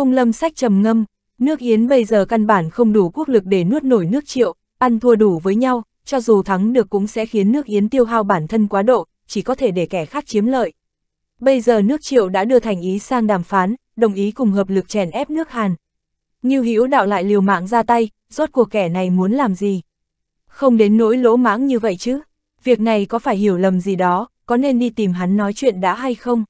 Cung lâm sách trầm ngâm, nước Yến bây giờ căn bản không đủ quốc lực để nuốt nổi nước triệu, ăn thua đủ với nhau, cho dù thắng được cũng sẽ khiến nước Yến tiêu hao bản thân quá độ, chỉ có thể để kẻ khác chiếm lợi. Bây giờ nước triệu đã đưa thành ý sang đàm phán, đồng ý cùng hợp lực chèn ép nước Hàn. Như hữu đạo lại liều mạng ra tay, rốt cuộc kẻ này muốn làm gì? Không đến nỗi lỗ mãng như vậy chứ. Việc này có phải hiểu lầm gì đó, có nên đi tìm hắn nói chuyện đã hay không?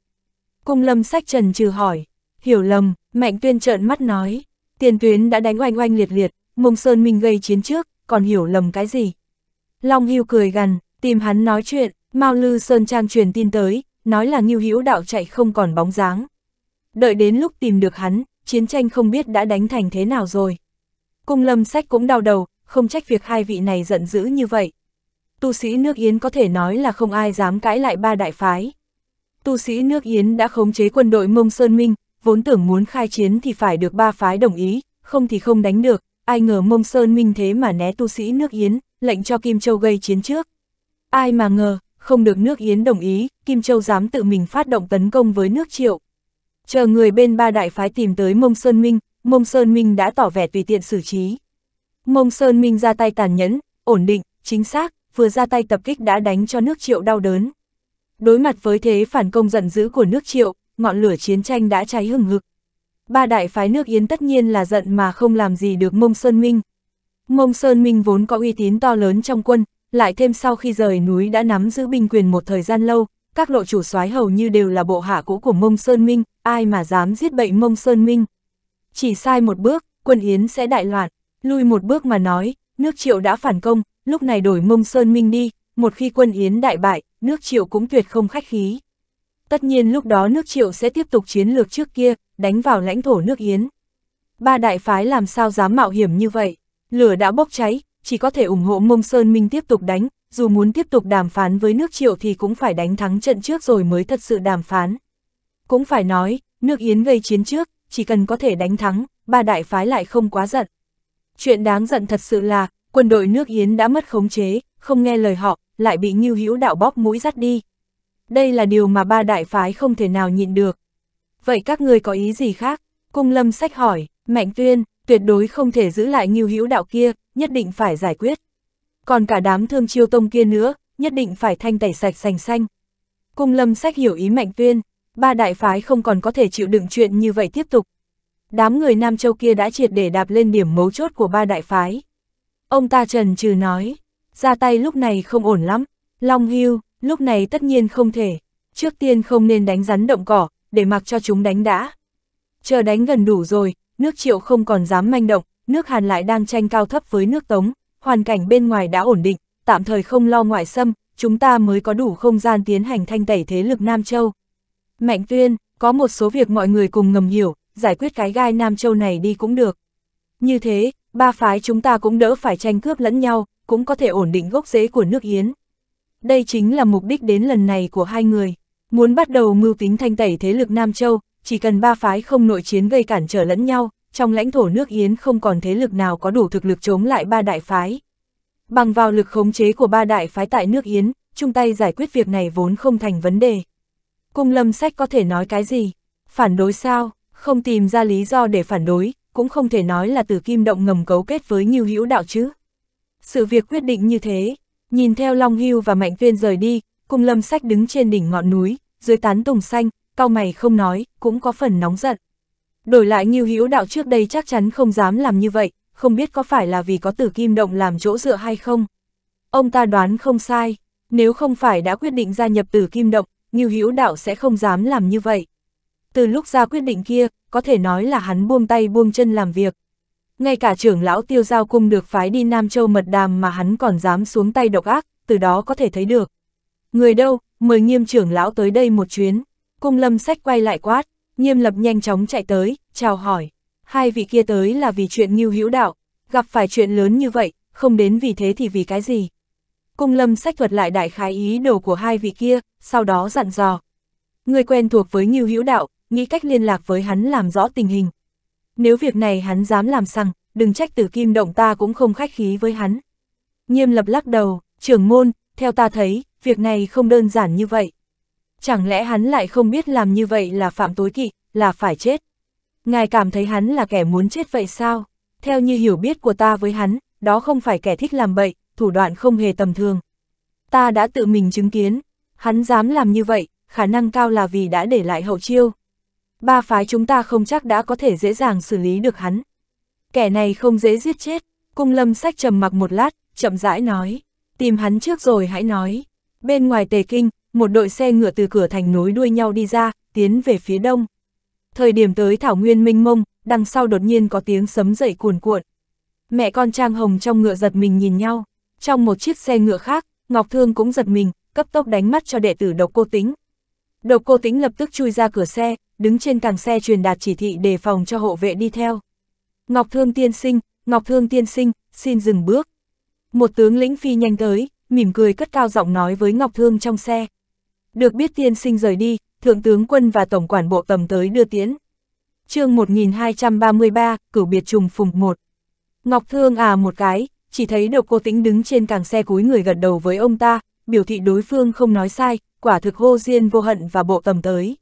Cung lâm sách trần trừ hỏi. Hiểu lầm, Mạnh tuyên trợn mắt nói, tiền tuyến đã đánh oanh oanh liệt liệt, mông sơn minh gây chiến trước, còn hiểu lầm cái gì. Long Hưu cười gằn, tìm hắn nói chuyện, Mao Lư Sơn Trang truyền tin tới, nói là Ngưu Hữu đạo chạy không còn bóng dáng. Đợi đến lúc tìm được hắn, chiến tranh không biết đã đánh thành thế nào rồi. Cung lâm sách cũng đau đầu, không trách việc hai vị này giận dữ như vậy. Tu sĩ nước Yến có thể nói là không ai dám cãi lại ba đại phái. Tu sĩ nước Yến đã khống chế quân đội Mông Sơn Minh, vốn tưởng muốn khai chiến thì phải được ba phái đồng ý, không thì không đánh được, ai ngờ mông sơn minh thế mà né tu sĩ nước Yến, lệnh cho Kim Châu gây chiến trước. Ai mà ngờ, không được nước Yến đồng ý, Kim Châu dám tự mình phát động tấn công với nước Triệu. Chờ người bên ba đại phái tìm tới mông sơn minh, mông sơn minh đã tỏ vẻ tùy tiện xử trí. Mông sơn minh ra tay tàn nhẫn, ổn định, chính xác, vừa ra tay tập kích đã đánh cho nước Triệu đau đớn. Đối mặt với thế phản công giận dữ của nước Triệu, ngọn lửa chiến tranh đã cháy hừng hực. Ba đại phái nước Yến tất nhiên là giận mà không làm gì được Mông Sơn Minh. Mông Sơn Minh vốn có uy tín to lớn trong quân, lại thêm sau khi rời núi đã nắm giữ binh quyền một thời gian lâu, các lộ chủ soái hầu như đều là bộ hạ cũ của Mông Sơn Minh, ai mà dám giết bậy Mông Sơn Minh. Chỉ sai một bước, quân Yến sẽ đại loạn, lui một bước mà nói, nước triệu đã phản công, lúc này đổi Mông Sơn Minh đi, một khi quân Yến đại bại, nước triệu cũng tuyệt không khách khí. Tất nhiên lúc đó nước triệu sẽ tiếp tục chiến lược trước kia, đánh vào lãnh thổ nước Yến. Ba đại phái làm sao dám mạo hiểm như vậy? Lửa đã bốc cháy, chỉ có thể ủng hộ Mông Sơn Minh tiếp tục đánh, dù muốn tiếp tục đàm phán với nước triệu thì cũng phải đánh thắng trận trước rồi mới thật sự đàm phán. Cũng phải nói, nước Yến gây chiến trước, chỉ cần có thể đánh thắng, ba đại phái lại không quá giận. Chuyện đáng giận thật sự là, quân đội nước Yến đã mất khống chế, không nghe lời họ, lại bị Ngưu Hữu Đạo bóp mũi dắt đi đây là điều mà ba đại phái không thể nào nhịn được. Vậy các người có ý gì khác? Cung lâm sách hỏi, Mạnh Tuyên, tuyệt đối không thể giữ lại nghiêu hữu đạo kia, nhất định phải giải quyết. Còn cả đám thương chiêu tông kia nữa, nhất định phải thanh tẩy sạch sành xanh. Cung lâm sách hiểu ý Mạnh Tuyên, ba đại phái không còn có thể chịu đựng chuyện như vậy tiếp tục. Đám người Nam Châu kia đã triệt để đạp lên điểm mấu chốt của ba đại phái. Ông ta trần trừ nói, ra tay lúc này không ổn lắm, Long Hưu, lúc này tất nhiên không thể, trước tiên không nên đánh rắn động cỏ, để mặc cho chúng đánh đã. Chờ đánh gần đủ rồi, nước triệu không còn dám manh động, nước Hàn lại đang tranh cao thấp với nước Tống, hoàn cảnh bên ngoài đã ổn định, tạm thời không lo ngoại xâm, chúng ta mới có đủ không gian tiến hành thanh tẩy thế lực Nam Châu. Mạnh tuyên, có một số việc mọi người cùng ngầm hiểu, giải quyết cái gai Nam Châu này đi cũng được. Như thế, ba phái chúng ta cũng đỡ phải tranh cướp lẫn nhau, cũng có thể ổn định gốc rễ của nước Yến. Đây chính là mục đích đến lần này của hai người. Muốn bắt đầu mưu tính thanh tẩy thế lực Nam Châu, chỉ cần ba phái không nội chiến gây cản trở lẫn nhau, trong lãnh thổ nước Yến không còn thế lực nào có đủ thực lực chống lại ba đại phái. Bằng vào lực khống chế của ba đại phái tại nước Yến, chung tay giải quyết việc này vốn không thành vấn đề. Cung lâm sách có thể nói cái gì? Phản đối sao? Không tìm ra lý do để phản đối, cũng không thể nói là từ kim động ngầm cấu kết với như Hữu Đạo chứ. Sự việc quyết định như thế, Nhìn theo Long Hưu và Mạnh Viên rời đi, cùng lâm sách đứng trên đỉnh ngọn núi, dưới tán tùng xanh, cao mày không nói, cũng có phần nóng giận. Đổi lại Nghiêu Hữu đạo trước đây chắc chắn không dám làm như vậy, không biết có phải là vì có tử kim động làm chỗ dựa hay không. Ông ta đoán không sai, nếu không phải đã quyết định gia nhập tử kim động, Nghiêu Hữu đạo sẽ không dám làm như vậy. Từ lúc ra quyết định kia, có thể nói là hắn buông tay buông chân làm việc ngay cả trưởng lão tiêu giao cung được phái đi Nam Châu mật đàm mà hắn còn dám xuống tay độc ác, từ đó có thể thấy được. Người đâu, mời nghiêm trưởng lão tới đây một chuyến. Cung lâm sách quay lại quát, nghiêm lập nhanh chóng chạy tới, chào hỏi. Hai vị kia tới là vì chuyện nghiêu hữu đạo, gặp phải chuyện lớn như vậy, không đến vì thế thì vì cái gì. Cung lâm sách thuật lại đại khái ý đồ của hai vị kia, sau đó dặn dò. Người quen thuộc với nghiêu hữu đạo, nghĩ cách liên lạc với hắn làm rõ tình hình, nếu việc này hắn dám làm xăng, đừng trách tử kim động ta cũng không khách khí với hắn. Nghiêm lập lắc đầu, trưởng môn, theo ta thấy, việc này không đơn giản như vậy. Chẳng lẽ hắn lại không biết làm như vậy là phạm tối kỵ, là phải chết. Ngài cảm thấy hắn là kẻ muốn chết vậy sao? Theo như hiểu biết của ta với hắn, đó không phải kẻ thích làm bậy, thủ đoạn không hề tầm thường. Ta đã tự mình chứng kiến, hắn dám làm như vậy, khả năng cao là vì đã để lại hậu chiêu, ba phái chúng ta không chắc đã có thể dễ dàng xử lý được hắn. Kẻ này không dễ giết chết, cung lâm sách trầm mặc một lát, chậm rãi nói, tìm hắn trước rồi hãy nói. Bên ngoài tề kinh, một đội xe ngựa từ cửa thành nối đuôi nhau đi ra, tiến về phía đông. Thời điểm tới thảo nguyên minh mông, đằng sau đột nhiên có tiếng sấm dậy cuồn cuộn. Mẹ con Trang Hồng trong ngựa giật mình nhìn nhau, trong một chiếc xe ngựa khác, Ngọc Thương cũng giật mình, cấp tốc đánh mắt cho đệ tử độc cô tính, Độc cô tính lập tức chui ra cửa xe, đứng trên càng xe truyền đạt chỉ thị đề phòng cho hộ vệ đi theo. Ngọc Thương Tiên Sinh, Ngọc Thương Tiên Sinh, xin dừng bước. Một tướng lĩnh phi nhanh tới, mỉm cười cất cao giọng nói với Ngọc Thương trong xe. Được biết tiên sinh rời đi, Thượng tướng quân và Tổng quản bộ tầm tới đưa tiễn. chương 1233, cửu biệt trùng phùng 1. Ngọc Thương à một cái, chỉ thấy độc cô tĩnh đứng trên càng xe cúi người gật đầu với ông ta, biểu thị đối phương không nói sai, quả thực vô duyên vô hận và bộ tầm tới.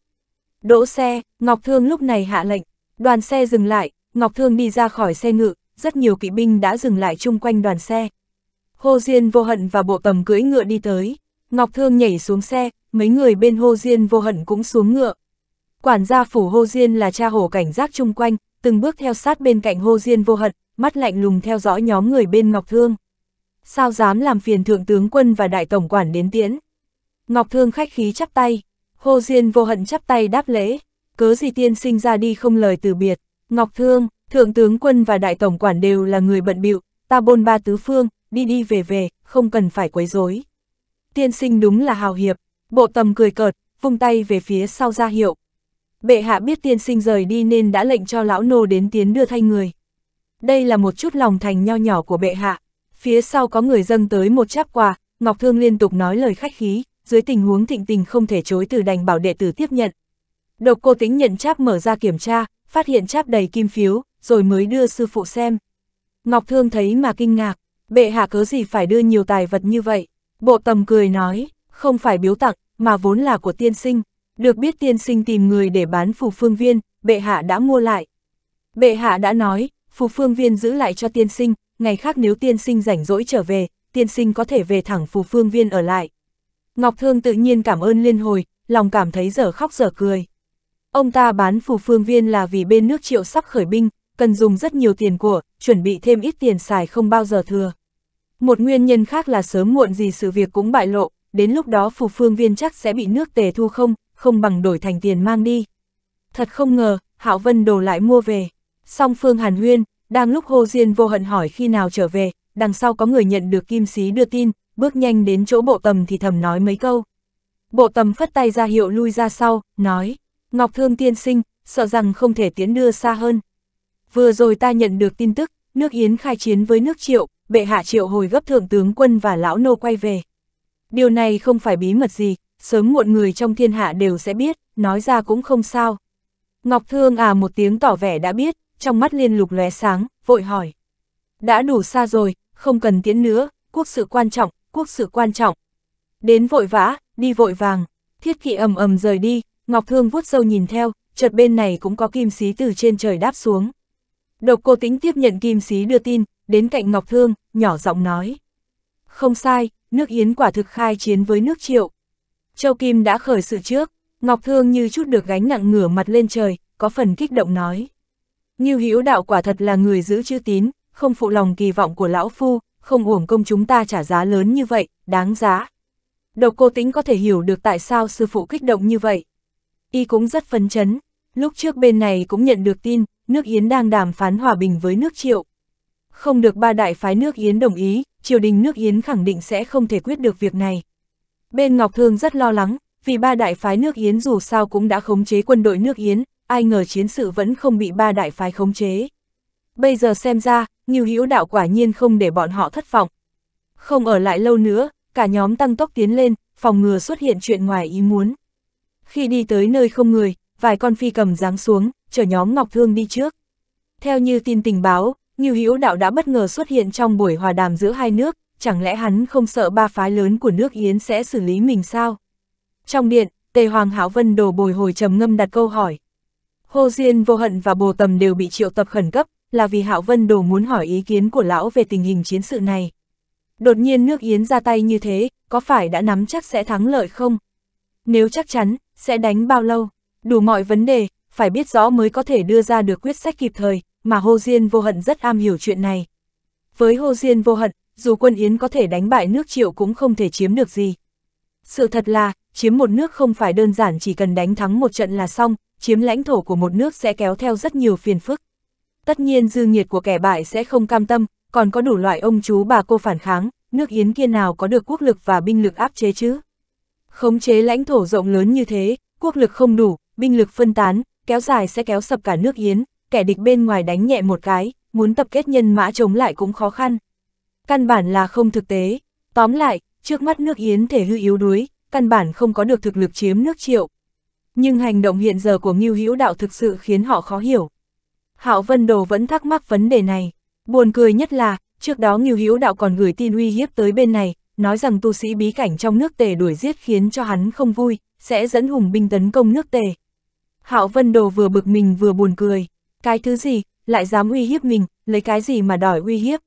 Đỗ xe, Ngọc Thương lúc này hạ lệnh, đoàn xe dừng lại, Ngọc Thương đi ra khỏi xe ngự, rất nhiều kỵ binh đã dừng lại chung quanh đoàn xe. Hô Diên vô hận và bộ tầm cưỡi ngựa đi tới, Ngọc Thương nhảy xuống xe, mấy người bên Hô Diên vô hận cũng xuống ngựa. Quản gia phủ Hô Diên là cha hổ cảnh giác chung quanh, từng bước theo sát bên cạnh Hô Diên vô hận, mắt lạnh lùng theo dõi nhóm người bên Ngọc Thương. Sao dám làm phiền thượng tướng quân và đại tổng quản đến tiễn? Ngọc Thương khách khí chắp tay, Hồ Diên vô hận chắp tay đáp lễ, cớ gì tiên sinh ra đi không lời từ biệt. Ngọc Thương, Thượng tướng quân và Đại tổng quản đều là người bận bịu ta bôn ba tứ phương, đi đi về về, không cần phải quấy rối. Tiên sinh đúng là hào hiệp, bộ tầm cười cợt, vung tay về phía sau ra hiệu. Bệ hạ biết tiên sinh rời đi nên đã lệnh cho lão nô đến tiến đưa thay người. Đây là một chút lòng thành nho nhỏ của bệ hạ. Phía sau có người dâng tới một cháp quà, Ngọc Thương liên tục nói lời khách khí, dưới tình huống thịnh tình không thể chối từ đành bảo đệ tử tiếp nhận. Độc cô tính nhận cháp mở ra kiểm tra, phát hiện cháp đầy kim phiếu, rồi mới đưa sư phụ xem. Ngọc Thương thấy mà kinh ngạc, bệ hạ cớ gì phải đưa nhiều tài vật như vậy. Bộ tầm cười nói, không phải biếu tặng, mà vốn là của tiên sinh. Được biết tiên sinh tìm người để bán phù phương viên, bệ hạ đã mua lại. Bệ hạ đã nói, phù phương viên giữ lại cho tiên sinh, ngày khác nếu tiên sinh rảnh rỗi trở về, tiên sinh có thể về thẳng phù phương viên ở lại. Ngọc Thương tự nhiên cảm ơn liên hồi, lòng cảm thấy dở khóc dở cười. Ông ta bán phù phương viên là vì bên nước triệu sắp khởi binh, cần dùng rất nhiều tiền của, chuẩn bị thêm ít tiền xài không bao giờ thừa. Một nguyên nhân khác là sớm muộn gì sự việc cũng bại lộ, đến lúc đó phù phương viên chắc sẽ bị nước tề thu không, không bằng đổi thành tiền mang đi. Thật không ngờ, Hạo Vân đồ lại mua về. Song phương hàn huyên, đang lúc Hồ Diên vô hận hỏi khi nào trở về, đằng sau có người nhận được kim xí đưa tin, bước nhanh đến chỗ bộ tầm thì thầm nói mấy câu. Bộ tầm phất tay ra hiệu lui ra sau, nói, Ngọc Thương tiên sinh, sợ rằng không thể tiến đưa xa hơn. Vừa rồi ta nhận được tin tức, nước Yến khai chiến với nước Triệu, bệ hạ Triệu hồi gấp thượng tướng quân và lão nô quay về. Điều này không phải bí mật gì, sớm muộn người trong thiên hạ đều sẽ biết, nói ra cũng không sao. Ngọc Thương à một tiếng tỏ vẻ đã biết, trong mắt liên lục lóe sáng, vội hỏi. Đã đủ xa rồi, không cần tiến nữa, quốc sự quan trọng, quốc sự quan trọng. Đến vội vã, đi vội vàng, thiết kỵ ầm ầm rời đi, Ngọc Thương vuốt sâu nhìn theo, chợt bên này cũng có kim xí từ trên trời đáp xuống. Độc cô tính tiếp nhận kim xí đưa tin, đến cạnh Ngọc Thương, nhỏ giọng nói. Không sai, nước Yến quả thực khai chiến với nước Triệu. Châu Kim đã khởi sự trước, Ngọc Thương như chút được gánh nặng ngửa mặt lên trời, có phần kích động nói. như Hữu đạo quả thật là người giữ chữ tín, không phụ lòng kỳ vọng của lão phu, không uổng công chúng ta trả giá lớn như vậy, đáng giá. Độc cô tính có thể hiểu được tại sao sư phụ kích động như vậy. Y cũng rất phấn chấn, lúc trước bên này cũng nhận được tin, nước Yến đang đàm phán hòa bình với nước Triệu. Không được ba đại phái nước Yến đồng ý, triều đình nước Yến khẳng định sẽ không thể quyết được việc này. Bên Ngọc Thương rất lo lắng, vì ba đại phái nước Yến dù sao cũng đã khống chế quân đội nước Yến, ai ngờ chiến sự vẫn không bị ba đại phái khống chế. Bây giờ xem ra, Ngưu Hữu Đạo quả nhiên không để bọn họ thất vọng. Không ở lại lâu nữa, cả nhóm tăng tốc tiến lên, phòng ngừa xuất hiện chuyện ngoài ý muốn. Khi đi tới nơi không người, vài con phi cầm giáng xuống, chở nhóm Ngọc Thương đi trước. Theo như tin tình báo, Ngưu Hữu Đạo đã bất ngờ xuất hiện trong buổi hòa đàm giữa hai nước, chẳng lẽ hắn không sợ ba phái lớn của nước Yến sẽ xử lý mình sao? Trong điện, Tề Hoàng Hảo Vân đồ bồi hồi trầm ngâm đặt câu hỏi. Hồ Diên vô hận và Bồ Tầm đều bị triệu tập khẩn cấp, là vì Hạo Vân Đồ muốn hỏi ý kiến của lão về tình hình chiến sự này. Đột nhiên nước Yến ra tay như thế, có phải đã nắm chắc sẽ thắng lợi không? Nếu chắc chắn, sẽ đánh bao lâu? Đủ mọi vấn đề, phải biết rõ mới có thể đưa ra được quyết sách kịp thời, mà Hồ Diên Vô Hận rất am hiểu chuyện này. Với Hồ Diên Vô Hận, dù quân Yến có thể đánh bại nước Triệu cũng không thể chiếm được gì. Sự thật là, chiếm một nước không phải đơn giản chỉ cần đánh thắng một trận là xong, chiếm lãnh thổ của một nước sẽ kéo theo rất nhiều phiền phức. Tất nhiên dư nhiệt của kẻ bại sẽ không cam tâm, còn có đủ loại ông chú bà cô phản kháng, nước Yến kia nào có được quốc lực và binh lực áp chế chứ. Khống chế lãnh thổ rộng lớn như thế, quốc lực không đủ, binh lực phân tán, kéo dài sẽ kéo sập cả nước Yến, kẻ địch bên ngoài đánh nhẹ một cái, muốn tập kết nhân mã chống lại cũng khó khăn. Căn bản là không thực tế, tóm lại, trước mắt nước Yến thể hư yếu đuối, căn bản không có được thực lực chiếm nước triệu. Nhưng hành động hiện giờ của Ngưu Hữu Đạo thực sự khiến họ khó hiểu. Hạo Vân Đồ vẫn thắc mắc vấn đề này. Buồn cười nhất là, trước đó Ngưu Hữu Đạo còn gửi tin uy hiếp tới bên này, nói rằng tu sĩ bí cảnh trong nước tề đuổi giết khiến cho hắn không vui, sẽ dẫn hùng binh tấn công nước tề. Hạo Vân Đồ vừa bực mình vừa buồn cười. Cái thứ gì, lại dám uy hiếp mình, lấy cái gì mà đòi uy hiếp.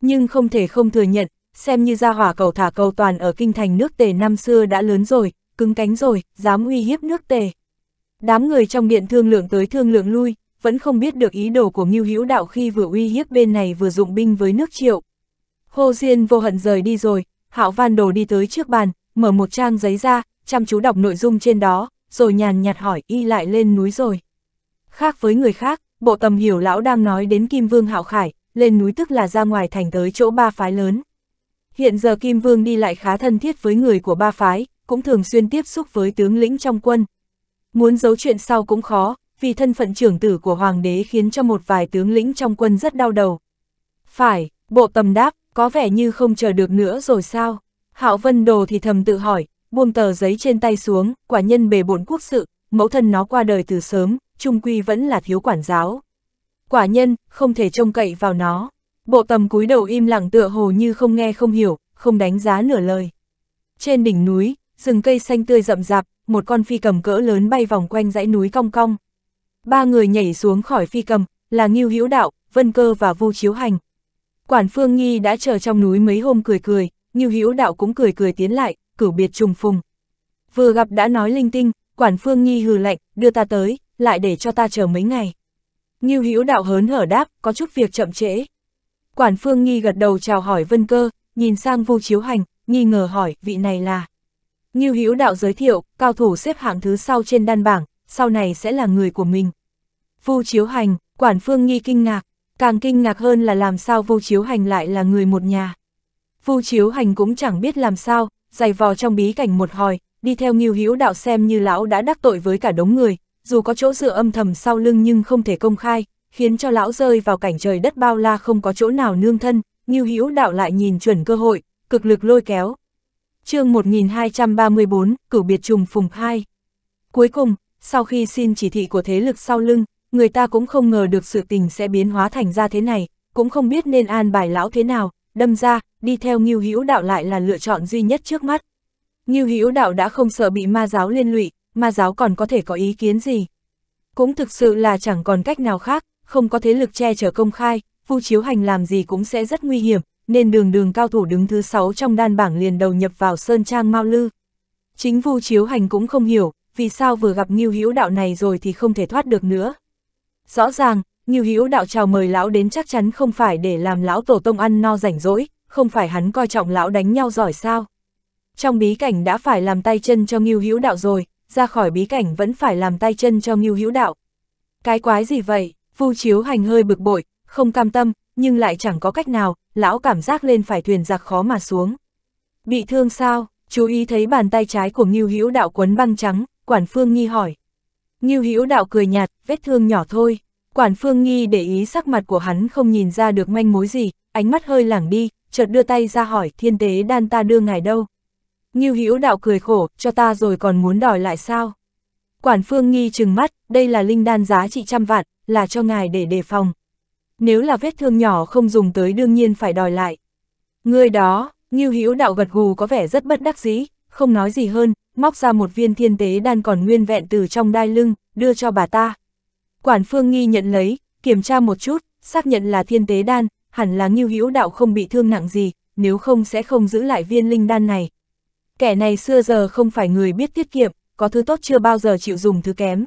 Nhưng không thể không thừa nhận, xem như ra hỏa cầu thả cầu toàn ở kinh thành nước tề năm xưa đã lớn rồi, cứng cánh rồi, dám uy hiếp nước tề. Đám người trong điện thương lượng tới thương lượng lui, vẫn không biết được ý đồ của Ngưu Hữu Đạo khi vừa uy hiếp bên này vừa dụng binh với nước Triệu. Hồ Diên vô hận rời đi rồi, Hạo Văn Đồ đi tới trước bàn, mở một trang giấy ra, chăm chú đọc nội dung trên đó, rồi nhàn nhạt hỏi y lại lên núi rồi. Khác với người khác, bộ tầm hiểu lão đang nói đến Kim Vương Hạo Khải, lên núi tức là ra ngoài thành tới chỗ ba phái lớn. Hiện giờ Kim Vương đi lại khá thân thiết với người của ba phái, cũng thường xuyên tiếp xúc với tướng lĩnh trong quân. Muốn giấu chuyện sau cũng khó, vì thân phận trưởng tử của hoàng đế khiến cho một vài tướng lĩnh trong quân rất đau đầu. Phải, bộ tầm đáp, có vẻ như không chờ được nữa rồi sao? Hạo Vân Đồ thì thầm tự hỏi, buông tờ giấy trên tay xuống, quả nhân bề bổn quốc sự, mẫu thân nó qua đời từ sớm, trung quy vẫn là thiếu quản giáo. Quả nhân, không thể trông cậy vào nó. Bộ tầm cúi đầu im lặng tựa hồ như không nghe không hiểu, không đánh giá nửa lời. Trên đỉnh núi, rừng cây xanh tươi rậm rạp, một con phi cầm cỡ lớn bay vòng quanh dãy núi cong cong. Ba người nhảy xuống khỏi phi cầm, là Ngưu Hữu Đạo, Vân Cơ và Vu Chiếu Hành. Quản Phương Nghi đã chờ trong núi mấy hôm cười cười, Ngưu Hữu Đạo cũng cười cười tiến lại, cử biệt trùng phùng. Vừa gặp đã nói linh tinh, Quản Phương Nghi hừ lạnh, đưa ta tới, lại để cho ta chờ mấy ngày. Ngưu Hữu Đạo hớn hở đáp, có chút việc chậm trễ. Quản Phương Nghi gật đầu chào hỏi Vân Cơ, nhìn sang Vu Chiếu Hành, nghi ngờ hỏi, vị này là? Ngưu Hữu Đạo giới thiệu, cao thủ xếp hạng thứ sau trên đan bảng, sau này sẽ là người của mình. Vu Chiếu Hành, Quản Phương Nghi kinh ngạc, càng kinh ngạc hơn là làm sao Vu Chiếu Hành lại là người một nhà. Vu Chiếu Hành cũng chẳng biết làm sao, giày vò trong bí cảnh một hồi, đi theo Ngưu Hữu Đạo xem như lão đã đắc tội với cả đống người, dù có chỗ dựa âm thầm sau lưng nhưng không thể công khai, khiến cho lão rơi vào cảnh trời đất bao la không có chỗ nào nương thân, Ngưu Hữu Đạo lại nhìn chuẩn cơ hội, cực lực lôi kéo. Chương 1234, Cửu biệt trùng phùng 2. Cuối cùng, sau khi xin chỉ thị của thế lực sau lưng, người ta cũng không ngờ được sự tình sẽ biến hóa thành ra thế này, cũng không biết nên an bài lão thế nào, đâm ra, đi theo Ngưu Hữu Đạo lại là lựa chọn duy nhất trước mắt. Ngưu Hữu Đạo đã không sợ bị ma giáo liên lụy, ma giáo còn có thể có ý kiến gì. Cũng thực sự là chẳng còn cách nào khác, không có thế lực che chở công khai, Vu Chiếu Hành làm gì cũng sẽ rất nguy hiểm, nên đường đường cao thủ đứng thứ 6 trong đan bảng liền đầu nhập vào Sơn Trang Mao Lư. Chính Vu Chiếu Hành cũng không hiểu, vì sao vừa gặp Ngưu Hữu Đạo này rồi thì không thể thoát được nữa. Rõ ràng, Ngưu Hữu Đạo chào mời lão đến chắc chắn không phải để làm lão tổ tông ăn no rảnh rỗi, không phải hắn coi trọng lão đánh nhau giỏi sao. Trong bí cảnh đã phải làm tay chân cho Ngưu Hữu Đạo rồi, ra khỏi bí cảnh vẫn phải làm tay chân cho Ngưu Hữu Đạo. Cái quái gì vậy? Vu Chiếu Hành hơi bực bội, không cam tâm, nhưng lại chẳng có cách nào, lão cảm giác lên phải thuyền giặc khó mà xuống. Bị thương sao? Chú ý thấy bàn tay trái của Ngưu Hữu Đạo quấn băng trắng, Quản Phương Nghi hỏi. Ngưu Hữu Đạo cười nhạt, vết thương nhỏ thôi. Quản Phương Nghi để ý sắc mặt của hắn không nhìn ra được manh mối gì, ánh mắt hơi lảng đi, chợt đưa tay ra hỏi thiên tế đan ta đưa ngài đâu. Ngưu Hữu Đạo cười khổ, cho ta rồi còn muốn đòi lại sao? Quản Phương Nghi trừng mắt, đây là linh đan giá trị trăm vạn, là cho ngài để đề phòng. Nếu là vết thương nhỏ không dùng tới đương nhiên phải đòi lại. Người đó, Ngưu Hữu Đạo gật gù có vẻ rất bất đắc dĩ, không nói gì hơn, móc ra một viên thiên tế đan còn nguyên vẹn từ trong đai lưng, đưa cho bà ta. Quản phương nghi nhận lấy, kiểm tra một chút, xác nhận là thiên tế đan, hẳn là nghiêu hữu đạo không bị thương nặng gì, nếu không sẽ không giữ lại viên linh đan này. Kẻ này xưa giờ không phải người biết tiết kiệm, có thứ tốt chưa bao giờ chịu dùng thứ kém.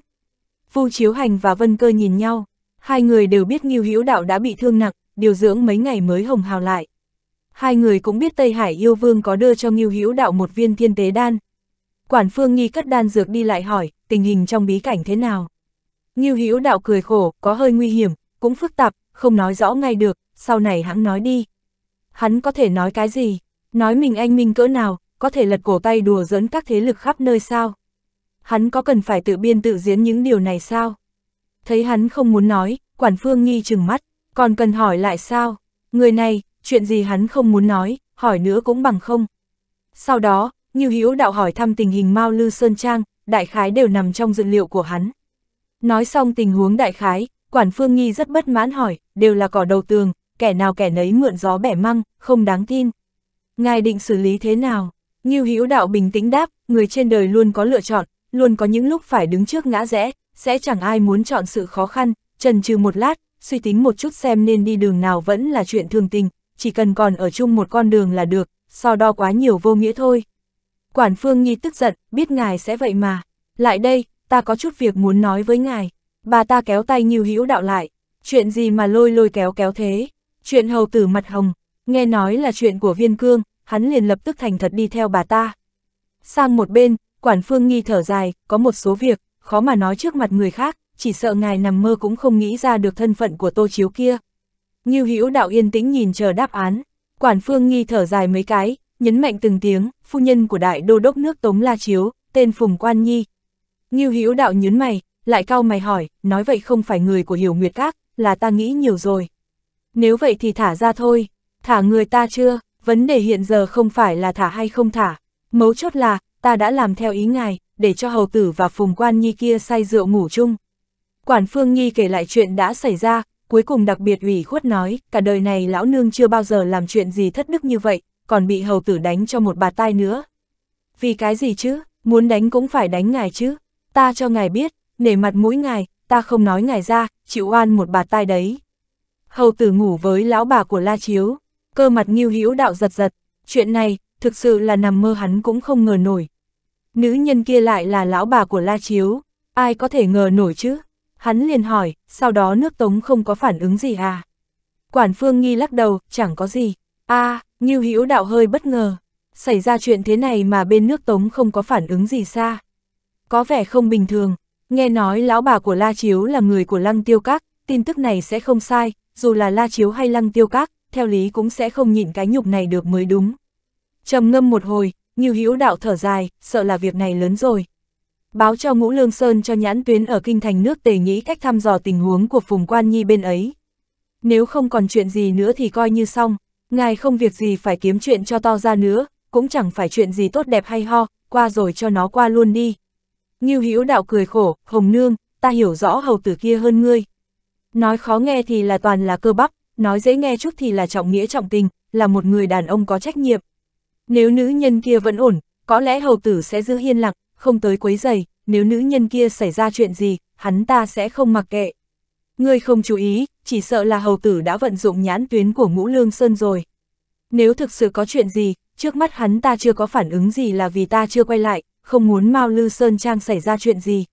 Vu Chiếu Hành và Vân Cơ nhìn nhau, hai người đều biết nghiêu hữu đạo đã bị thương nặng, điều dưỡng mấy ngày mới hồng hào lại. Hai người cũng biết Tây Hải yêu vương có đưa cho nghiêu hữu đạo một viên thiên tế đan, Quản phương nghi cất đan dược đi lại hỏi, tình hình trong bí cảnh thế nào? Nghiêu Hữu đạo cười khổ, có hơi nguy hiểm, cũng phức tạp, không nói rõ ngay được, sau này hắn nói đi. Hắn có thể nói cái gì? Nói mình anh minh cỡ nào, có thể lật cổ tay đùa dẫn các thế lực khắp nơi sao? Hắn có cần phải tự biên tự diễn những điều này sao? Thấy hắn không muốn nói, quản phương nghi chừng mắt, còn cần hỏi lại sao? Người này, chuyện gì hắn không muốn nói, hỏi nữa cũng bằng không. Sau đó, như Hữu đạo hỏi thăm tình hình Mao Lư Sơn Trang, đại khái đều nằm trong dự liệu của hắn. Nói xong tình huống đại khái, quản phương nghi rất bất mãn hỏi, đều là cỏ đầu tường, kẻ nào kẻ nấy mượn gió bẻ măng, không đáng tin. Ngài định xử lý thế nào? Như Hữu đạo bình tĩnh đáp, người trên đời luôn có lựa chọn, luôn có những lúc phải đứng trước ngã rẽ, sẽ chẳng ai muốn chọn sự khó khăn, trần trừ một lát, suy tính một chút xem nên đi đường nào vẫn là chuyện thường tình, chỉ cần còn ở chung một con đường là được, so đo quá nhiều vô nghĩa thôi. Quản Phương Nhi tức giận, biết ngài sẽ vậy mà. Lại đây, ta có chút việc muốn nói với ngài. Bà ta kéo tay Nhiêu Hữu đạo lại. Chuyện gì mà lôi lôi kéo kéo thế? Chuyện hầu tử mặt hồng. Nghe nói là chuyện của viên cương, hắn liền lập tức thành thật đi theo bà ta. Sang một bên, Quản Phương Nghi thở dài, có một số việc, khó mà nói trước mặt người khác, chỉ sợ ngài nằm mơ cũng không nghĩ ra được thân phận của tô chiếu kia. Nhiêu Hữu đạo yên tĩnh nhìn chờ đáp án. Quản Phương Nghi thở dài mấy cái, nhấn mạnh từng tiếng, phu nhân của đại đô đốc nước Tống La Chiếu, tên Phùng Quan Nhi. Ngưu Hữu Đạo nhớn mày, lại cau mày hỏi, nói vậy không phải người của Hiểu Nguyệt Các, là ta nghĩ nhiều rồi. Nếu vậy thì thả ra thôi, thả người ta chưa, vấn đề hiện giờ không phải là thả hay không thả, mấu chốt là, ta đã làm theo ý ngài, để cho hầu tử và Phùng Quan Nhi kia say rượu ngủ chung. Quản Phương Nhi kể lại chuyện đã xảy ra, cuối cùng đặc biệt ủy khuất nói, cả đời này lão nương chưa bao giờ làm chuyện gì thất đức như vậy, còn bị hầu tử đánh cho một bà tai nữa. Vì cái gì chứ, muốn đánh cũng phải đánh ngài chứ, ta cho ngài biết, nể mặt mũi ngài, ta không nói ngài ra, chịu oan một bà tai đấy. Hầu tử ngủ với lão bà của La Chiếu, cơ mặt nghiêu hữu đạo giật giật, chuyện này, thực sự là nằm mơ hắn cũng không ngờ nổi. Nữ nhân kia lại là lão bà của La Chiếu, ai có thể ngờ nổi chứ? Hắn liền hỏi, sau đó nước Tống không có phản ứng gì à? Quản Phương Nghi lắc đầu, chẳng có gì. a à, Ngưu Hữu Đạo hơi bất ngờ, xảy ra chuyện thế này mà bên nước Tống không có phản ứng gì xa. Có vẻ không bình thường, nghe nói lão bà của La Chiếu là người của Lăng Tiêu Các, tin tức này sẽ không sai, dù là La Chiếu hay Lăng Tiêu Các, theo lý cũng sẽ không nhịn cái nhục này được mới đúng. trầm ngâm một hồi, Ngưu Hữu Đạo thở dài, sợ là việc này lớn rồi. Báo cho Ngũ Lương Sơn cho nhãn tuyến ở kinh thành nước Tề nghĩ cách thăm dò tình huống của Phùng Quan Nhi bên ấy. Nếu không còn chuyện gì nữa thì coi như xong, Ngài không việc gì phải kiếm chuyện cho to ra nữa, cũng chẳng phải chuyện gì tốt đẹp hay ho, qua rồi cho nó qua luôn đi. Ngưu Hữu đạo cười khổ, Hồng Nương, ta hiểu rõ hầu tử kia hơn ngươi. Nói khó nghe thì là toàn là cơ bắp, nói dễ nghe chút thì là trọng nghĩa trọng tình, là một người đàn ông có trách nhiệm. Nếu nữ nhân kia vẫn ổn, có lẽ hầu tử sẽ giữ hiên lặng, không tới quấy giày, nếu nữ nhân kia xảy ra chuyện gì, hắn ta sẽ không mặc kệ. Ngươi không chú ý, chỉ sợ là hầu tử đã vận dụng nhãn tuyến của ngũ lương sơn rồi. Nếu thực sự có chuyện gì, trước mắt hắn ta chưa có phản ứng gì là vì ta chưa quay lại, không muốn mau Lư Sơn Trang xảy ra chuyện gì.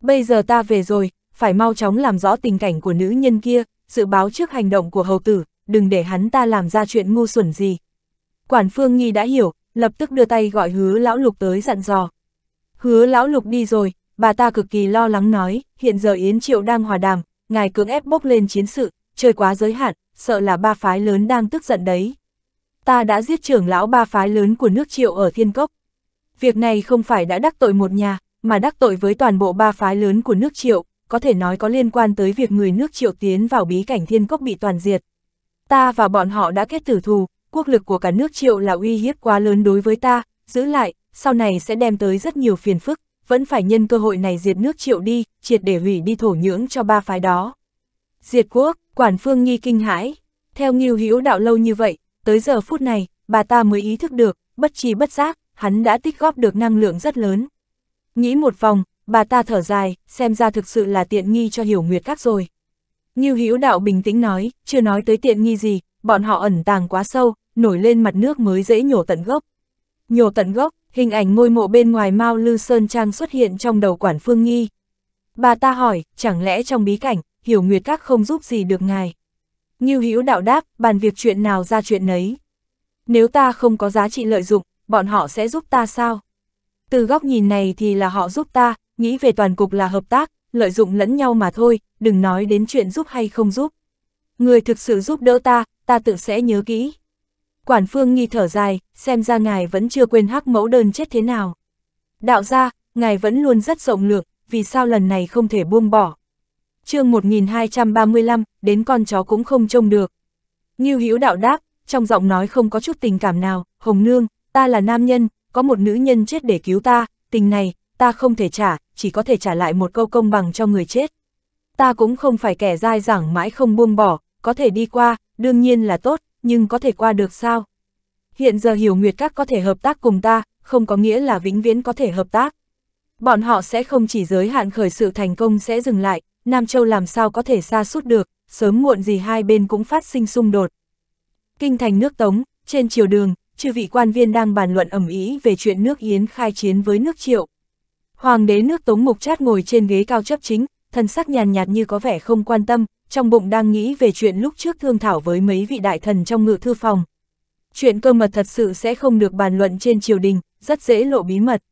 Bây giờ ta về rồi, phải mau chóng làm rõ tình cảnh của nữ nhân kia, dự báo trước hành động của hầu tử, đừng để hắn ta làm ra chuyện ngu xuẩn gì. Quản Phương Nghi đã hiểu, lập tức đưa tay gọi hứa lão lục tới dặn dò. Hứa lão lục đi rồi, bà ta cực kỳ lo lắng nói, hiện giờ Yến Triệu đang hòa đàm, ngài cưỡng ép bốc lên chiến sự, chơi quá giới hạn, sợ là ba phái lớn đang tức giận đấy. Ta đã giết trưởng lão ba phái lớn của nước triệu ở Thiên Cốc. Việc này không phải đã đắc tội một nhà, mà đắc tội với toàn bộ ba phái lớn của nước triệu, có thể nói có liên quan tới việc người nước triệu tiến vào bí cảnh Thiên Cốc bị toàn diệt. Ta và bọn họ đã kết tử thù, quốc lực của cả nước triệu là uy hiếp quá lớn đối với ta, giữ lại, sau này sẽ đem tới rất nhiều phiền phức, vẫn phải nhân cơ hội này diệt nước triệu đi, triệt để hủy đi thổ nhưỡng cho ba phái đó. Diệt quốc, quản phương nghi kinh hãi, theo nghiêu hữu đạo lâu như vậy, tới giờ phút này, bà ta mới ý thức được, bất chi bất giác, hắn đã tích góp được năng lượng rất lớn. Nghĩ một vòng, bà ta thở dài, xem ra thực sự là tiện nghi cho hiểu nguyệt các rồi. Nghiêu hữu đạo bình tĩnh nói, chưa nói tới tiện nghi gì, bọn họ ẩn tàng quá sâu, nổi lên mặt nước mới dễ nhổ tận gốc. Nhổ tận gốc, hình ảnh ngôi mộ bên ngoài Mao Lư Sơn Trang xuất hiện trong đầu quản phương nghi. Bà ta hỏi, chẳng lẽ trong bí cảnh, hiểu nguyệt các không giúp gì được ngài. như Hữu đạo đáp, bàn việc chuyện nào ra chuyện nấy. Nếu ta không có giá trị lợi dụng, bọn họ sẽ giúp ta sao? Từ góc nhìn này thì là họ giúp ta, nghĩ về toàn cục là hợp tác, lợi dụng lẫn nhau mà thôi, đừng nói đến chuyện giúp hay không giúp. Người thực sự giúp đỡ ta, ta tự sẽ nhớ kỹ. Quản phương nghi thở dài, xem ra ngài vẫn chưa quên hắc mẫu đơn chết thế nào. Đạo gia, ngài vẫn luôn rất rộng lượng, vì sao lần này không thể buông bỏ. chương 1235, đến con chó cũng không trông được. Như hữu đạo đáp, trong giọng nói không có chút tình cảm nào, Hồng Nương, ta là nam nhân, có một nữ nhân chết để cứu ta, tình này, ta không thể trả, chỉ có thể trả lại một câu công bằng cho người chết. Ta cũng không phải kẻ dai dẳng mãi không buông bỏ, có thể đi qua, đương nhiên là tốt, nhưng có thể qua được sao? Hiện giờ hiểu nguyệt các có thể hợp tác cùng ta, không có nghĩa là vĩnh viễn có thể hợp tác. Bọn họ sẽ không chỉ giới hạn khởi sự thành công sẽ dừng lại, Nam Châu làm sao có thể xa suốt được, sớm muộn gì hai bên cũng phát sinh xung đột. Kinh thành nước Tống, trên chiều đường, chư vị quan viên đang bàn luận ẩm ý về chuyện nước Yến khai chiến với nước Triệu. Hoàng đế nước Tống Mục Chát ngồi trên ghế cao chấp chính, thân sắc nhàn nhạt như có vẻ không quan tâm, trong bụng đang nghĩ về chuyện lúc trước thương thảo với mấy vị đại thần trong ngự thư phòng. Chuyện cơ mật thật sự sẽ không được bàn luận trên triều đình, rất dễ lộ bí mật.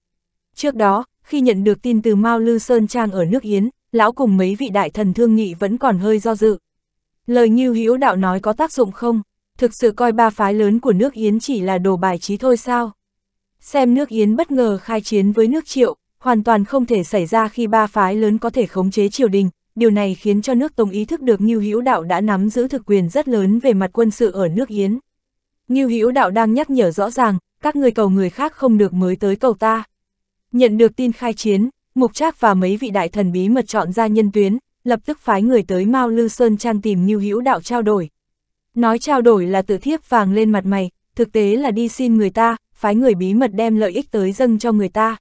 Trước đó, khi nhận được tin từ Mao Lư Sơn Trang ở nước Yến, lão cùng mấy vị đại thần thương nghị vẫn còn hơi do dự. Lời như Hữu Đạo nói có tác dụng không? Thực sự coi ba phái lớn của nước Yến chỉ là đồ bài trí thôi sao? Xem nước Yến bất ngờ khai chiến với nước Triệu, hoàn toàn không thể xảy ra khi ba phái lớn có thể khống chế triều đình, điều này khiến cho nước Tống ý thức được Ngưu Hữu Đạo đã nắm giữ thực quyền rất lớn về mặt quân sự ở nước Yến. Ngưu Hữu Đạo đang nhắc nhở rõ ràng, các người cầu người khác không được mới tới cầu ta. Nhận được tin khai chiến, Mục Trác và mấy vị đại thần bí mật chọn ra nhân tuyến, lập tức phái người tới Mao Lư Sơn Trang tìm Ngưu Hữu Đạo trao đổi. Nói trao đổi là tự thiếp vàng lên mặt mày, thực tế là đi xin người ta, phái người bí mật đem lợi ích tới dâng cho người ta.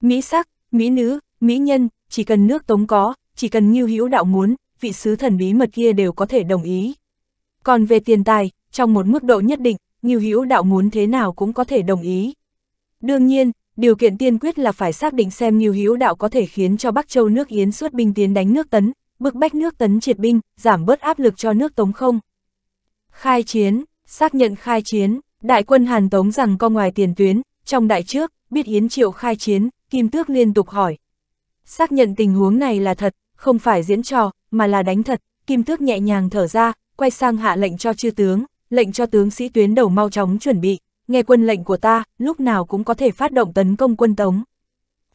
Mỹ sắc, mỹ nữ, mỹ nhân, chỉ cần nước Tống có, chỉ cần Ngưu Hữu Đạo muốn, vị sứ thần bí mật kia đều có thể đồng ý. Còn về tiền tài, trong một mức độ nhất định, Ngưu Hữu Đạo muốn thế nào cũng có thể đồng ý. Đương nhiên, điều kiện tiên quyết là phải xác định xem Ngưu Hữu Đạo có thể khiến cho Bắc Châu nước Yến xuất binh tiến đánh nước Tấn, bức bách nước Tấn triệt binh, giảm bớt áp lực cho nước Tống không. Khai chiến, xác nhận khai chiến, đại quân Hàn Tống rằng co ngoài tiền tuyến, trong đại trước, biết Yến Triệu khai chiến, Kim Tước liên tục hỏi. Xác nhận tình huống này là thật, không phải diễn trò, mà là đánh thật, Kim Tước nhẹ nhàng thở ra, quay sang hạ lệnh cho chư tướng, lệnh cho tướng sĩ tuyến đầu mau chóng chuẩn bị, nghe quân lệnh của ta, lúc nào cũng có thể phát động tấn công quân tống.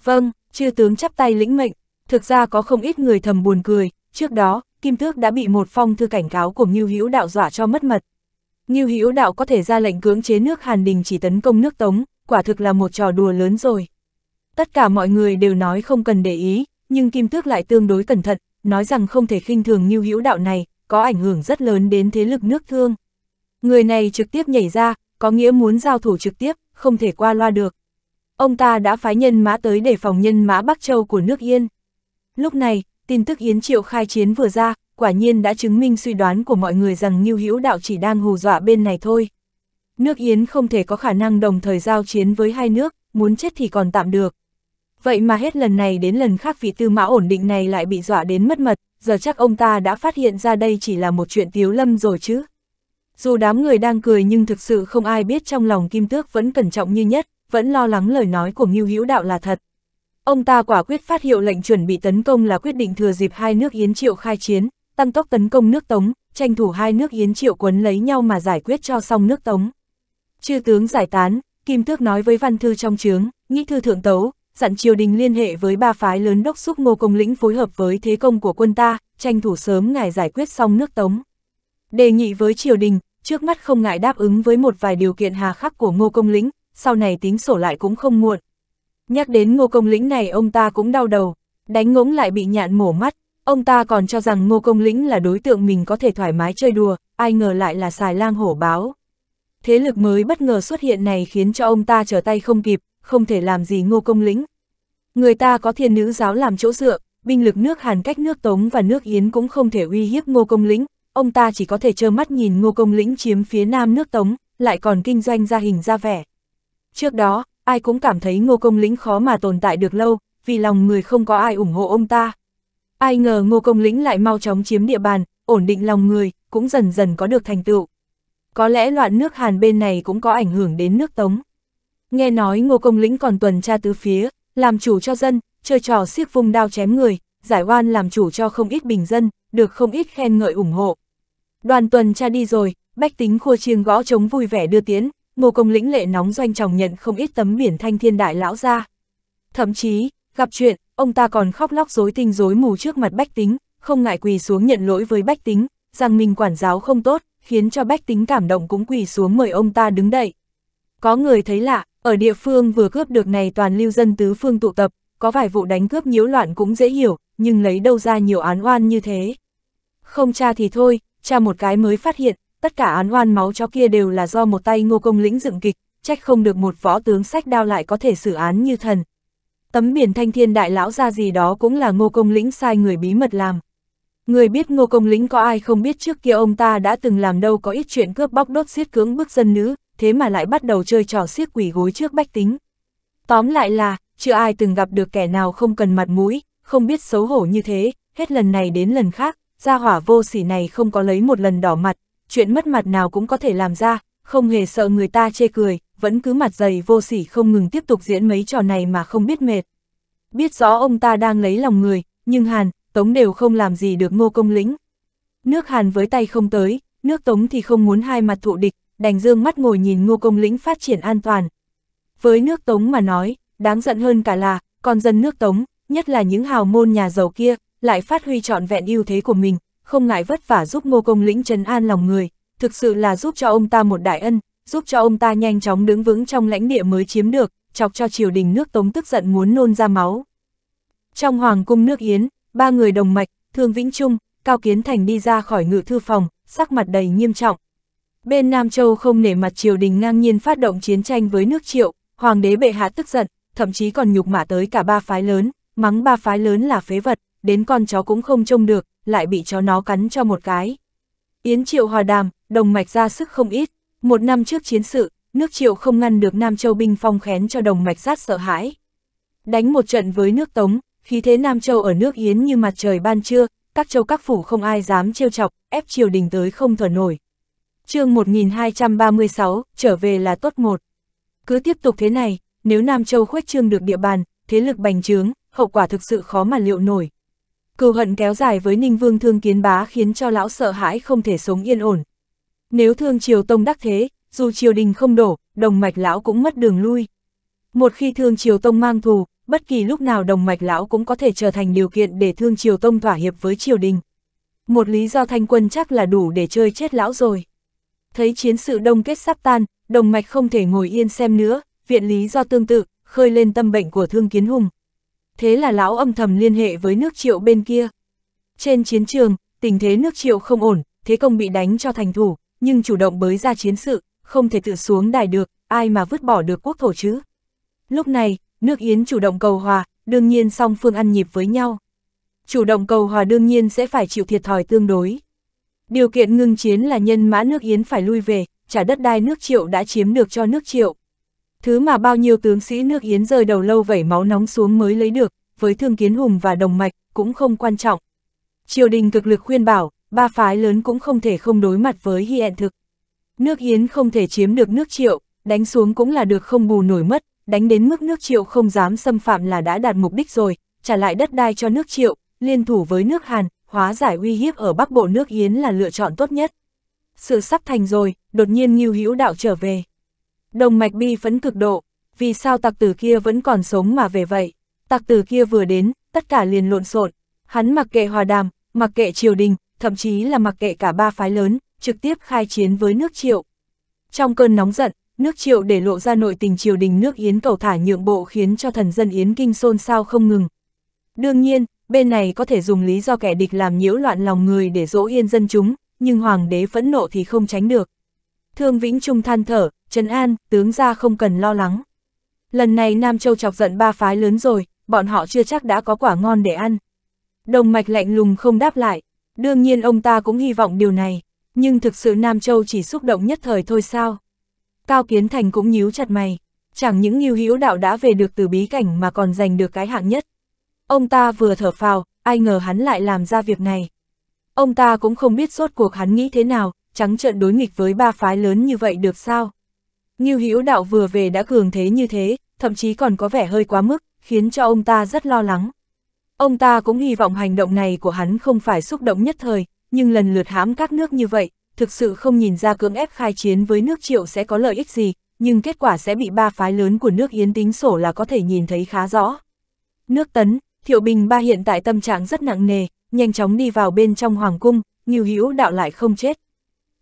Vâng, chư tướng chắp tay lĩnh mệnh, thực ra có không ít người thầm buồn cười, trước đó, Kim Tước đã bị một phong thư cảnh cáo của Ngưu Hữu Đạo dọa cho mất mật. Ngưu Hữu Đạo có thể ra lệnh cưỡng chế nước Hàn Đình chỉ tấn công nước Tống, quả thực là một trò đùa lớn rồi. Tất cả mọi người đều nói không cần để ý, nhưng Kim Tước lại tương đối cẩn thận, nói rằng không thể khinh thường như hữu đạo này, có ảnh hưởng rất lớn đến thế lực nước thương. Người này trực tiếp nhảy ra, có nghĩa muốn giao thủ trực tiếp, không thể qua loa được. Ông ta đã phái nhân mã tới để phòng nhân mã Bắc Châu của nước Yên. Lúc này, tin tức Yến Triệu khai chiến vừa ra, quả nhiên đã chứng minh suy đoán của mọi người rằng Nhiêu Hữu Đạo chỉ đang hù dọa bên này thôi. Nước Yến không thể có khả năng đồng thời giao chiến với hai nước, muốn chết thì còn tạm được. Vậy mà hết lần này đến lần khác vị tư mã ổn định này lại bị dọa đến mất mật, giờ chắc ông ta đã phát hiện ra đây chỉ là một chuyện tiếu lâm rồi chứ. Dù đám người đang cười nhưng thực sự không ai biết trong lòng Kim Tước vẫn cẩn trọng như nhất, vẫn lo lắng lời nói của Ngưu Hữu Đạo là thật. Ông ta quả quyết phát hiệu lệnh chuẩn bị tấn công là quyết định thừa dịp hai nước Yến Triệu khai chiến, tăng tốc tấn công nước Tống, tranh thủ hai nước Yến Triệu quấn lấy nhau mà giải quyết cho xong nước Tống. Chư tướng giải tán, Kim Tước nói với văn thư trong chướng, nghĩ thư thượng tấu, dặn triều đình liên hệ với ba phái lớn đốc xúc ngô công lĩnh phối hợp với thế công của quân ta, tranh thủ sớm ngài giải quyết xong nước tống. Đề nghị với triều đình, trước mắt không ngại đáp ứng với một vài điều kiện hà khắc của ngô công lĩnh, sau này tính sổ lại cũng không muộn. Nhắc đến ngô công lĩnh này ông ta cũng đau đầu, đánh ngỗng lại bị nhạn mổ mắt, ông ta còn cho rằng ngô công lĩnh là đối tượng mình có thể thoải mái chơi đùa, ai ngờ lại là xài lang hổ báo. Thế lực mới bất ngờ xuất hiện này khiến cho ông ta trở tay không kịp, không thể làm gì ngô công lĩnh. Người ta có thiên nữ giáo làm chỗ dựa, binh lực nước Hàn cách nước Tống và nước Yến cũng không thể uy hiếp ngô công lĩnh, ông ta chỉ có thể trơ mắt nhìn ngô công lĩnh chiếm phía nam nước Tống, lại còn kinh doanh ra hình ra vẻ. Trước đó, ai cũng cảm thấy ngô công lĩnh khó mà tồn tại được lâu, vì lòng người không có ai ủng hộ ông ta. Ai ngờ ngô công lĩnh lại mau chóng chiếm địa bàn, ổn định lòng người, cũng dần dần có được thành tựu. Có lẽ loạn nước Hàn bên này cũng có ảnh hưởng đến nước Tống. Nghe nói ngô công lĩnh còn tuần tra tứ phía, làm chủ cho dân, chơi trò siếc vùng đao chém người, giải oan làm chủ cho không ít bình dân, được không ít khen ngợi ủng hộ. Đoàn tuần tra đi rồi, bách tính khua chiêng gõ trống vui vẻ đưa tiến, ngô công lĩnh lệ nóng doanh chồng nhận không ít tấm biển thanh thiên đại lão ra. Thậm chí, gặp chuyện, ông ta còn khóc lóc rối tinh rối mù trước mặt bách tính, không ngại quỳ xuống nhận lỗi với bách tính, rằng mình quản giáo không tốt, khiến cho bách tính cảm động cũng quỳ xuống mời ông ta đứng đậy. Có người thấy lạ, ở địa phương vừa cướp được này toàn lưu dân tứ phương tụ tập, có vài vụ đánh cướp nhiễu loạn cũng dễ hiểu, nhưng lấy đâu ra nhiều án oan như thế. Không cha thì thôi, cha một cái mới phát hiện, tất cả án oan máu chó kia đều là do một tay ngô công lĩnh dựng kịch, trách không được một võ tướng sách đao lại có thể xử án như thần. Tấm biển thanh thiên đại lão ra gì đó cũng là ngô công lĩnh sai người bí mật làm. Người biết ngô công lĩnh có ai không biết trước kia ông ta đã từng làm đâu có ít chuyện cướp bóc đốt giết cưỡng bức dân nữ, thế mà lại bắt đầu chơi trò xiếc quỷ gối trước bách tính. Tóm lại là, chưa ai từng gặp được kẻ nào không cần mặt mũi, không biết xấu hổ như thế, hết lần này đến lần khác, gia hỏa vô sỉ này không có lấy một lần đỏ mặt, chuyện mất mặt nào cũng có thể làm ra, không hề sợ người ta chê cười, vẫn cứ mặt dày vô sỉ không ngừng tiếp tục diễn mấy trò này mà không biết mệt. Biết rõ ông ta đang lấy lòng người, nhưng Hàn, Tống đều không làm gì được ngô công lĩnh. Nước Hàn với tay không tới, nước Tống thì không muốn hai mặt thụ địch, đành dương mắt ngồi nhìn ngô công lĩnh phát triển an toàn. Với nước Tống mà nói, đáng giận hơn cả là, con dân nước Tống, nhất là những hào môn nhà giàu kia, lại phát huy trọn vẹn ưu thế của mình, không ngại vất vả giúp ngô công lĩnh trấn an lòng người, thực sự là giúp cho ông ta một đại ân, giúp cho ông ta nhanh chóng đứng vững trong lãnh địa mới chiếm được, chọc cho triều đình nước Tống tức giận muốn nôn ra máu. Trong hoàng cung nước Yến, ba người đồng mạch, Thương Vĩnh Trung, Cao Kiến Thành đi ra khỏi ngự thư phòng, sắc mặt đầy nghiêm trọng, Bên Nam Châu không nể mặt triều đình ngang nhiên phát động chiến tranh với nước triệu, hoàng đế bệ hạ tức giận, thậm chí còn nhục mạ tới cả ba phái lớn, mắng ba phái lớn là phế vật, đến con chó cũng không trông được, lại bị chó nó cắn cho một cái. Yến triệu hòa đàm, đồng mạch ra sức không ít, một năm trước chiến sự, nước triệu không ngăn được Nam Châu binh phong khén cho đồng mạch sát sợ hãi. Đánh một trận với nước Tống, khí thế Nam Châu ở nước Yến như mặt trời ban trưa, các châu các phủ không ai dám trêu chọc, ép triều đình tới không thở nổi chương 1236, trở về là tốt một. Cứ tiếp tục thế này, nếu Nam Châu khuếch trương được địa bàn, thế lực bành trướng, hậu quả thực sự khó mà liệu nổi. Cừu hận kéo dài với Ninh Vương Thương Kiến Bá khiến cho lão sợ hãi không thể sống yên ổn. Nếu Thương Triều Tông đắc thế, dù triều đình không đổ, đồng mạch lão cũng mất đường lui. Một khi Thương Triều Tông mang thù, bất kỳ lúc nào đồng mạch lão cũng có thể trở thành điều kiện để Thương Triều Tông thỏa hiệp với triều đình. Một lý do thanh quân chắc là đủ để chơi chết lão rồi thấy chiến sự đông kết sắp tan, đồng mạch không thể ngồi yên xem nữa, viện lý do tương tự, khơi lên tâm bệnh của Thương Kiến Hùng. Thế là lão âm thầm liên hệ với nước triệu bên kia. Trên chiến trường, tình thế nước triệu không ổn, thế công bị đánh cho thành thủ, nhưng chủ động bới ra chiến sự, không thể tự xuống đài được, ai mà vứt bỏ được quốc thổ chứ. Lúc này, nước Yến chủ động cầu hòa, đương nhiên song phương ăn nhịp với nhau. Chủ động cầu hòa đương nhiên sẽ phải chịu thiệt thòi tương đối. Điều kiện ngưng chiến là nhân mã nước Yến phải lui về, trả đất đai nước Triệu đã chiếm được cho nước Triệu. Thứ mà bao nhiêu tướng sĩ nước Yến rơi đầu lâu vẩy máu nóng xuống mới lấy được, với thương kiến hùng và đồng mạch, cũng không quan trọng. Triều đình cực lực khuyên bảo, ba phái lớn cũng không thể không đối mặt với hi thực. Nước Yến không thể chiếm được nước Triệu, đánh xuống cũng là được không bù nổi mất, đánh đến mức nước Triệu không dám xâm phạm là đã đạt mục đích rồi, trả lại đất đai cho nước Triệu, liên thủ với nước Hàn, hóa giải uy hiếp ở bắc bộ nước Yến là lựa chọn tốt nhất. Sự sắp thành rồi, đột nhiên Ngưu Hữu Đạo trở về. Đồng mạch bi phấn cực độ, vì sao tặc tử kia vẫn còn sống mà về vậy? Tặc tử kia vừa đến, tất cả liền lộn xộn. Hắn mặc kệ hòa đàm, mặc kệ triều đình, thậm chí là mặc kệ cả ba phái lớn, trực tiếp khai chiến với nước triệu. Trong cơn nóng giận, nước triệu để lộ ra nội tình triều đình nước Yến cầu thả nhượng bộ khiến cho thần dân Yến kinh xôn xao không ngừng. Đương nhiên, bên này có thể dùng lý do kẻ địch làm nhiễu loạn lòng người để dỗ yên dân chúng, nhưng hoàng đế phẫn nộ thì không tránh được. Thương Vĩnh Trung than thở, Trần An, tướng ra không cần lo lắng. Lần này Nam Châu chọc giận ba phái lớn rồi, bọn họ chưa chắc đã có quả ngon để ăn. Đồng mạch lạnh lùng không đáp lại, đương nhiên ông ta cũng hy vọng điều này, nhưng thực sự Nam Châu chỉ xúc động nhất thời thôi sao. Cao Kiến Thành cũng nhíu chặt mày, chẳng những nghiêu hữu đạo đã về được từ bí cảnh mà còn giành được cái hạng nhất. Ông ta vừa thở phào, ai ngờ hắn lại làm ra việc này. Ông ta cũng không biết suốt cuộc hắn nghĩ thế nào, trắng trợn đối nghịch với ba phái lớn như vậy được sao. Như hữu đạo vừa về đã cường thế như thế, thậm chí còn có vẻ hơi quá mức, khiến cho ông ta rất lo lắng. Ông ta cũng hy vọng hành động này của hắn không phải xúc động nhất thời, nhưng lần lượt hãm các nước như vậy, thực sự không nhìn ra cưỡng ép khai chiến với nước triệu sẽ có lợi ích gì, nhưng kết quả sẽ bị ba phái lớn của nước Yến tính sổ là có thể nhìn thấy khá rõ. Nước Tấn, Thiệu Bình Ba hiện tại tâm trạng rất nặng nề, nhanh chóng đi vào bên trong hoàng cung, Ngưu Hữu đạo lại không chết.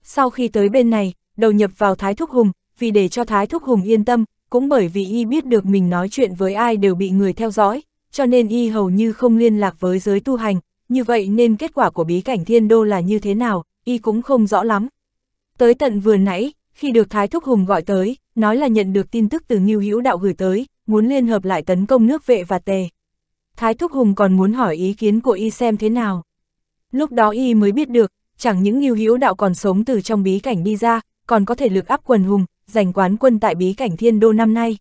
Sau khi tới bên này, đầu nhập vào Thái Thúc Hùng, vì để cho Thái Thúc Hùng yên tâm, cũng bởi vì y biết được mình nói chuyện với ai đều bị người theo dõi, cho nên y hầu như không liên lạc với giới tu hành, như vậy nên kết quả của bí cảnh thiên đô là như thế nào, y cũng không rõ lắm. Tới tận vừa nãy, khi được Thái Thúc Hùng gọi tới, nói là nhận được tin tức từ Ngưu Hữu Đạo gửi tới, muốn liên hợp lại tấn công nước vệ và tề. Thái Thúc Hùng còn muốn hỏi ý kiến của y xem thế nào. Lúc đó y mới biết được, chẳng những Ngưu Hữu Đạo còn sống từ trong bí cảnh đi ra, còn có thể lực áp quần hùng, giành quán quân tại bí cảnh thiên đô năm nay.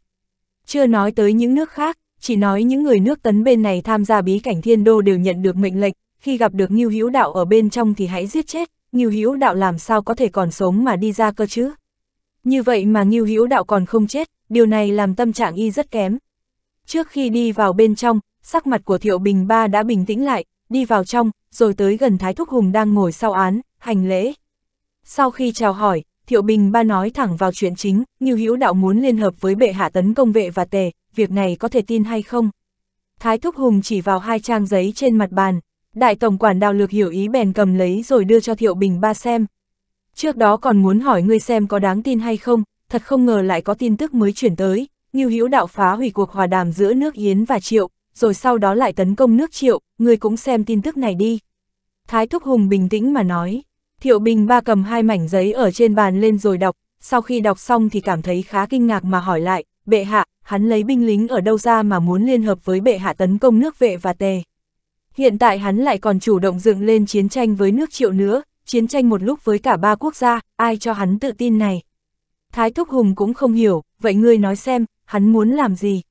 Chưa nói tới những nước khác, chỉ nói những người nước tấn bên này tham gia bí cảnh thiên đô đều nhận được mệnh lệnh, khi gặp được Ngưu Hữu Đạo ở bên trong thì hãy giết chết, Ngưu Hữu Đạo làm sao có thể còn sống mà đi ra cơ chứ? Như vậy mà Ngưu Hữu Đạo còn không chết, điều này làm tâm trạng y rất kém. Trước khi đi vào bên trong, sắc mặt của Thiệu Bình Ba đã bình tĩnh lại, đi vào trong, rồi tới gần Thái Thúc Hùng đang ngồi sau án, hành lễ. Sau khi chào hỏi, Thiệu Bình Ba nói thẳng vào chuyện chính, như hữu đạo muốn liên hợp với bệ hạ tấn công vệ và tề, việc này có thể tin hay không? Thái Thúc Hùng chỉ vào hai trang giấy trên mặt bàn, đại tổng quản đào lược hiểu ý bèn cầm lấy rồi đưa cho Thiệu Bình Ba xem. Trước đó còn muốn hỏi ngươi xem có đáng tin hay không, thật không ngờ lại có tin tức mới chuyển tới, như hữu đạo phá hủy cuộc hòa đàm giữa nước Yến và Triệu, rồi sau đó lại tấn công nước triệu, người cũng xem tin tức này đi. Thái Thúc Hùng bình tĩnh mà nói, Thiệu Bình ba cầm hai mảnh giấy ở trên bàn lên rồi đọc, sau khi đọc xong thì cảm thấy khá kinh ngạc mà hỏi lại, bệ hạ, hắn lấy binh lính ở đâu ra mà muốn liên hợp với bệ hạ tấn công nước vệ và tề. Hiện tại hắn lại còn chủ động dựng lên chiến tranh với nước triệu nữa, chiến tranh một lúc với cả ba quốc gia, ai cho hắn tự tin này. Thái Thúc Hùng cũng không hiểu, vậy ngươi nói xem, hắn muốn làm gì?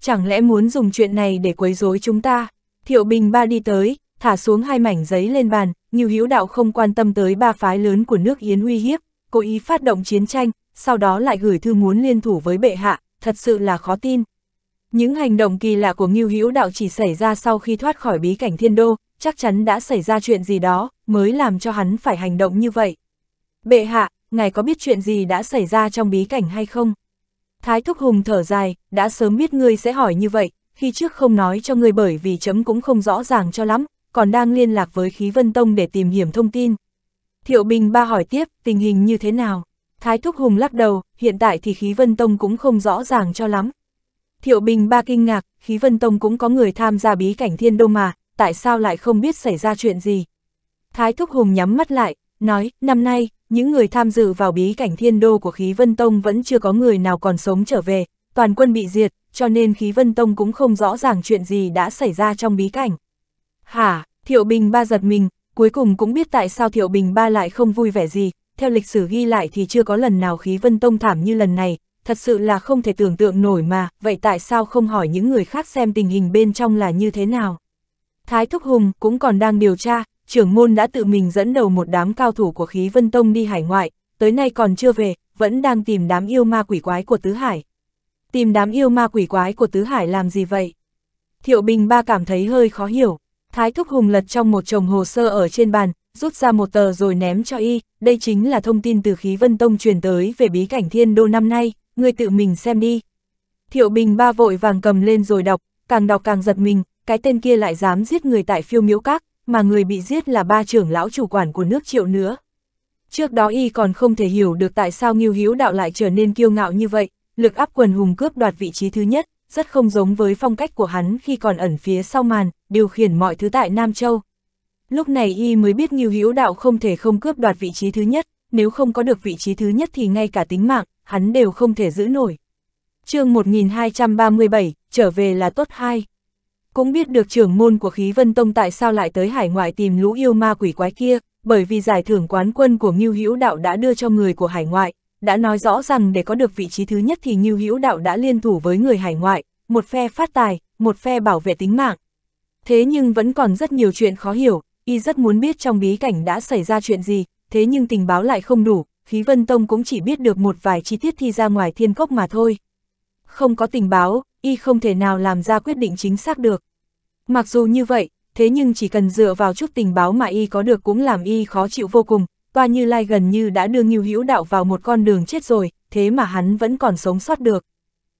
chẳng lẽ muốn dùng chuyện này để quấy rối chúng ta? Thiệu Bình Ba đi tới, thả xuống hai mảnh giấy lên bàn, Ngưu Hữu Đạo không quan tâm tới ba phái lớn của nước Yến uy hiếp, cố ý phát động chiến tranh, sau đó lại gửi thư muốn liên thủ với bệ hạ, thật sự là khó tin. Những hành động kỳ lạ của Ngưu Hữu Đạo chỉ xảy ra sau khi thoát khỏi bí cảnh thiên đô, chắc chắn đã xảy ra chuyện gì đó, mới làm cho hắn phải hành động như vậy. Bệ hạ, ngài có biết chuyện gì đã xảy ra trong bí cảnh hay không? Thái Thúc Hùng thở dài, đã sớm biết ngươi sẽ hỏi như vậy, khi trước không nói cho ngươi bởi vì chấm cũng không rõ ràng cho lắm, còn đang liên lạc với khí vân tông để tìm hiểm thông tin. Thiệu Bình ba hỏi tiếp, tình hình như thế nào? Thái Thúc Hùng lắc đầu, hiện tại thì khí vân tông cũng không rõ ràng cho lắm. Thiệu Bình ba kinh ngạc, khí vân tông cũng có người tham gia bí cảnh thiên đô mà, tại sao lại không biết xảy ra chuyện gì? Thái Thúc Hùng nhắm mắt lại, nói, năm nay, những người tham dự vào bí cảnh thiên đô của khí vân tông vẫn chưa có người nào còn sống trở về, toàn quân bị diệt, cho nên khí vân tông cũng không rõ ràng chuyện gì đã xảy ra trong bí cảnh. Hả, Thiệu Bình ba giật mình, cuối cùng cũng biết tại sao Thiệu Bình ba lại không vui vẻ gì, theo lịch sử ghi lại thì chưa có lần nào khí vân tông thảm như lần này, thật sự là không thể tưởng tượng nổi mà, vậy tại sao không hỏi những người khác xem tình hình bên trong là như thế nào. Thái Thúc Hùng cũng còn đang điều tra, trưởng môn đã tự mình dẫn đầu một đám cao thủ của khí vân tông đi hải ngoại, tới nay còn chưa về, vẫn đang tìm đám yêu ma quỷ quái của Tứ Hải. Tìm đám yêu ma quỷ quái của Tứ Hải làm gì vậy? Thiệu Bình Ba cảm thấy hơi khó hiểu. Thái Thúc Hùng lật trong một chồng hồ sơ ở trên bàn, rút ra một tờ rồi ném cho y, đây chính là thông tin từ khí vân tông truyền tới về bí cảnh thiên đô năm nay, người tự mình xem đi. Thiệu Bình Ba vội vàng cầm lên rồi đọc, càng đọc càng giật mình, cái tên kia lại dám giết người tại phiêu miếu các, mà người bị giết là ba trưởng lão chủ quản của nước triệu nữa. Trước đó y còn không thể hiểu được tại sao Ngưu Hiếu Đạo lại trở nên kiêu ngạo như vậy, lực áp quần hùng cướp đoạt vị trí thứ nhất, rất không giống với phong cách của hắn khi còn ẩn phía sau màn, điều khiển mọi thứ tại Nam Châu. Lúc này y mới biết Ngưu Hiếu Đạo không thể không cướp đoạt vị trí thứ nhất, nếu không có được vị trí thứ nhất thì ngay cả tính mạng, hắn đều không thể giữ nổi. chương 1237, trở về là tốt hai cũng biết được trưởng môn của khí vân tông tại sao lại tới hải ngoại tìm lũ yêu ma quỷ quái kia, bởi vì giải thưởng quán quân của Ngưu Hữu Đạo đã đưa cho người của hải ngoại, đã nói rõ rằng để có được vị trí thứ nhất thì Ngưu Hữu Đạo đã liên thủ với người hải ngoại, một phe phát tài, một phe bảo vệ tính mạng. Thế nhưng vẫn còn rất nhiều chuyện khó hiểu, y rất muốn biết trong bí cảnh đã xảy ra chuyện gì, thế nhưng tình báo lại không đủ, khí vân tông cũng chỉ biết được một vài chi tiết thi ra ngoài thiên cốc mà thôi. Không có tình báo, y không thể nào làm ra quyết định chính xác được. Mặc dù như vậy, thế nhưng chỉ cần dựa vào chút tình báo mà y có được cũng làm y khó chịu vô cùng, toa như lai gần như đã đưa Ngưu Hữu Đạo vào một con đường chết rồi, thế mà hắn vẫn còn sống sót được.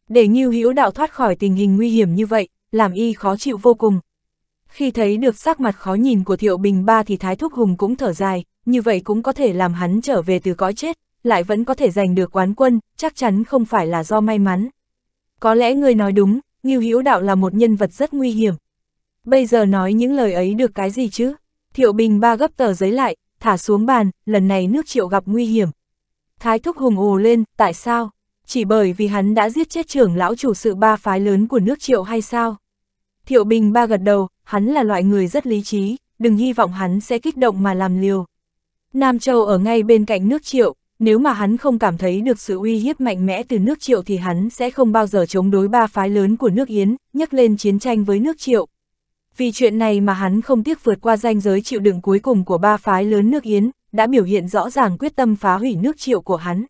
Để Ngưu Hữu Đạo thoát khỏi tình hình nguy hiểm như vậy, làm y khó chịu vô cùng. Khi thấy được sắc mặt khó nhìn của Thiệu Bình Ba thì Thái Thúc Hùng cũng thở dài, như vậy cũng có thể làm hắn trở về từ cõi chết, lại vẫn có thể giành được quán quân, chắc chắn không phải là do may mắn. Có lẽ người nói đúng, Ngưu Hữu Đạo là một nhân vật rất nguy hiểm. Bây giờ nói những lời ấy được cái gì chứ? Thiệu Bình ba gấp tờ giấy lại, thả xuống bàn, lần này nước triệu gặp nguy hiểm. Thái Thúc Hùng ồ lên, tại sao? Chỉ bởi vì hắn đã giết chết trưởng lão chủ sự ba phái lớn của nước triệu hay sao? Thiệu Bình ba gật đầu, hắn là loại người rất lý trí, đừng hy vọng hắn sẽ kích động mà làm liều. Nam Châu ở ngay bên cạnh nước triệu, nếu mà hắn không cảm thấy được sự uy hiếp mạnh mẽ từ nước triệu thì hắn sẽ không bao giờ chống đối ba phái lớn của nước Yến, nhắc lên chiến tranh với nước triệu. Vì chuyện này mà hắn không tiếc vượt qua ranh giới chịu đựng cuối cùng của ba phái lớn nước Yến, đã biểu hiện rõ ràng quyết tâm phá hủy nước triệu của hắn.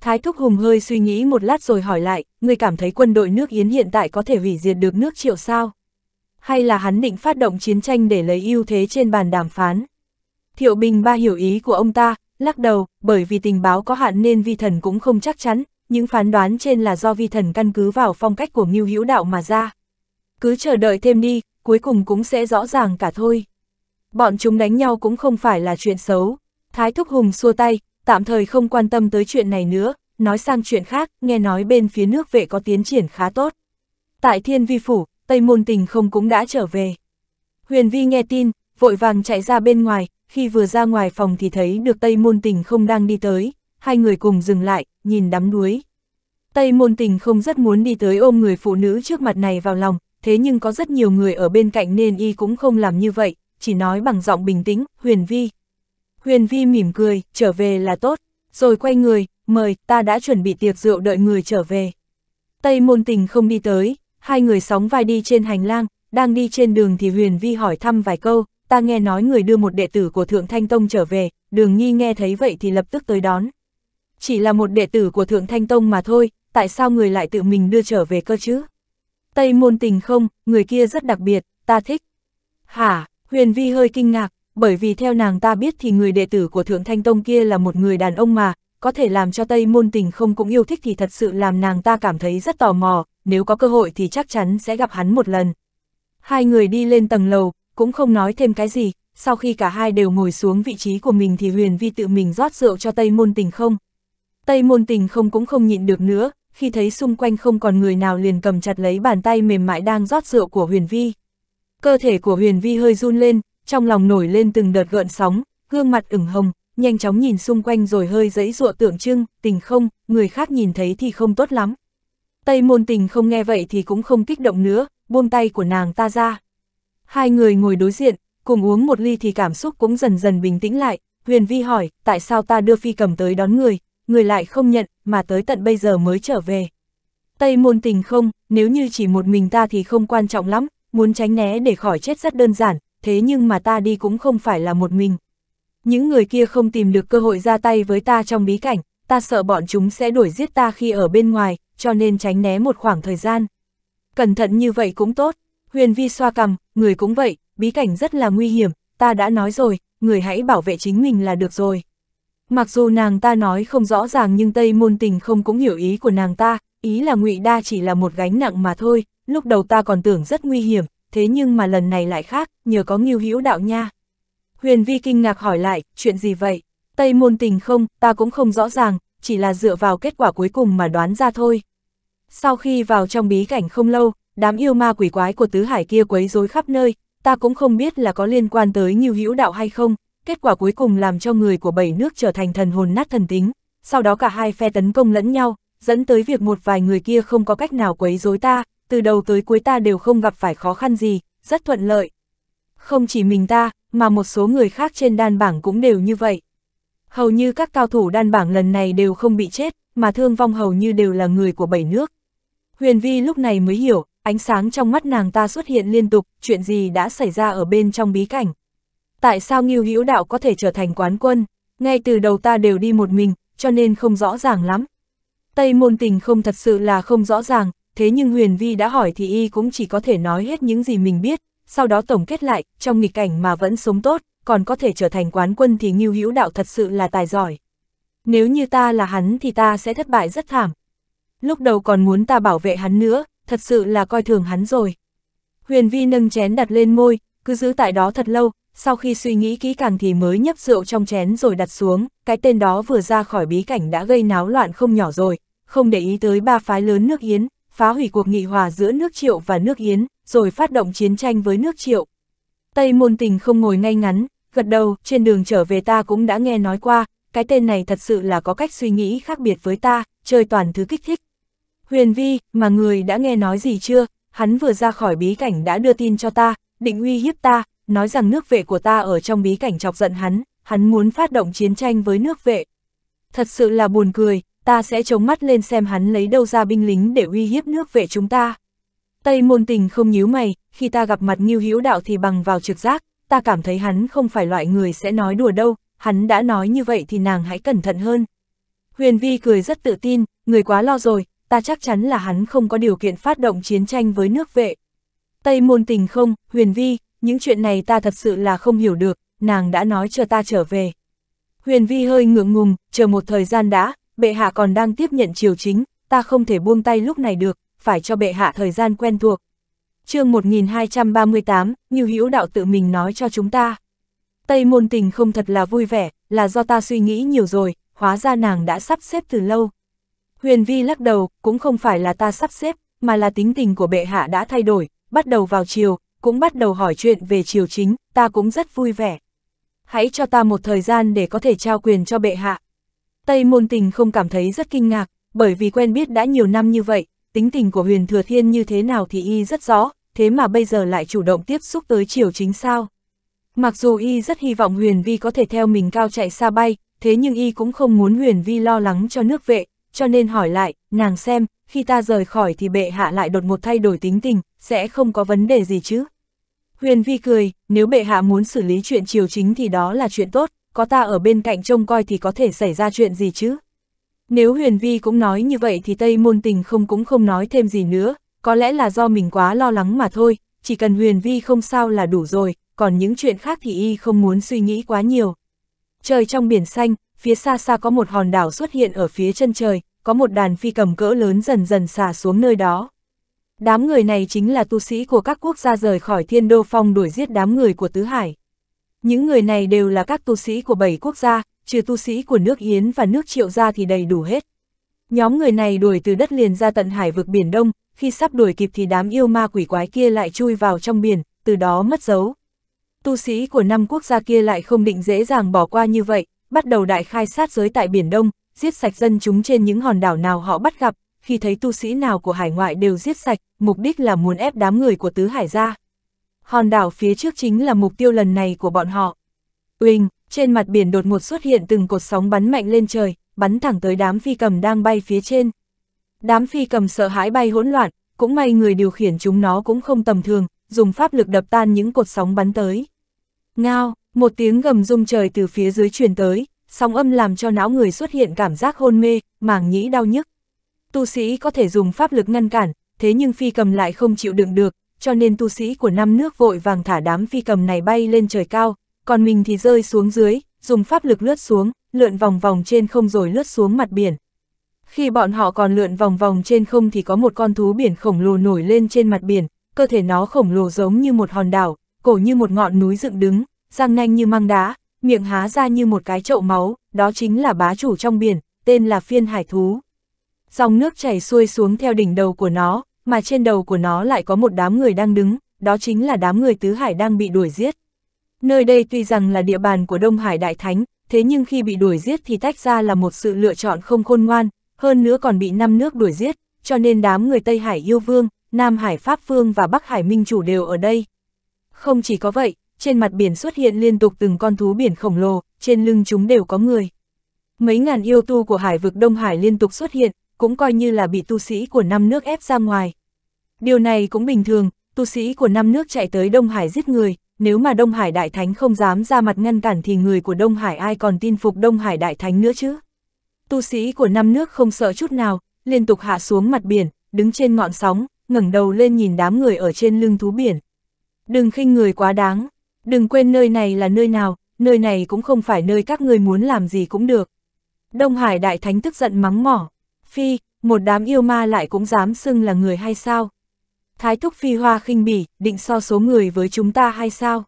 Thái Thúc Hùng hơi suy nghĩ một lát rồi hỏi lại, người cảm thấy quân đội nước Yến hiện tại có thể hủy diệt được nước triệu sao? Hay là hắn định phát động chiến tranh để lấy ưu thế trên bàn đàm phán? Thiệu Bình Ba hiểu ý của ông ta, lắc đầu, bởi vì tình báo có hạn nên vi thần cũng không chắc chắn, những phán đoán trên là do vi thần căn cứ vào phong cách của Ngưu Hữu Đạo mà ra. Cứ chờ đợi thêm đi, cuối cùng cũng sẽ rõ ràng cả thôi. Bọn chúng đánh nhau cũng không phải là chuyện xấu. Thái Thúc Hùng xua tay, tạm thời không quan tâm tới chuyện này nữa, nói sang chuyện khác, nghe nói bên phía nước vệ có tiến triển khá tốt. Tại Thiên Vi Phủ, Tây Môn Tình không cũng đã trở về. Huyền Vi nghe tin, vội vàng chạy ra bên ngoài, khi vừa ra ngoài phòng thì thấy được Tây Môn Tình không đang đi tới, hai người cùng dừng lại, nhìn đắm đuối. Tây Môn Tình không rất muốn đi tới ôm người phụ nữ trước mặt này vào lòng, thế nhưng có rất nhiều người ở bên cạnh nên y cũng không làm như vậy, chỉ nói bằng giọng bình tĩnh, Huyền Vi. Huyền Vi mỉm cười, trở về là tốt, rồi quay người, mời, ta đã chuẩn bị tiệc rượu đợi người trở về. Tây Môn Tình không đi tới, hai người sóng vai đi trên hành lang, đang đi trên đường thì Huyền Vi hỏi thăm vài câu, ta nghe nói người đưa một đệ tử của Thượng Thanh Tông trở về, đường nhi nghe thấy vậy thì lập tức tới đón. Chỉ là một đệ tử của Thượng Thanh Tông mà thôi, tại sao người lại tự mình đưa trở về cơ chứ? Tây môn tình không, người kia rất đặc biệt, ta thích. Hả, Huyền Vi hơi kinh ngạc, bởi vì theo nàng ta biết thì người đệ tử của Thượng Thanh Tông kia là một người đàn ông mà, có thể làm cho Tây môn tình không cũng yêu thích thì thật sự làm nàng ta cảm thấy rất tò mò, nếu có cơ hội thì chắc chắn sẽ gặp hắn một lần. Hai người đi lên tầng lầu, cũng không nói thêm cái gì, sau khi cả hai đều ngồi xuống vị trí của mình thì Huyền Vi tự mình rót rượu cho Tây Môn Tình không. Tây Môn Tình không cũng không nhịn được nữa, khi thấy xung quanh không còn người nào liền cầm chặt lấy bàn tay mềm mại đang rót rượu của Huyền Vi. Cơ thể của Huyền Vi hơi run lên, trong lòng nổi lên từng đợt gợn sóng, gương mặt ửng hồng, nhanh chóng nhìn xung quanh rồi hơi dẫy dụa tượng trưng, tình không, người khác nhìn thấy thì không tốt lắm. Tây môn tình không nghe vậy thì cũng không kích động nữa, buông tay của nàng ta ra. Hai người ngồi đối diện, cùng uống một ly thì cảm xúc cũng dần dần bình tĩnh lại. Huyền Vi hỏi, tại sao ta đưa phi cầm tới đón người, người lại không nhận, mà tới tận bây giờ mới trở về. Tây môn tình không, nếu như chỉ một mình ta thì không quan trọng lắm, muốn tránh né để khỏi chết rất đơn giản, thế nhưng mà ta đi cũng không phải là một mình. Những người kia không tìm được cơ hội ra tay với ta trong bí cảnh, ta sợ bọn chúng sẽ đuổi giết ta khi ở bên ngoài, cho nên tránh né một khoảng thời gian. Cẩn thận như vậy cũng tốt, Huyền Vi xoa cằm, người cũng vậy, bí cảnh rất là nguy hiểm, ta đã nói rồi, người hãy bảo vệ chính mình là được rồi. Mặc dù nàng ta nói không rõ ràng nhưng Tây Môn Tình không cũng hiểu ý của nàng ta, ý là ngụy Đa chỉ là một gánh nặng mà thôi, lúc đầu ta còn tưởng rất nguy hiểm, thế nhưng mà lần này lại khác, nhờ có Ngưu hữu đạo nha. Huyền Vi kinh ngạc hỏi lại, chuyện gì vậy? Tây Môn Tình không, ta cũng không rõ ràng, chỉ là dựa vào kết quả cuối cùng mà đoán ra thôi. Sau khi vào trong bí cảnh không lâu, đám yêu ma quỷ quái của tứ hải kia quấy rối khắp nơi, ta cũng không biết là có liên quan tới Ngưu Hữu Đạo hay không, kết quả cuối cùng làm cho người của bảy nước trở thành thần hồn nát thần tính, sau đó cả hai phe tấn công lẫn nhau, dẫn tới việc một vài người kia không có cách nào quấy rối ta, từ đầu tới cuối ta đều không gặp phải khó khăn gì, rất thuận lợi. Không chỉ mình ta, mà một số người khác trên đan bảng cũng đều như vậy. Hầu như các cao thủ đan bảng lần này đều không bị chết, mà thương vong hầu như đều là người của bảy nước. Huyền Vi lúc này mới hiểu, ánh sáng trong mắt nàng ta xuất hiện liên tục, chuyện gì đã xảy ra ở bên trong bí cảnh. Tại sao Ngưu Hữu Đạo có thể trở thành quán quân, ngay từ đầu ta đều đi một mình, cho nên không rõ ràng lắm. Tây môn tình không thật sự là không rõ ràng, thế nhưng Huyền Vi đã hỏi thì y cũng chỉ có thể nói hết những gì mình biết, sau đó tổng kết lại, trong nghịch cảnh mà vẫn sống tốt, còn có thể trở thành quán quân thì Ngưu Hữu Đạo thật sự là tài giỏi. Nếu như ta là hắn thì ta sẽ thất bại rất thảm. Lúc đầu còn muốn ta bảo vệ hắn nữa, thật sự là coi thường hắn rồi. Huyền Vi nâng chén đặt lên môi, cứ giữ tại đó thật lâu, sau khi suy nghĩ kỹ càng thì mới nhấp rượu trong chén rồi đặt xuống, cái tên đó vừa ra khỏi bí cảnh đã gây náo loạn không nhỏ rồi, không để ý tới ba phái lớn nước Yến, phá hủy cuộc nghị hòa giữa nước Triệu và nước Yến, rồi phát động chiến tranh với nước Triệu. Tây môn tình không ngồi ngay ngắn, gật đầu, trên đường trở về ta cũng đã nghe nói qua, cái tên này thật sự là có cách suy nghĩ khác biệt với ta, chơi toàn thứ kích thích. Huyền Vi, mà người đã nghe nói gì chưa, hắn vừa ra khỏi bí cảnh đã đưa tin cho ta, định uy hiếp ta, nói rằng nước vệ của ta ở trong bí cảnh chọc giận hắn, hắn muốn phát động chiến tranh với nước vệ. Thật sự là buồn cười, ta sẽ chống mắt lên xem hắn lấy đâu ra binh lính để uy hiếp nước vệ chúng ta. Tây môn tình không nhíu mày, khi ta gặp mặt Nghiêu Hữu Đạo thì bằng vào trực giác, ta cảm thấy hắn không phải loại người sẽ nói đùa đâu, hắn đã nói như vậy thì nàng hãy cẩn thận hơn. Huyền Vi cười rất tự tin, người quá lo rồi, ta chắc chắn là hắn không có điều kiện phát động chiến tranh với nước vệ. Tây môn tình không, huyền vi, những chuyện này ta thật sự là không hiểu được, nàng đã nói chờ ta trở về. Huyền vi hơi ngượng ngùng, chờ một thời gian đã, bệ hạ còn đang tiếp nhận triều chính, ta không thể buông tay lúc này được, phải cho bệ hạ thời gian quen thuộc. chương 1238, Như Hữu Đạo tự mình nói cho chúng ta. Tây môn tình không thật là vui vẻ, là do ta suy nghĩ nhiều rồi, hóa ra nàng đã sắp xếp từ lâu. Huyền Vi lắc đầu, cũng không phải là ta sắp xếp, mà là tính tình của bệ hạ đã thay đổi, bắt đầu vào chiều, cũng bắt đầu hỏi chuyện về chiều chính, ta cũng rất vui vẻ. Hãy cho ta một thời gian để có thể trao quyền cho bệ hạ. Tây môn tình không cảm thấy rất kinh ngạc, bởi vì quen biết đã nhiều năm như vậy, tính tình của huyền thừa thiên như thế nào thì y rất rõ, thế mà bây giờ lại chủ động tiếp xúc tới chiều chính sao. Mặc dù y rất hy vọng huyền vi có thể theo mình cao chạy xa bay, thế nhưng y cũng không muốn huyền vi lo lắng cho nước vệ, cho nên hỏi lại, nàng xem, khi ta rời khỏi thì bệ hạ lại đột một thay đổi tính tình, sẽ không có vấn đề gì chứ. Huyền Vi cười, nếu bệ hạ muốn xử lý chuyện triều chính thì đó là chuyện tốt, có ta ở bên cạnh trông coi thì có thể xảy ra chuyện gì chứ. Nếu Huyền Vi cũng nói như vậy thì Tây Môn Tình không cũng không nói thêm gì nữa, có lẽ là do mình quá lo lắng mà thôi, chỉ cần Huyền Vi không sao là đủ rồi, còn những chuyện khác thì y không muốn suy nghĩ quá nhiều. Trời trong biển xanh, phía xa xa có một hòn đảo xuất hiện ở phía chân trời, có một đàn phi cầm cỡ lớn dần dần xả xuống nơi đó. Đám người này chính là tu sĩ của các quốc gia rời khỏi thiên đô phong đuổi giết đám người của Tứ Hải. Những người này đều là các tu sĩ của bảy quốc gia, trừ tu sĩ của nước Yến và nước Triệu ra thì đầy đủ hết. Nhóm người này đuổi từ đất liền ra tận hải vực Biển Đông, khi sắp đuổi kịp thì đám yêu ma quỷ quái kia lại chui vào trong biển, từ đó mất dấu. Tu sĩ của năm quốc gia kia lại không định dễ dàng bỏ qua như vậy, bắt đầu đại khai sát giới tại Biển Đông, giết sạch dân chúng trên những hòn đảo nào họ bắt gặp, khi thấy tu sĩ nào của hải ngoại đều giết sạch, mục đích là muốn ép đám người của tứ hải ra. Hòn đảo phía trước chính là mục tiêu lần này của bọn họ. uyên trên mặt biển đột ngột xuất hiện từng cột sóng bắn mạnh lên trời, bắn thẳng tới đám phi cầm đang bay phía trên. Đám phi cầm sợ hãi bay hỗn loạn, cũng may người điều khiển chúng nó cũng không tầm thường, dùng pháp lực đập tan những cột sóng bắn tới. Ngao, một tiếng gầm rung trời từ phía dưới truyền tới, sóng âm làm cho não người xuất hiện cảm giác hôn mê, màng nhĩ đau nhức. Tu sĩ có thể dùng pháp lực ngăn cản, thế nhưng phi cầm lại không chịu đựng được, cho nên tu sĩ của năm nước vội vàng thả đám phi cầm này bay lên trời cao, còn mình thì rơi xuống dưới, dùng pháp lực lướt xuống, lượn vòng vòng trên không rồi lướt xuống mặt biển. Khi bọn họ còn lượn vòng vòng trên không thì có một con thú biển khổng lồ nổi lên trên mặt biển, cơ thể nó khổng lồ giống như một hòn đảo, cổ như một ngọn núi dựng đứng, răng nanh như măng đá, miệng há ra như một cái chậu máu, đó chính là bá chủ trong biển, tên là phiên hải thú. Dòng nước chảy xuôi xuống theo đỉnh đầu của nó, mà trên đầu của nó lại có một đám người đang đứng, đó chính là đám người tứ hải đang bị đuổi giết. Nơi đây tuy rằng là địa bàn của Đông Hải Đại Thánh, thế nhưng khi bị đuổi giết thì tách ra là một sự lựa chọn không khôn ngoan, hơn nữa còn bị năm nước đuổi giết, cho nên đám người Tây Hải Yêu Vương, Nam Hải Pháp Vương và Bắc Hải Minh Chủ đều ở đây. Không chỉ có vậy, trên mặt biển xuất hiện liên tục từng con thú biển khổng lồ, trên lưng chúng đều có người. Mấy ngàn yêu tu của hải vực Đông Hải liên tục xuất hiện, cũng coi như là bị tu sĩ của năm nước ép ra ngoài. Điều này cũng bình thường, tu sĩ của năm nước chạy tới Đông Hải giết người, nếu mà Đông Hải Đại Thánh không dám ra mặt ngăn cản thì người của Đông Hải ai còn tin phục Đông Hải Đại Thánh nữa chứ. Tu sĩ của năm nước không sợ chút nào, liên tục hạ xuống mặt biển, đứng trên ngọn sóng, ngẩng đầu lên nhìn đám người ở trên lưng thú biển. Đừng khinh người quá đáng, đừng quên nơi này là nơi nào, nơi này cũng không phải nơi các người muốn làm gì cũng được. Đông Hải Đại Thánh tức giận mắng mỏ, phi, một đám yêu ma lại cũng dám xưng là người hay sao? Thái thúc phi hoa khinh bỉ, định so số người với chúng ta hay sao?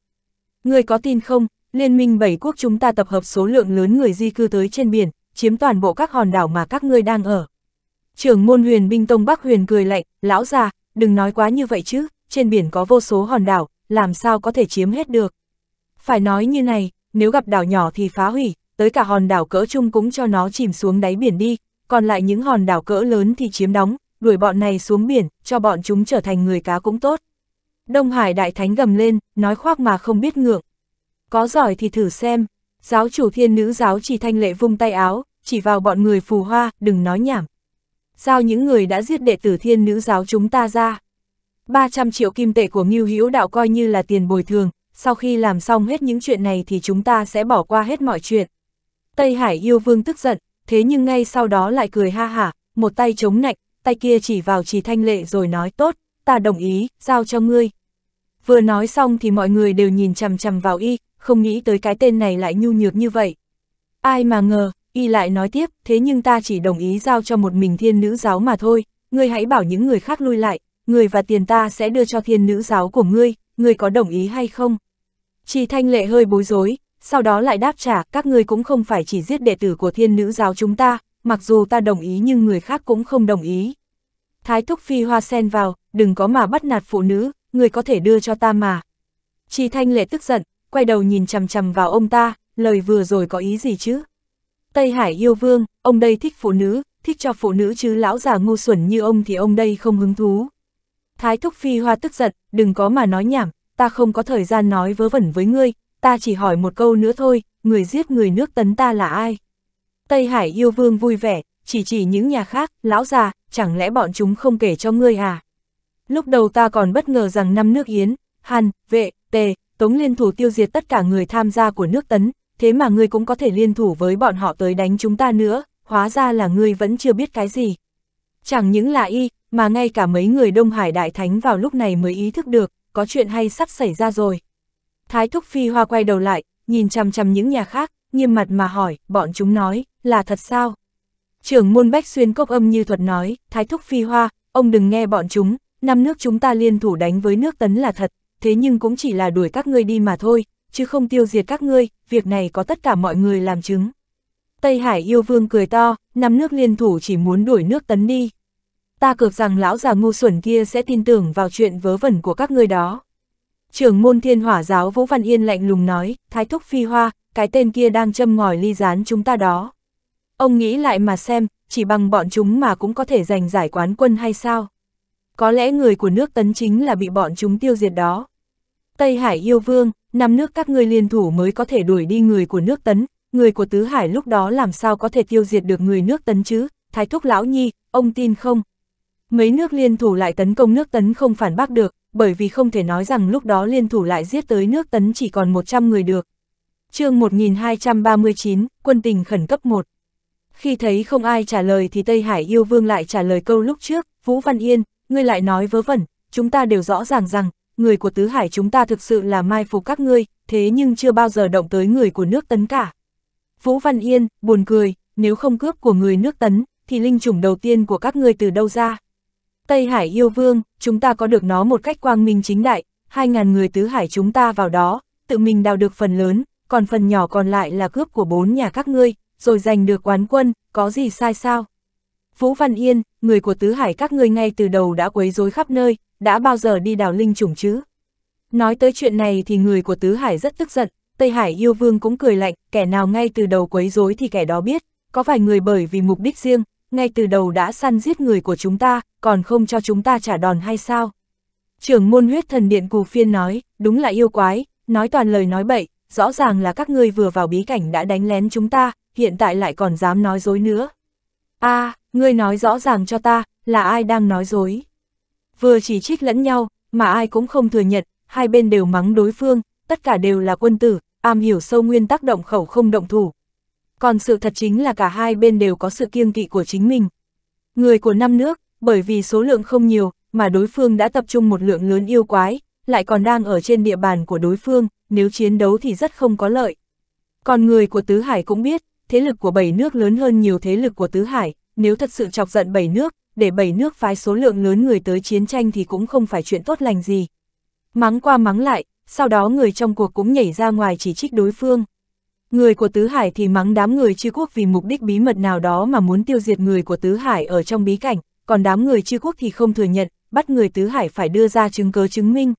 Người có tin không, Liên minh bảy quốc chúng ta tập hợp số lượng lớn người di cư tới trên biển, chiếm toàn bộ các hòn đảo mà các ngươi đang ở. Trưởng môn huyền binh tông Bắc huyền cười lạnh, lão già, đừng nói quá như vậy chứ, trên biển có vô số hòn đảo, làm sao có thể chiếm hết được. Phải nói như này, nếu gặp đảo nhỏ thì phá hủy, tới cả hòn đảo cỡ chung cũng cho nó chìm xuống đáy biển đi, còn lại những hòn đảo cỡ lớn thì chiếm đóng, đuổi bọn này xuống biển, cho bọn chúng trở thành người cá cũng tốt. Đông Hải Đại Thánh gầm lên, nói khoác mà không biết ngượng. Có giỏi thì thử xem, giáo chủ thiên nữ giáo chỉ thanh lệ vung tay áo, chỉ vào bọn người phù hoa, đừng nói nhảm. Giao những người đã giết đệ tử thiên nữ giáo chúng ta ra. 300 triệu kim tệ của Ngưu Hữu Đạo coi như là tiền bồi thường, sau khi làm xong hết những chuyện này thì chúng ta sẽ bỏ qua hết mọi chuyện. Tây Hải yêu vương tức giận, thế nhưng ngay sau đó lại cười ha hả, một tay chống nạnh, tay kia chỉ vào trì thanh lệ rồi nói tốt, ta đồng ý, giao cho ngươi. Vừa nói xong thì mọi người đều nhìn chằm chằm vào y, không nghĩ tới cái tên này lại nhu nhược như vậy. Ai mà ngờ, y lại nói tiếp, thế nhưng ta chỉ đồng ý giao cho một mình thiên nữ giáo mà thôi, ngươi hãy bảo những người khác lui lại, người và tiền ta sẽ đưa cho thiên nữ giáo của ngươi, ngươi có đồng ý hay không? Trì Thanh Lệ hơi bối rối, sau đó lại đáp trả, các ngươi cũng không phải chỉ giết đệ tử của thiên nữ giáo chúng ta, mặc dù ta đồng ý nhưng người khác cũng không đồng ý. Thái Thúc Phi Hoa sen vào, đừng có mà bắt nạt phụ nữ, người có thể đưa cho ta mà. Trì Thanh Lệ tức giận, quay đầu nhìn chầm chầm vào ông ta, lời vừa rồi có ý gì chứ? Tây Hải yêu vương, ông đây thích phụ nữ, thích cho phụ nữ chứ lão già ngu xuẩn như ông thì ông đây không hứng thú. Thái thúc phi hoa tức giận, đừng có mà nói nhảm, ta không có thời gian nói vớ vẩn với ngươi, ta chỉ hỏi một câu nữa thôi, người giết người nước tấn ta là ai? Tây Hải yêu vương vui vẻ, chỉ chỉ những nhà khác, lão già, chẳng lẽ bọn chúng không kể cho ngươi à? Lúc đầu ta còn bất ngờ rằng năm nước Yến, Hàn, Vệ, Tề, Tống liên thủ tiêu diệt tất cả người tham gia của nước Tấn, thế mà ngươi cũng có thể liên thủ với bọn họ tới đánh chúng ta nữa, hóa ra là ngươi vẫn chưa biết cái gì. Chẳng những là y, mà ngay cả mấy người Đông Hải Đại Thánh vào lúc này mới ý thức được, có chuyện hay sắp xảy ra rồi. Thái Thúc Phi Hoa quay đầu lại, nhìn chằm chằm những nhà khác, nghiêm mặt mà hỏi, bọn chúng nói, là thật sao? Trưởng môn Bách Xuyên Cốc âm như thuật nói, Thái Thúc Phi Hoa, ông đừng nghe bọn chúng, năm nước chúng ta liên thủ đánh với nước tấn là thật, thế nhưng cũng chỉ là đuổi các ngươi đi mà thôi, chứ không tiêu diệt các ngươi, việc này có tất cả mọi người làm chứng. Tây Hải yêu vương cười to, năm nước liên thủ chỉ muốn đuổi nước tấn đi ta cược rằng lão già ngu xuẩn kia sẽ tin tưởng vào chuyện vớ vẩn của các ngươi đó. Trưởng môn thiên hỏa giáo Vũ Văn Yên lạnh lùng nói, thái thúc phi hoa, cái tên kia đang châm ngòi ly gián chúng ta đó. Ông nghĩ lại mà xem, chỉ bằng bọn chúng mà cũng có thể giành giải quán quân hay sao? Có lẽ người của nước tấn chính là bị bọn chúng tiêu diệt đó. Tây Hải yêu vương, năm nước các ngươi liên thủ mới có thể đuổi đi người của nước tấn, người của tứ hải lúc đó làm sao có thể tiêu diệt được người nước tấn chứ? Thái thúc lão nhi, ông tin không? Mấy nước liên thủ lại tấn công nước tấn không phản bác được, bởi vì không thể nói rằng lúc đó liên thủ lại giết tới nước tấn chỉ còn 100 người được. chương 1239, quân tình khẩn cấp 1. Khi thấy không ai trả lời thì Tây Hải yêu vương lại trả lời câu lúc trước, Vũ Văn Yên, ngươi lại nói vớ vẩn, chúng ta đều rõ ràng rằng, người của Tứ Hải chúng ta thực sự là mai phục các ngươi, thế nhưng chưa bao giờ động tới người của nước tấn cả. Vũ Văn Yên, buồn cười, nếu không cướp của người nước tấn, thì linh chủng đầu tiên của các ngươi từ đâu ra? Tây Hải yêu vương, chúng ta có được nó một cách quang minh chính đại, Hai ngàn người tứ hải chúng ta vào đó, tự mình đào được phần lớn, còn phần nhỏ còn lại là cướp của bốn nhà các ngươi, rồi giành được quán quân, có gì sai sao? Vũ Văn Yên, người của tứ hải các ngươi ngay từ đầu đã quấy rối khắp nơi, đã bao giờ đi đào linh chủng chứ? Nói tới chuyện này thì người của tứ hải rất tức giận, Tây Hải yêu vương cũng cười lạnh, kẻ nào ngay từ đầu quấy rối thì kẻ đó biết, có vài người bởi vì mục đích riêng, ngay từ đầu đã săn giết người của chúng ta, còn không cho chúng ta trả đòn hay sao? Trưởng môn huyết thần điện cù phiên nói, đúng là yêu quái, nói toàn lời nói bậy, rõ ràng là các ngươi vừa vào bí cảnh đã đánh lén chúng ta, hiện tại lại còn dám nói dối nữa. a à, ngươi nói rõ ràng cho ta, là ai đang nói dối? Vừa chỉ trích lẫn nhau, mà ai cũng không thừa nhận, hai bên đều mắng đối phương, tất cả đều là quân tử, am hiểu sâu nguyên tác động khẩu không động thủ, còn sự thật chính là cả hai bên đều có sự kiêng kỵ của chính mình. Người của năm nước, bởi vì số lượng không nhiều, mà đối phương đã tập trung một lượng lớn yêu quái, lại còn đang ở trên địa bàn của đối phương, nếu chiến đấu thì rất không có lợi. Còn người của Tứ Hải cũng biết, thế lực của bảy nước lớn hơn nhiều thế lực của Tứ Hải, nếu thật sự chọc giận bảy nước, để bảy nước phái số lượng lớn người tới chiến tranh thì cũng không phải chuyện tốt lành gì. Mắng qua mắng lại, sau đó người trong cuộc cũng nhảy ra ngoài chỉ trích đối phương. Người của Tứ Hải thì mắng đám người chư quốc vì mục đích bí mật nào đó mà muốn tiêu diệt người của Tứ Hải ở trong bí cảnh, còn đám người chư quốc thì không thừa nhận, bắt người Tứ Hải phải đưa ra chứng cớ chứng minh.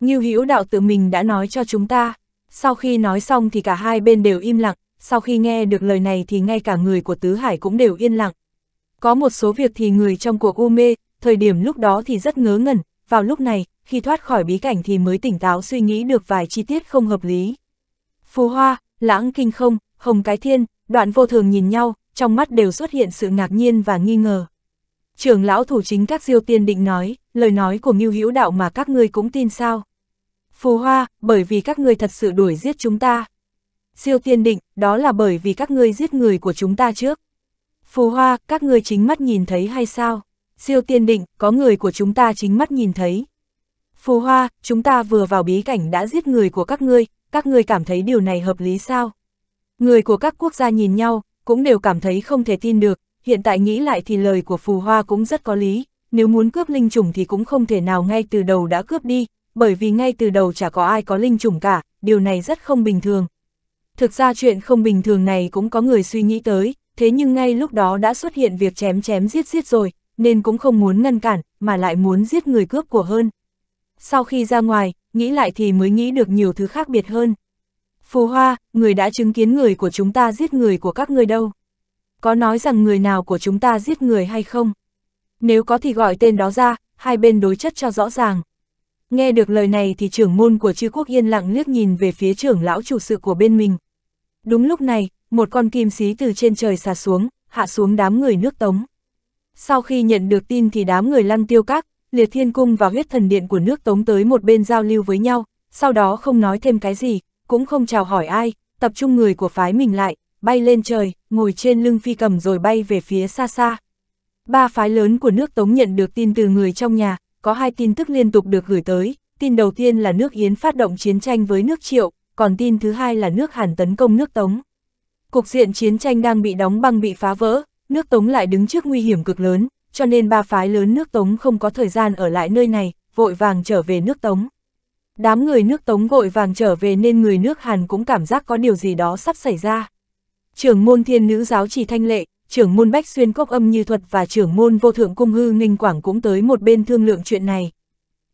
Như Hữu Đạo tự mình đã nói cho chúng ta, sau khi nói xong thì cả hai bên đều im lặng, sau khi nghe được lời này thì ngay cả người của Tứ Hải cũng đều yên lặng. Có một số việc thì người trong cuộc u mê, thời điểm lúc đó thì rất ngớ ngẩn, vào lúc này, khi thoát khỏi bí cảnh thì mới tỉnh táo suy nghĩ được vài chi tiết không hợp lý. Phù Hoa, lãng kinh không, hồng cái thiên, đoạn vô thường nhìn nhau, trong mắt đều xuất hiện sự ngạc nhiên và nghi ngờ. Trưởng lão thủ chính các diêu tiên định nói, lời nói của Ngưu Hữu Đạo mà các ngươi cũng tin sao? Phù Hoa, bởi vì các ngươi thật sự đuổi giết chúng ta. Siêu tiên định, đó là bởi vì các ngươi giết người của chúng ta trước. Phù Hoa, các ngươi chính mắt nhìn thấy hay sao? Siêu tiên định, có người của chúng ta chính mắt nhìn thấy. Phù Hoa, chúng ta vừa vào bí cảnh đã giết người của các ngươi, các ngươi cảm thấy điều này hợp lý sao? Người của các quốc gia nhìn nhau, cũng đều cảm thấy không thể tin được, hiện tại nghĩ lại thì lời của Phù Hoa cũng rất có lý, nếu muốn cướp linh trùng thì cũng không thể nào ngay từ đầu đã cướp đi, bởi vì ngay từ đầu chả có ai có linh trùng cả, điều này rất không bình thường. Thực ra chuyện không bình thường này cũng có người suy nghĩ tới, thế nhưng ngay lúc đó đã xuất hiện việc chém chém giết giết rồi, nên cũng không muốn ngăn cản, mà lại muốn giết người cướp của hơn. Sau khi ra ngoài, nghĩ lại thì mới nghĩ được nhiều thứ khác biệt hơn. Phù Hoa, người đã chứng kiến người của chúng ta giết người của các ngươi đâu? Có nói rằng người nào của chúng ta giết người hay không? Nếu có thì gọi tên đó ra, hai bên đối chất cho rõ ràng. Nghe được lời này thì trưởng môn của chư quốc yên lặng liếc nhìn về phía trưởng lão chủ sự của bên mình. Đúng lúc này, một con kim xí từ trên trời xà xuống, hạ xuống đám người nước tống. Sau khi nhận được tin thì đám người lăng tiêu các, Liệt Thiên Cung và huyết thần điện của nước Tống tới một bên giao lưu với nhau, sau đó không nói thêm cái gì, cũng không chào hỏi ai, tập trung người của phái mình lại, bay lên trời, ngồi trên lưng phi cầm rồi bay về phía xa xa. Ba phái lớn của nước Tống nhận được tin từ người trong nhà, có hai tin tức liên tục được gửi tới, tin đầu tiên là nước Yến phát động chiến tranh với nước Triệu, còn tin thứ hai là nước Hàn tấn công nước Tống. Cục diện chiến tranh đang bị đóng băng bị phá vỡ, nước Tống lại đứng trước nguy hiểm cực lớn, cho nên ba phái lớn nước Tống không có thời gian ở lại nơi này, vội vàng trở về nước Tống. Đám người nước Tống vội vàng trở về nên người nước Hàn cũng cảm giác có điều gì đó sắp xảy ra. Trưởng môn thiên nữ giáo trì thanh lệ, trưởng môn bách xuyên cốc âm như thuật và trưởng môn vô thượng cung hư Ninh quảng cũng tới một bên thương lượng chuyện này.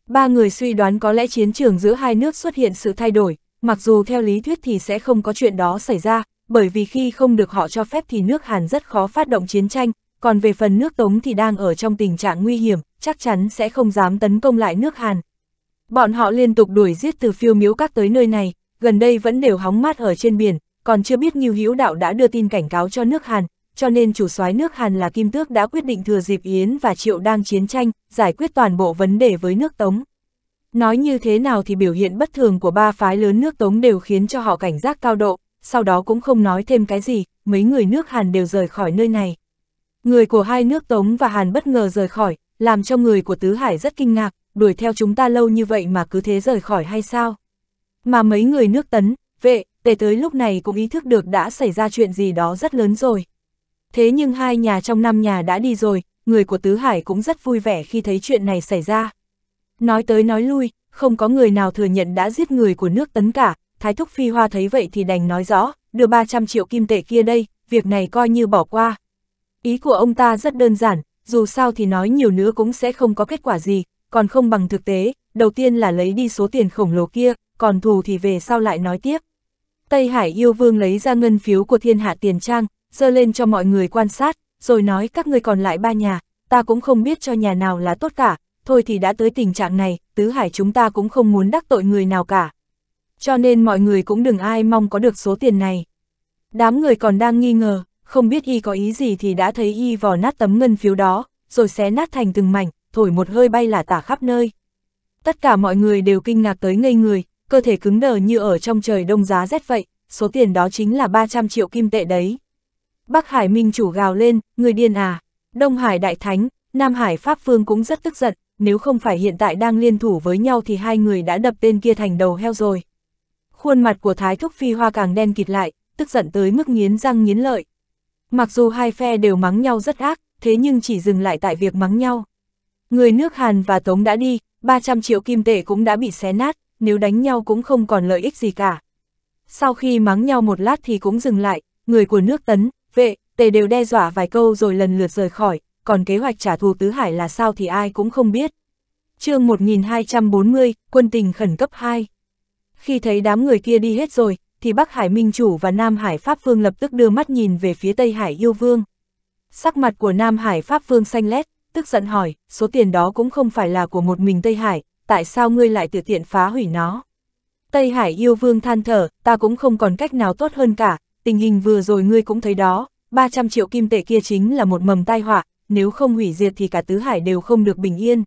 Ba người suy đoán có lẽ chiến trường giữa hai nước xuất hiện sự thay đổi, mặc dù theo lý thuyết thì sẽ không có chuyện đó xảy ra, bởi vì khi không được họ cho phép thì nước Hàn rất khó phát động chiến tranh, còn về phần nước Tống thì đang ở trong tình trạng nguy hiểm, chắc chắn sẽ không dám tấn công lại nước Hàn. Bọn họ liên tục đuổi giết từ phiêu miếu các tới nơi này, gần đây vẫn đều hóng mát ở trên biển, còn chưa biết Ngưu Hữu Đạo đã đưa tin cảnh cáo cho nước Hàn, cho nên chủ soái nước Hàn là Kim Tước đã quyết định thừa dịp Yến và Triệu đang chiến tranh, giải quyết toàn bộ vấn đề với nước Tống. Nói như thế nào thì biểu hiện bất thường của ba phái lớn nước Tống đều khiến cho họ cảnh giác cao độ, sau đó cũng không nói thêm cái gì, mấy người nước Hàn đều rời khỏi nơi này. Người của hai nước Tống và Hàn bất ngờ rời khỏi, làm cho người của Tứ Hải rất kinh ngạc, đuổi theo chúng ta lâu như vậy mà cứ thế rời khỏi hay sao? Mà mấy người nước Tấn, vệ, tề tới lúc này cũng ý thức được đã xảy ra chuyện gì đó rất lớn rồi. Thế nhưng hai nhà trong năm nhà đã đi rồi, người của Tứ Hải cũng rất vui vẻ khi thấy chuyện này xảy ra. Nói tới nói lui, không có người nào thừa nhận đã giết người của nước Tấn cả, Thái Thúc Phi Hoa thấy vậy thì đành nói rõ, đưa 300 triệu kim tệ kia đây, việc này coi như bỏ qua, Ý của ông ta rất đơn giản, dù sao thì nói nhiều nữa cũng sẽ không có kết quả gì, còn không bằng thực tế, đầu tiên là lấy đi số tiền khổng lồ kia, còn thù thì về sau lại nói tiếp. Tây Hải yêu vương lấy ra ngân phiếu của thiên hạ tiền trang, dơ lên cho mọi người quan sát, rồi nói các người còn lại ba nhà, ta cũng không biết cho nhà nào là tốt cả, thôi thì đã tới tình trạng này, tứ hải chúng ta cũng không muốn đắc tội người nào cả. Cho nên mọi người cũng đừng ai mong có được số tiền này. Đám người còn đang nghi ngờ, không biết y có ý gì thì đã thấy y vò nát tấm ngân phiếu đó, rồi xé nát thành từng mảnh, thổi một hơi bay là tả khắp nơi. Tất cả mọi người đều kinh ngạc tới ngây người, cơ thể cứng đờ như ở trong trời đông giá rét vậy, số tiền đó chính là 300 triệu kim tệ đấy. Bắc Hải Minh chủ gào lên, người điên à, Đông Hải Đại Thánh, Nam Hải Pháp Phương cũng rất tức giận, nếu không phải hiện tại đang liên thủ với nhau thì hai người đã đập tên kia thành đầu heo rồi. Khuôn mặt của Thái Thúc Phi Hoa càng đen kịt lại, tức giận tới mức nghiến răng nghiến lợi, Mặc dù hai phe đều mắng nhau rất ác, thế nhưng chỉ dừng lại tại việc mắng nhau. Người nước Hàn và Tống đã đi, 300 triệu kim tệ cũng đã bị xé nát, nếu đánh nhau cũng không còn lợi ích gì cả. Sau khi mắng nhau một lát thì cũng dừng lại, người của nước Tấn, vệ, tề đều đe dọa vài câu rồi lần lượt rời khỏi, còn kế hoạch trả thù Tứ Hải là sao thì ai cũng không biết. chương 1240, quân tình khẩn cấp 2. Khi thấy đám người kia đi hết rồi, thì Bắc Hải Minh Chủ và Nam Hải Pháp Vương lập tức đưa mắt nhìn về phía Tây Hải Yêu Vương. Sắc mặt của Nam Hải Pháp Vương xanh lét, tức giận hỏi, số tiền đó cũng không phải là của một mình Tây Hải, tại sao ngươi lại tự tiện phá hủy nó? Tây Hải Yêu Vương than thở, ta cũng không còn cách nào tốt hơn cả, tình hình vừa rồi ngươi cũng thấy đó, 300 triệu kim tệ kia chính là một mầm tai họa, nếu không hủy diệt thì cả tứ hải đều không được bình yên.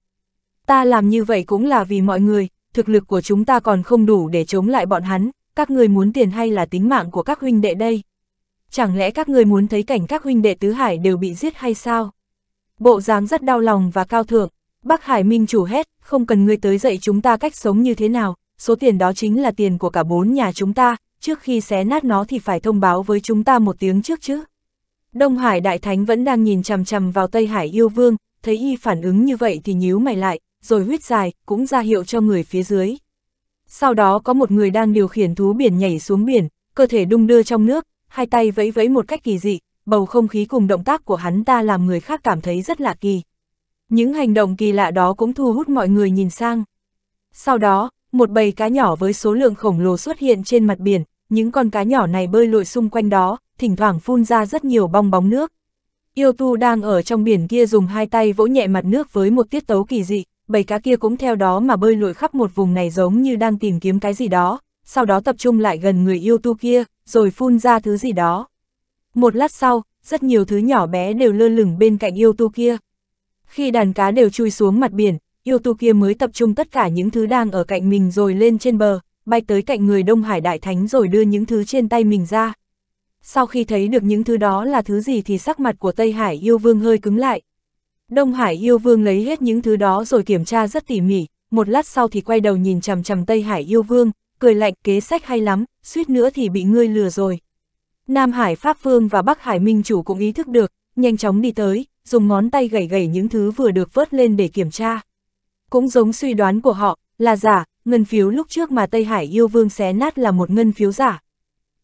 Ta làm như vậy cũng là vì mọi người, thực lực của chúng ta còn không đủ để chống lại bọn hắn, các người muốn tiền hay là tính mạng của các huynh đệ đây? Chẳng lẽ các người muốn thấy cảnh các huynh đệ tứ hải đều bị giết hay sao? Bộ dáng rất đau lòng và cao thượng, Bắc Hải Minh chủ hét, không cần ngươi tới dạy chúng ta cách sống như thế nào, số tiền đó chính là tiền của cả bốn nhà chúng ta, trước khi xé nát nó thì phải thông báo với chúng ta một tiếng trước chứ. Đông Hải Đại Thánh vẫn đang nhìn chằm chằm vào Tây Hải Yêu Vương, thấy y phản ứng như vậy thì nhíu mày lại, rồi huyết dài, cũng ra hiệu cho người phía dưới sau đó có một người đang điều khiển thú biển nhảy xuống biển, cơ thể đung đưa trong nước, hai tay vẫy vẫy một cách kỳ dị, bầu không khí cùng động tác của hắn ta làm người khác cảm thấy rất lạ kỳ. Những hành động kỳ lạ đó cũng thu hút mọi người nhìn sang. Sau đó, một bầy cá nhỏ với số lượng khổng lồ xuất hiện trên mặt biển, những con cá nhỏ này bơi lội xung quanh đó, thỉnh thoảng phun ra rất nhiều bong bóng nước. Yêu tu đang ở trong biển kia dùng hai tay vỗ nhẹ mặt nước với một tiết tấu kỳ dị, bầy cá kia cũng theo đó mà bơi lội khắp một vùng này giống như đang tìm kiếm cái gì đó, sau đó tập trung lại gần người yêu tu kia, rồi phun ra thứ gì đó. Một lát sau, rất nhiều thứ nhỏ bé đều lơ lửng bên cạnh yêu tu kia. Khi đàn cá đều chui xuống mặt biển, yêu tu kia mới tập trung tất cả những thứ đang ở cạnh mình rồi lên trên bờ, bay tới cạnh người Đông Hải Đại Thánh rồi đưa những thứ trên tay mình ra. Sau khi thấy được những thứ đó là thứ gì thì sắc mặt của Tây Hải yêu vương hơi cứng lại, Đông Hải yêu vương lấy hết những thứ đó rồi kiểm tra rất tỉ mỉ, một lát sau thì quay đầu nhìn chằm chằm Tây Hải yêu vương, cười lạnh kế sách hay lắm, suýt nữa thì bị ngươi lừa rồi. Nam Hải Pháp Vương và Bắc Hải Minh Chủ cũng ý thức được, nhanh chóng đi tới, dùng ngón tay gẩy gẩy những thứ vừa được vớt lên để kiểm tra. Cũng giống suy đoán của họ, là giả, ngân phiếu lúc trước mà Tây Hải yêu vương xé nát là một ngân phiếu giả.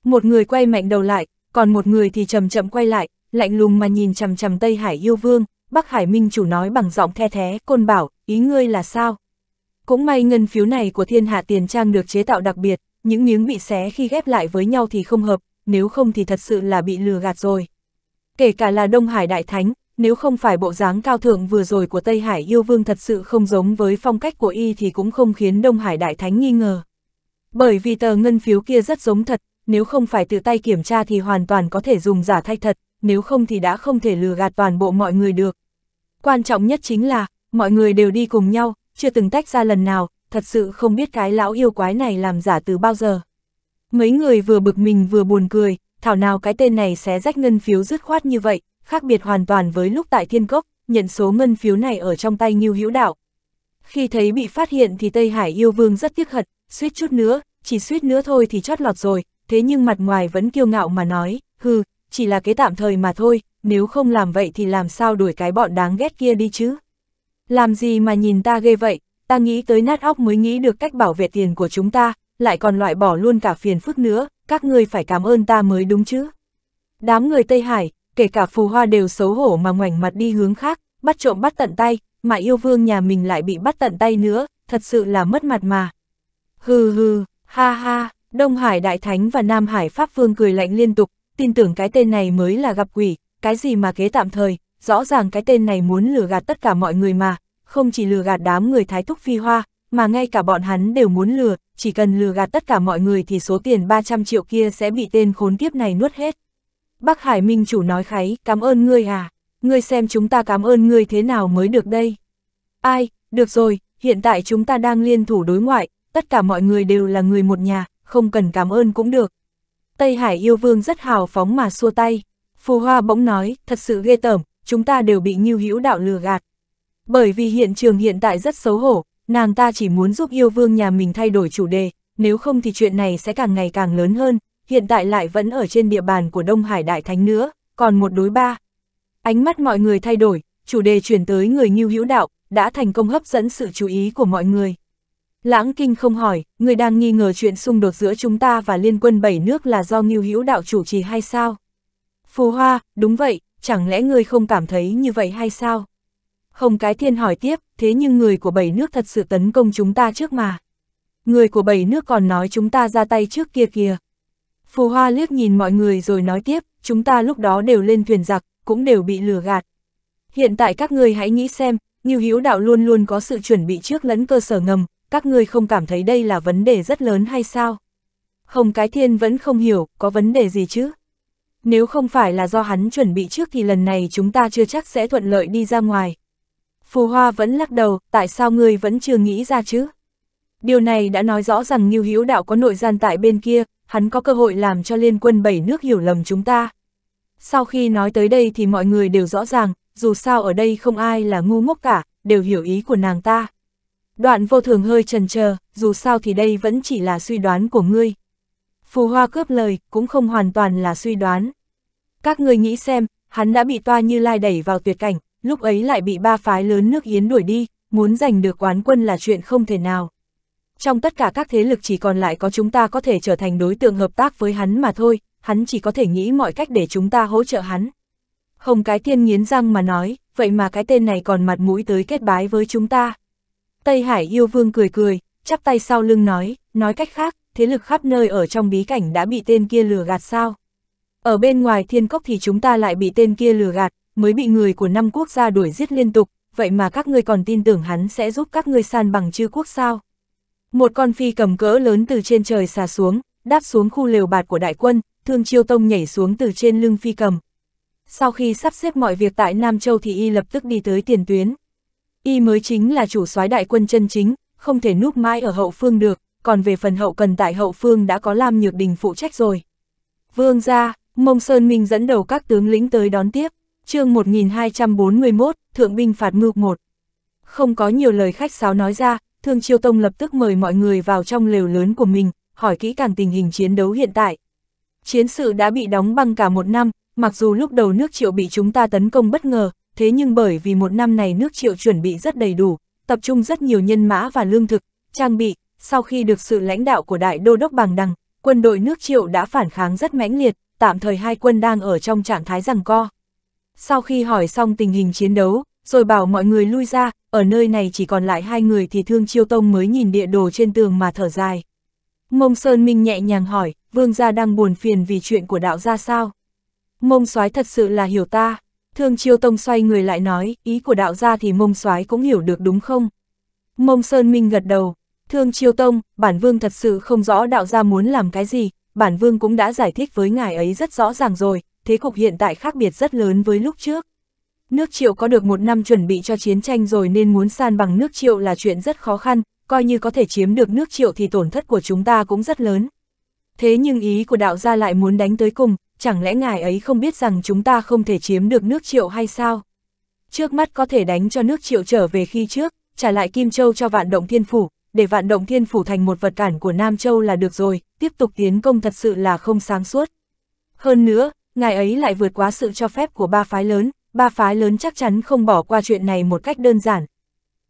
Một người quay mạnh đầu lại, còn một người thì chậm chậm quay lại, lạnh lùng mà nhìn chằm chằm Tây Hải yêu vương, Bắc Hải Minh chủ nói bằng giọng the thế, côn bảo, ý ngươi là sao? Cũng may ngân phiếu này của thiên hạ tiền trang được chế tạo đặc biệt, những miếng bị xé khi ghép lại với nhau thì không hợp, nếu không thì thật sự là bị lừa gạt rồi. Kể cả là Đông Hải Đại Thánh, nếu không phải bộ dáng cao thượng vừa rồi của Tây Hải Yêu Vương thật sự không giống với phong cách của y thì cũng không khiến Đông Hải Đại Thánh nghi ngờ. Bởi vì tờ ngân phiếu kia rất giống thật, nếu không phải tự tay kiểm tra thì hoàn toàn có thể dùng giả thay thật, nếu không thì đã không thể lừa gạt toàn bộ mọi người được. Quan trọng nhất chính là, mọi người đều đi cùng nhau, chưa từng tách ra lần nào, thật sự không biết cái lão yêu quái này làm giả từ bao giờ. Mấy người vừa bực mình vừa buồn cười, thảo nào cái tên này sẽ rách ngân phiếu dứt khoát như vậy, khác biệt hoàn toàn với lúc tại thiên cốc, nhận số ngân phiếu này ở trong tay Ngưu Hữu Đạo. Khi thấy bị phát hiện thì Tây Hải yêu vương rất tiếc hận, suýt chút nữa, chỉ suýt nữa thôi thì chót lọt rồi, thế nhưng mặt ngoài vẫn kiêu ngạo mà nói, hừ, chỉ là cái tạm thời mà thôi, nếu không làm vậy thì làm sao đuổi cái bọn đáng ghét kia đi chứ? Làm gì mà nhìn ta ghê vậy, ta nghĩ tới nát óc mới nghĩ được cách bảo vệ tiền của chúng ta, lại còn loại bỏ luôn cả phiền phức nữa, các ngươi phải cảm ơn ta mới đúng chứ. Đám người Tây Hải, kể cả phù hoa đều xấu hổ mà ngoảnh mặt đi hướng khác, bắt trộm bắt tận tay, mà yêu vương nhà mình lại bị bắt tận tay nữa, thật sự là mất mặt mà. Hừ hừ, ha ha, Đông Hải Đại Thánh và Nam Hải Pháp Vương cười lạnh liên tục, tin tưởng cái tên này mới là gặp quỷ, cái gì mà kế tạm thời, rõ ràng cái tên này muốn lừa gạt tất cả mọi người mà, không chỉ lừa gạt đám người thái thúc phi hoa, mà ngay cả bọn hắn đều muốn lừa, chỉ cần lừa gạt tất cả mọi người thì số tiền 300 triệu kia sẽ bị tên khốn kiếp này nuốt hết. Bác Hải Minh chủ nói kháy, cảm ơn ngươi à, ngươi xem chúng ta cảm ơn ngươi thế nào mới được đây. Ai, được rồi, hiện tại chúng ta đang liên thủ đối ngoại, tất cả mọi người đều là người một nhà, không cần cảm ơn cũng được. Tây Hải yêu vương rất hào phóng mà xua tay. Phù Hoa bỗng nói, thật sự ghê tởm, chúng ta đều bị Ngưu Hữu Đạo lừa gạt. Bởi vì hiện trường hiện tại rất xấu hổ, nàng ta chỉ muốn giúp yêu vương nhà mình thay đổi chủ đề, nếu không thì chuyện này sẽ càng ngày càng lớn hơn, hiện tại lại vẫn ở trên địa bàn của Đông Hải Đại Thánh nữa, còn một đối ba. Ánh mắt mọi người thay đổi, chủ đề chuyển tới người Ngưu Hữu Đạo, đã thành công hấp dẫn sự chú ý của mọi người. Lãng Kinh không hỏi, người đang nghi ngờ chuyện xung đột giữa chúng ta và liên quân bảy nước là do Ngưu Hữu Đạo chủ trì hay sao? Phù Hoa, đúng vậy, chẳng lẽ ngươi không cảm thấy như vậy hay sao? Hồng Cái Thiên hỏi tiếp, thế nhưng người của bảy nước thật sự tấn công chúng ta trước mà. Người của bảy nước còn nói chúng ta ra tay trước kia kìa. Phù Hoa liếc nhìn mọi người rồi nói tiếp, chúng ta lúc đó đều lên thuyền giặc, cũng đều bị lừa gạt. Hiện tại các ngươi hãy nghĩ xem, Nhiêu Hiếu Đạo luôn luôn có sự chuẩn bị trước lẫn cơ sở ngầm, các ngươi không cảm thấy đây là vấn đề rất lớn hay sao? Hồng Cái Thiên vẫn không hiểu, có vấn đề gì chứ? nếu không phải là do hắn chuẩn bị trước thì lần này chúng ta chưa chắc sẽ thuận lợi đi ra ngoài. Phù Hoa vẫn lắc đầu, tại sao ngươi vẫn chưa nghĩ ra chứ? Điều này đã nói rõ rằng Ngưu Hữu Đạo có nội gian tại bên kia, hắn có cơ hội làm cho liên quân bảy nước hiểu lầm chúng ta. Sau khi nói tới đây thì mọi người đều rõ ràng, dù sao ở đây không ai là ngu ngốc cả, đều hiểu ý của nàng ta. Đoạn vô thường hơi trần chờ dù sao thì đây vẫn chỉ là suy đoán của ngươi. Phù hoa cướp lời, cũng không hoàn toàn là suy đoán. Các người nghĩ xem, hắn đã bị toa như lai đẩy vào tuyệt cảnh, lúc ấy lại bị ba phái lớn nước Yến đuổi đi, muốn giành được quán quân là chuyện không thể nào. Trong tất cả các thế lực chỉ còn lại có chúng ta có thể trở thành đối tượng hợp tác với hắn mà thôi, hắn chỉ có thể nghĩ mọi cách để chúng ta hỗ trợ hắn. Hồng cái tiên nghiến răng mà nói, vậy mà cái tên này còn mặt mũi tới kết bái với chúng ta. Tây Hải yêu vương cười cười, chắp tay sau lưng nói, nói cách khác, thế lực khắp nơi ở trong bí cảnh đã bị tên kia lừa gạt sao? Ở bên ngoài thiên cốc thì chúng ta lại bị tên kia lừa gạt, mới bị người của năm quốc gia đuổi giết liên tục, vậy mà các ngươi còn tin tưởng hắn sẽ giúp các ngươi san bằng chư quốc sao? Một con phi cầm cỡ lớn từ trên trời xà xuống, đáp xuống khu lều bạt của đại quân, thương chiêu tông nhảy xuống từ trên lưng phi cầm. Sau khi sắp xếp mọi việc tại Nam Châu thì y lập tức đi tới tiền tuyến. Y mới chính là chủ soái đại quân chân chính, không thể núp mãi ở hậu phương được, còn về phần hậu cần tại hậu phương đã có Lam Nhược Đình phụ trách rồi. Vương ra, Mông Sơn Minh dẫn đầu các tướng lĩnh tới đón tiếp, chương 1241, Thượng binh phạt mưu một Không có nhiều lời khách sáo nói ra, Thương Chiêu Tông lập tức mời mọi người vào trong lều lớn của mình, hỏi kỹ càng tình hình chiến đấu hiện tại. Chiến sự đã bị đóng băng cả một năm, mặc dù lúc đầu nước triệu bị chúng ta tấn công bất ngờ, thế nhưng bởi vì một năm này nước triệu chuẩn bị rất đầy đủ, tập trung rất nhiều nhân mã và lương thực, trang bị, sau khi được sự lãnh đạo của đại đô đốc bằng đằng, quân đội nước triệu đã phản kháng rất mãnh liệt, tạm thời hai quân đang ở trong trạng thái rằng co. Sau khi hỏi xong tình hình chiến đấu, rồi bảo mọi người lui ra, ở nơi này chỉ còn lại hai người thì Thương Chiêu Tông mới nhìn địa đồ trên tường mà thở dài. Mông Sơn Minh nhẹ nhàng hỏi, vương gia đang buồn phiền vì chuyện của đạo gia sao? Mông soái thật sự là hiểu ta. Thương Chiêu Tông xoay người lại nói, ý của đạo gia thì mông soái cũng hiểu được đúng không? Mông Sơn Minh gật đầu, Thương Chiêu Tông, bản vương thật sự không rõ đạo gia muốn làm cái gì, bản vương cũng đã giải thích với ngài ấy rất rõ ràng rồi, thế cục hiện tại khác biệt rất lớn với lúc trước. Nước triệu có được một năm chuẩn bị cho chiến tranh rồi nên muốn san bằng nước triệu là chuyện rất khó khăn, coi như có thể chiếm được nước triệu thì tổn thất của chúng ta cũng rất lớn. Thế nhưng ý của đạo gia lại muốn đánh tới cùng, chẳng lẽ ngài ấy không biết rằng chúng ta không thể chiếm được nước triệu hay sao? Trước mắt có thể đánh cho nước triệu trở về khi trước, trả lại Kim Châu cho vạn động thiên phủ, để vạn động thiên phủ thành một vật cản của Nam Châu là được rồi, tiếp tục tiến công thật sự là không sáng suốt. Hơn nữa, ngài ấy lại vượt quá sự cho phép của ba phái lớn, ba phái lớn chắc chắn không bỏ qua chuyện này một cách đơn giản.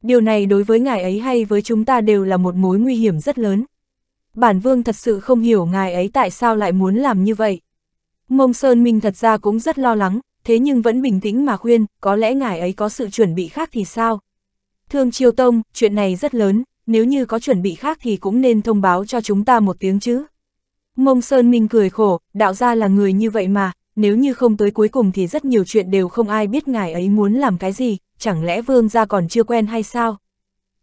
Điều này đối với ngài ấy hay với chúng ta đều là một mối nguy hiểm rất lớn. Bản vương thật sự không hiểu ngài ấy tại sao lại muốn làm như vậy. Mông Sơn Minh thật ra cũng rất lo lắng, thế nhưng vẫn bình tĩnh mà khuyên, có lẽ ngài ấy có sự chuẩn bị khác thì sao? Thương Chiêu Tông, chuyện này rất lớn, nếu như có chuẩn bị khác thì cũng nên thông báo cho chúng ta một tiếng chứ. Mông Sơn Minh cười khổ, đạo gia là người như vậy mà, nếu như không tới cuối cùng thì rất nhiều chuyện đều không ai biết ngài ấy muốn làm cái gì, chẳng lẽ vương gia còn chưa quen hay sao?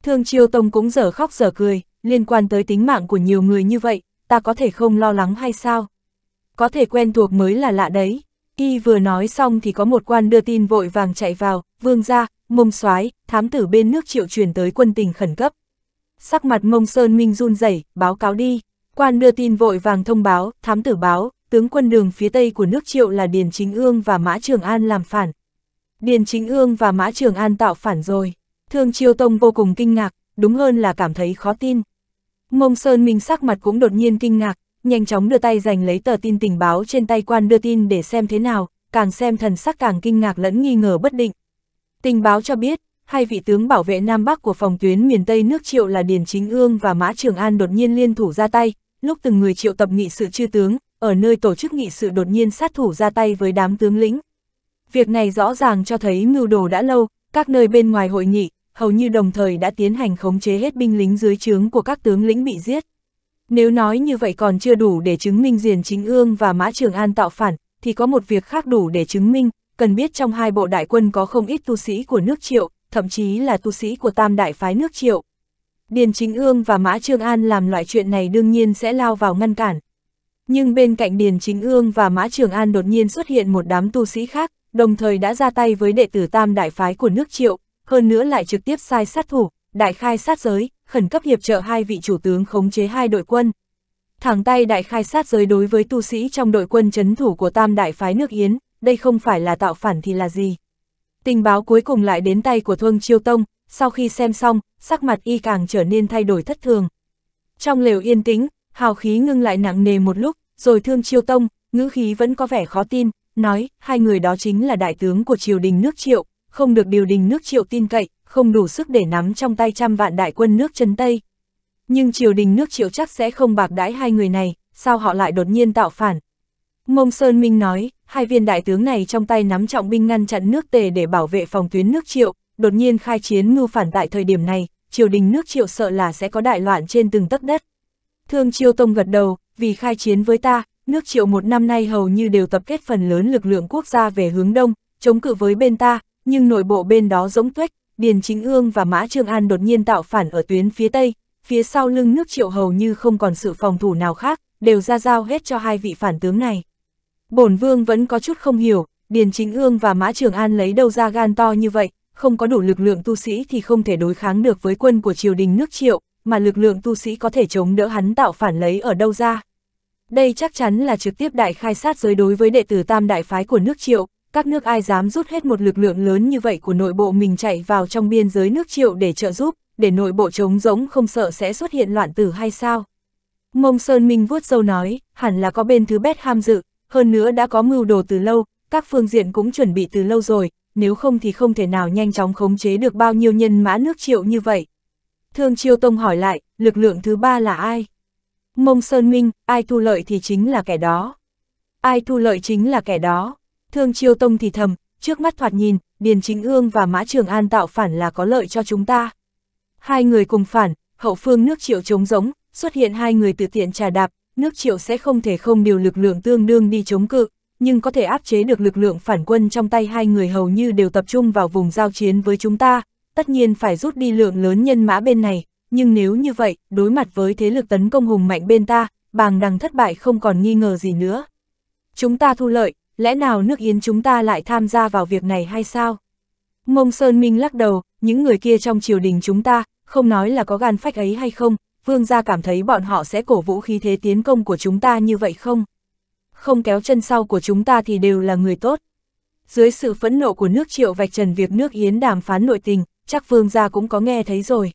Thương Chiêu Tông cũng dở khóc dở cười, liên quan tới tính mạng của nhiều người như vậy, ta có thể không lo lắng hay sao? Có thể quen thuộc mới là lạ đấy. Y vừa nói xong thì có một quan đưa tin vội vàng chạy vào, vương gia, mông soái thám tử bên nước triệu truyền tới quân tình khẩn cấp. Sắc mặt mông Sơn Minh run rẩy báo cáo đi. Quan đưa tin vội vàng thông báo, thám tử báo, tướng quân đường phía tây của nước triệu là Điền Chính Ương và Mã Trường An làm phản. Điền Chính Ương và Mã Trường An tạo phản rồi. Thương Chiêu Tông vô cùng kinh ngạc, đúng hơn là cảm thấy khó tin. Mông Sơn Minh sắc mặt cũng đột nhiên kinh ngạc, nhanh chóng đưa tay giành lấy tờ tin tình báo trên tay quan đưa tin để xem thế nào, càng xem thần sắc càng kinh ngạc lẫn nghi ngờ bất định. Tình báo cho biết, hai vị tướng bảo vệ Nam Bắc của phòng tuyến miền Tây nước Triệu là Điền Chính Ương và Mã Trường An đột nhiên liên thủ ra tay, lúc từng người triệu tập nghị sự chư tướng, ở nơi tổ chức nghị sự đột nhiên sát thủ ra tay với đám tướng lĩnh. Việc này rõ ràng cho thấy mưu đồ đã lâu, các nơi bên ngoài hội nghị, hầu như đồng thời đã tiến hành khống chế hết binh lính dưới trướng của các tướng lĩnh bị giết. Nếu nói như vậy còn chưa đủ để chứng minh Diền Chính Ương và Mã Trường An tạo phản, thì có một việc khác đủ để chứng minh, cần biết trong hai bộ đại quân có không ít tu sĩ của nước triệu, thậm chí là tu sĩ của tam đại phái nước triệu. Điền Chính Ương và Mã Trương An làm loại chuyện này đương nhiên sẽ lao vào ngăn cản. Nhưng bên cạnh Điền Chính Ương và Mã Trường An đột nhiên xuất hiện một đám tu sĩ khác, đồng thời đã ra tay với đệ tử tam đại phái của nước triệu, hơn nữa lại trực tiếp sai sát thủ, đại khai sát giới, khẩn cấp hiệp trợ hai vị chủ tướng khống chế hai đội quân. Thẳng tay đại khai sát giới đối với tu sĩ trong đội quân chấn thủ của tam đại phái nước Yến, đây không phải là tạo phản thì là gì. Tình báo cuối cùng lại đến tay của Thương Chiêu Tông, sau khi xem xong, sắc mặt y càng trở nên thay đổi thất thường. Trong lều yên tĩnh, hào khí ngưng lại nặng nề một lúc, rồi Thương Chiêu Tông, ngữ khí vẫn có vẻ khó tin, nói, hai người đó chính là đại tướng của triều đình nước Triệu, không được điều đình nước Triệu tin cậy, không đủ sức để nắm trong tay trăm vạn đại quân nước chân Tây. Nhưng triều đình nước Triệu chắc sẽ không bạc đãi hai người này, sao họ lại đột nhiên tạo phản, Mông Sơn Minh nói, hai viên đại tướng này trong tay nắm trọng binh ngăn chặn nước tề để bảo vệ phòng tuyến nước triệu, đột nhiên khai chiến ngưu phản tại thời điểm này, triều đình nước triệu sợ là sẽ có đại loạn trên từng tấc đất. Thương Chiêu Tông gật đầu, vì khai chiến với ta, nước triệu một năm nay hầu như đều tập kết phần lớn lực lượng quốc gia về hướng đông, chống cự với bên ta, nhưng nội bộ bên đó giống tuếch, Điền Chính Ương và Mã Trương An đột nhiên tạo phản ở tuyến phía tây, phía sau lưng nước triệu hầu như không còn sự phòng thủ nào khác, đều ra giao hết cho hai vị phản tướng này. Bổn vương vẫn có chút không hiểu, Điền Chính Ương và Mã Trường An lấy đâu ra gan to như vậy, không có đủ lực lượng tu sĩ thì không thể đối kháng được với quân của triều đình nước triệu, mà lực lượng tu sĩ có thể chống đỡ hắn tạo phản lấy ở đâu ra. Đây chắc chắn là trực tiếp đại khai sát giới đối với đệ tử tam đại phái của nước triệu, các nước ai dám rút hết một lực lượng lớn như vậy của nội bộ mình chạy vào trong biên giới nước triệu để trợ giúp, để nội bộ chống rỗng không sợ sẽ xuất hiện loạn tử hay sao. Mông Sơn Minh vuốt dâu nói, hẳn là có bên thứ bét ham dự, hơn nữa đã có mưu đồ từ lâu, các phương diện cũng chuẩn bị từ lâu rồi, nếu không thì không thể nào nhanh chóng khống chế được bao nhiêu nhân mã nước triệu như vậy. Thương Chiêu Tông hỏi lại, lực lượng thứ ba là ai? Mông Sơn Minh, ai thu lợi thì chính là kẻ đó. Ai thu lợi chính là kẻ đó. Thương Chiêu Tông thì thầm, trước mắt thoạt nhìn, Điền Chính Ương và Mã Trường An tạo phản là có lợi cho chúng ta. Hai người cùng phản, hậu phương nước triệu trống rỗng, xuất hiện hai người từ tiện trà đạp, nước triệu sẽ không thể không điều lực lượng tương đương đi chống cự, nhưng có thể áp chế được lực lượng phản quân trong tay hai người hầu như đều tập trung vào vùng giao chiến với chúng ta, tất nhiên phải rút đi lượng lớn nhân mã bên này, nhưng nếu như vậy, đối mặt với thế lực tấn công hùng mạnh bên ta, bàng đằng thất bại không còn nghi ngờ gì nữa. Chúng ta thu lợi, lẽ nào nước Yến chúng ta lại tham gia vào việc này hay sao? Mông Sơn Minh lắc đầu, những người kia trong triều đình chúng ta, không nói là có gan phách ấy hay không, vương gia cảm thấy bọn họ sẽ cổ vũ khí thế tiến công của chúng ta như vậy không? Không kéo chân sau của chúng ta thì đều là người tốt. Dưới sự phẫn nộ của nước triệu vạch trần việc nước Yến đàm phán nội tình, chắc vương gia cũng có nghe thấy rồi.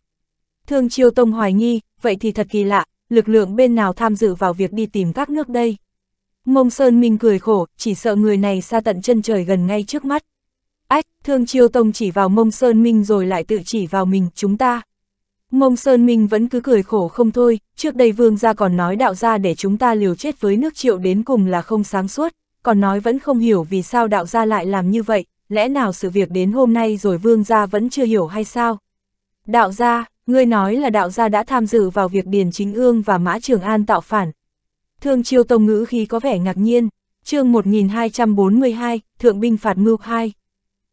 Thương Chiêu Tông hoài nghi, vậy thì thật kỳ lạ, lực lượng bên nào tham dự vào việc đi tìm các nước đây? Mông Sơn Minh cười khổ, chỉ sợ người này xa tận chân trời gần ngay trước mắt. Ách, Thương Chiêu Tông chỉ vào Mông Sơn Minh rồi lại tự chỉ vào mình, chúng ta. Mông Sơn Minh vẫn cứ cười khổ không thôi, trước đây vương gia còn nói đạo gia để chúng ta liều chết với nước triệu đến cùng là không sáng suốt, còn nói vẫn không hiểu vì sao đạo gia lại làm như vậy, lẽ nào sự việc đến hôm nay rồi vương gia vẫn chưa hiểu hay sao? Đạo gia, ngươi nói là đạo gia đã tham dự vào việc Điền Chính Ương và Mã Trường An tạo phản. Thương chiêu tông ngữ khi có vẻ ngạc nhiên, chương 1242, Thượng binh phạt mưu 2.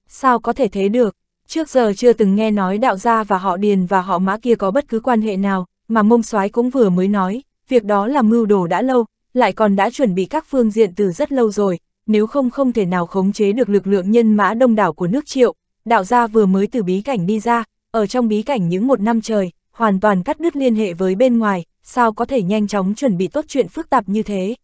Sao có thể thế được, Trước giờ chưa từng nghe nói đạo gia và họ điền và họ mã kia có bất cứ quan hệ nào, mà mông soái cũng vừa mới nói, việc đó là mưu đồ đã lâu, lại còn đã chuẩn bị các phương diện từ rất lâu rồi, nếu không không thể nào khống chế được lực lượng nhân mã đông đảo của nước triệu. Đạo gia vừa mới từ bí cảnh đi ra, ở trong bí cảnh những một năm trời, hoàn toàn cắt đứt liên hệ với bên ngoài, sao có thể nhanh chóng chuẩn bị tốt chuyện phức tạp như thế.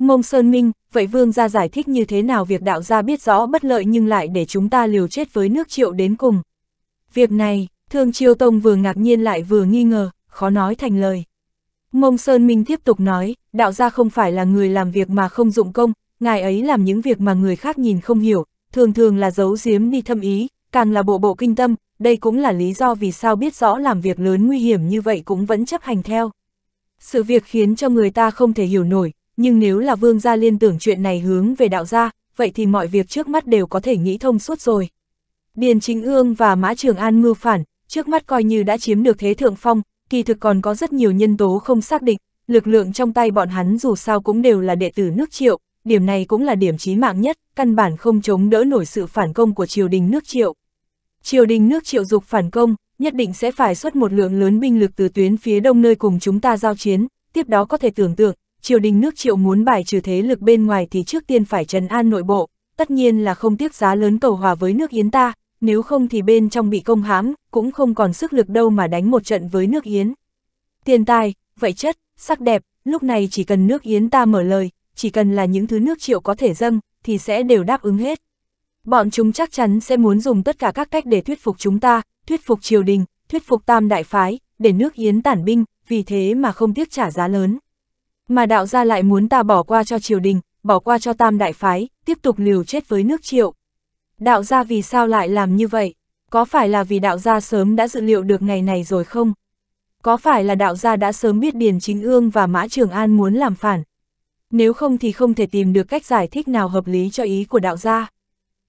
Mông Sơn Minh, vậy vương gia giải thích như thế nào việc đạo gia biết rõ bất lợi nhưng lại để chúng ta liều chết với nước triệu đến cùng. Việc này, Thương Chiêu Tông vừa ngạc nhiên lại vừa nghi ngờ, khó nói thành lời. Mông Sơn Minh tiếp tục nói, đạo gia không phải là người làm việc mà không dụng công, ngài ấy làm những việc mà người khác nhìn không hiểu, thường thường là giấu giếm đi thâm ý, càng là bộ bộ kinh tâm, đây cũng là lý do vì sao biết rõ làm việc lớn nguy hiểm như vậy cũng vẫn chấp hành theo. Sự việc khiến cho người ta không thể hiểu nổi, nhưng nếu là vương gia liên tưởng chuyện này hướng về đạo gia, vậy thì mọi việc trước mắt đều có thể nghĩ thông suốt rồi. Điền Chính Ương và Mã Trường An mưu phản, trước mắt coi như đã chiếm được thế thượng phong, kỳ thực còn có rất nhiều nhân tố không xác định, lực lượng trong tay bọn hắn dù sao cũng đều là đệ tử nước triệu, điểm này cũng là điểm chí mạng nhất, căn bản không chống đỡ nổi sự phản công của triều đình nước triệu. Triều đình nước triệu dục phản công, nhất định sẽ phải xuất một lượng lớn binh lực từ tuyến phía đông nơi cùng chúng ta giao chiến, tiếp đó có thể tưởng tượng, triều đình nước triệu muốn bài trừ thế lực bên ngoài thì trước tiên phải trấn an nội bộ, tất nhiên là không tiếc giá lớn cầu hòa với nước Yến ta, nếu không thì bên trong bị công hãm, cũng không còn sức lực đâu mà đánh một trận với nước Yến. Tiền tài, vậy chất, sắc đẹp, lúc này chỉ cần nước Yến ta mở lời, chỉ cần là những thứ nước triệu có thể dâng, thì sẽ đều đáp ứng hết. Bọn chúng chắc chắn sẽ muốn dùng tất cả các cách để thuyết phục chúng ta, thuyết phục triều đình, thuyết phục tam đại phái, để nước Yến tản binh, vì thế mà không tiếc trả giá lớn mà đạo gia lại muốn ta bỏ qua cho triều đình, bỏ qua cho tam đại phái, tiếp tục liều chết với nước triệu. Đạo gia vì sao lại làm như vậy? Có phải là vì đạo gia sớm đã dự liệu được ngày này rồi không? Có phải là đạo gia đã sớm biết Điền Chính Ương và Mã Trường An muốn làm phản? Nếu không thì không thể tìm được cách giải thích nào hợp lý cho ý của đạo gia.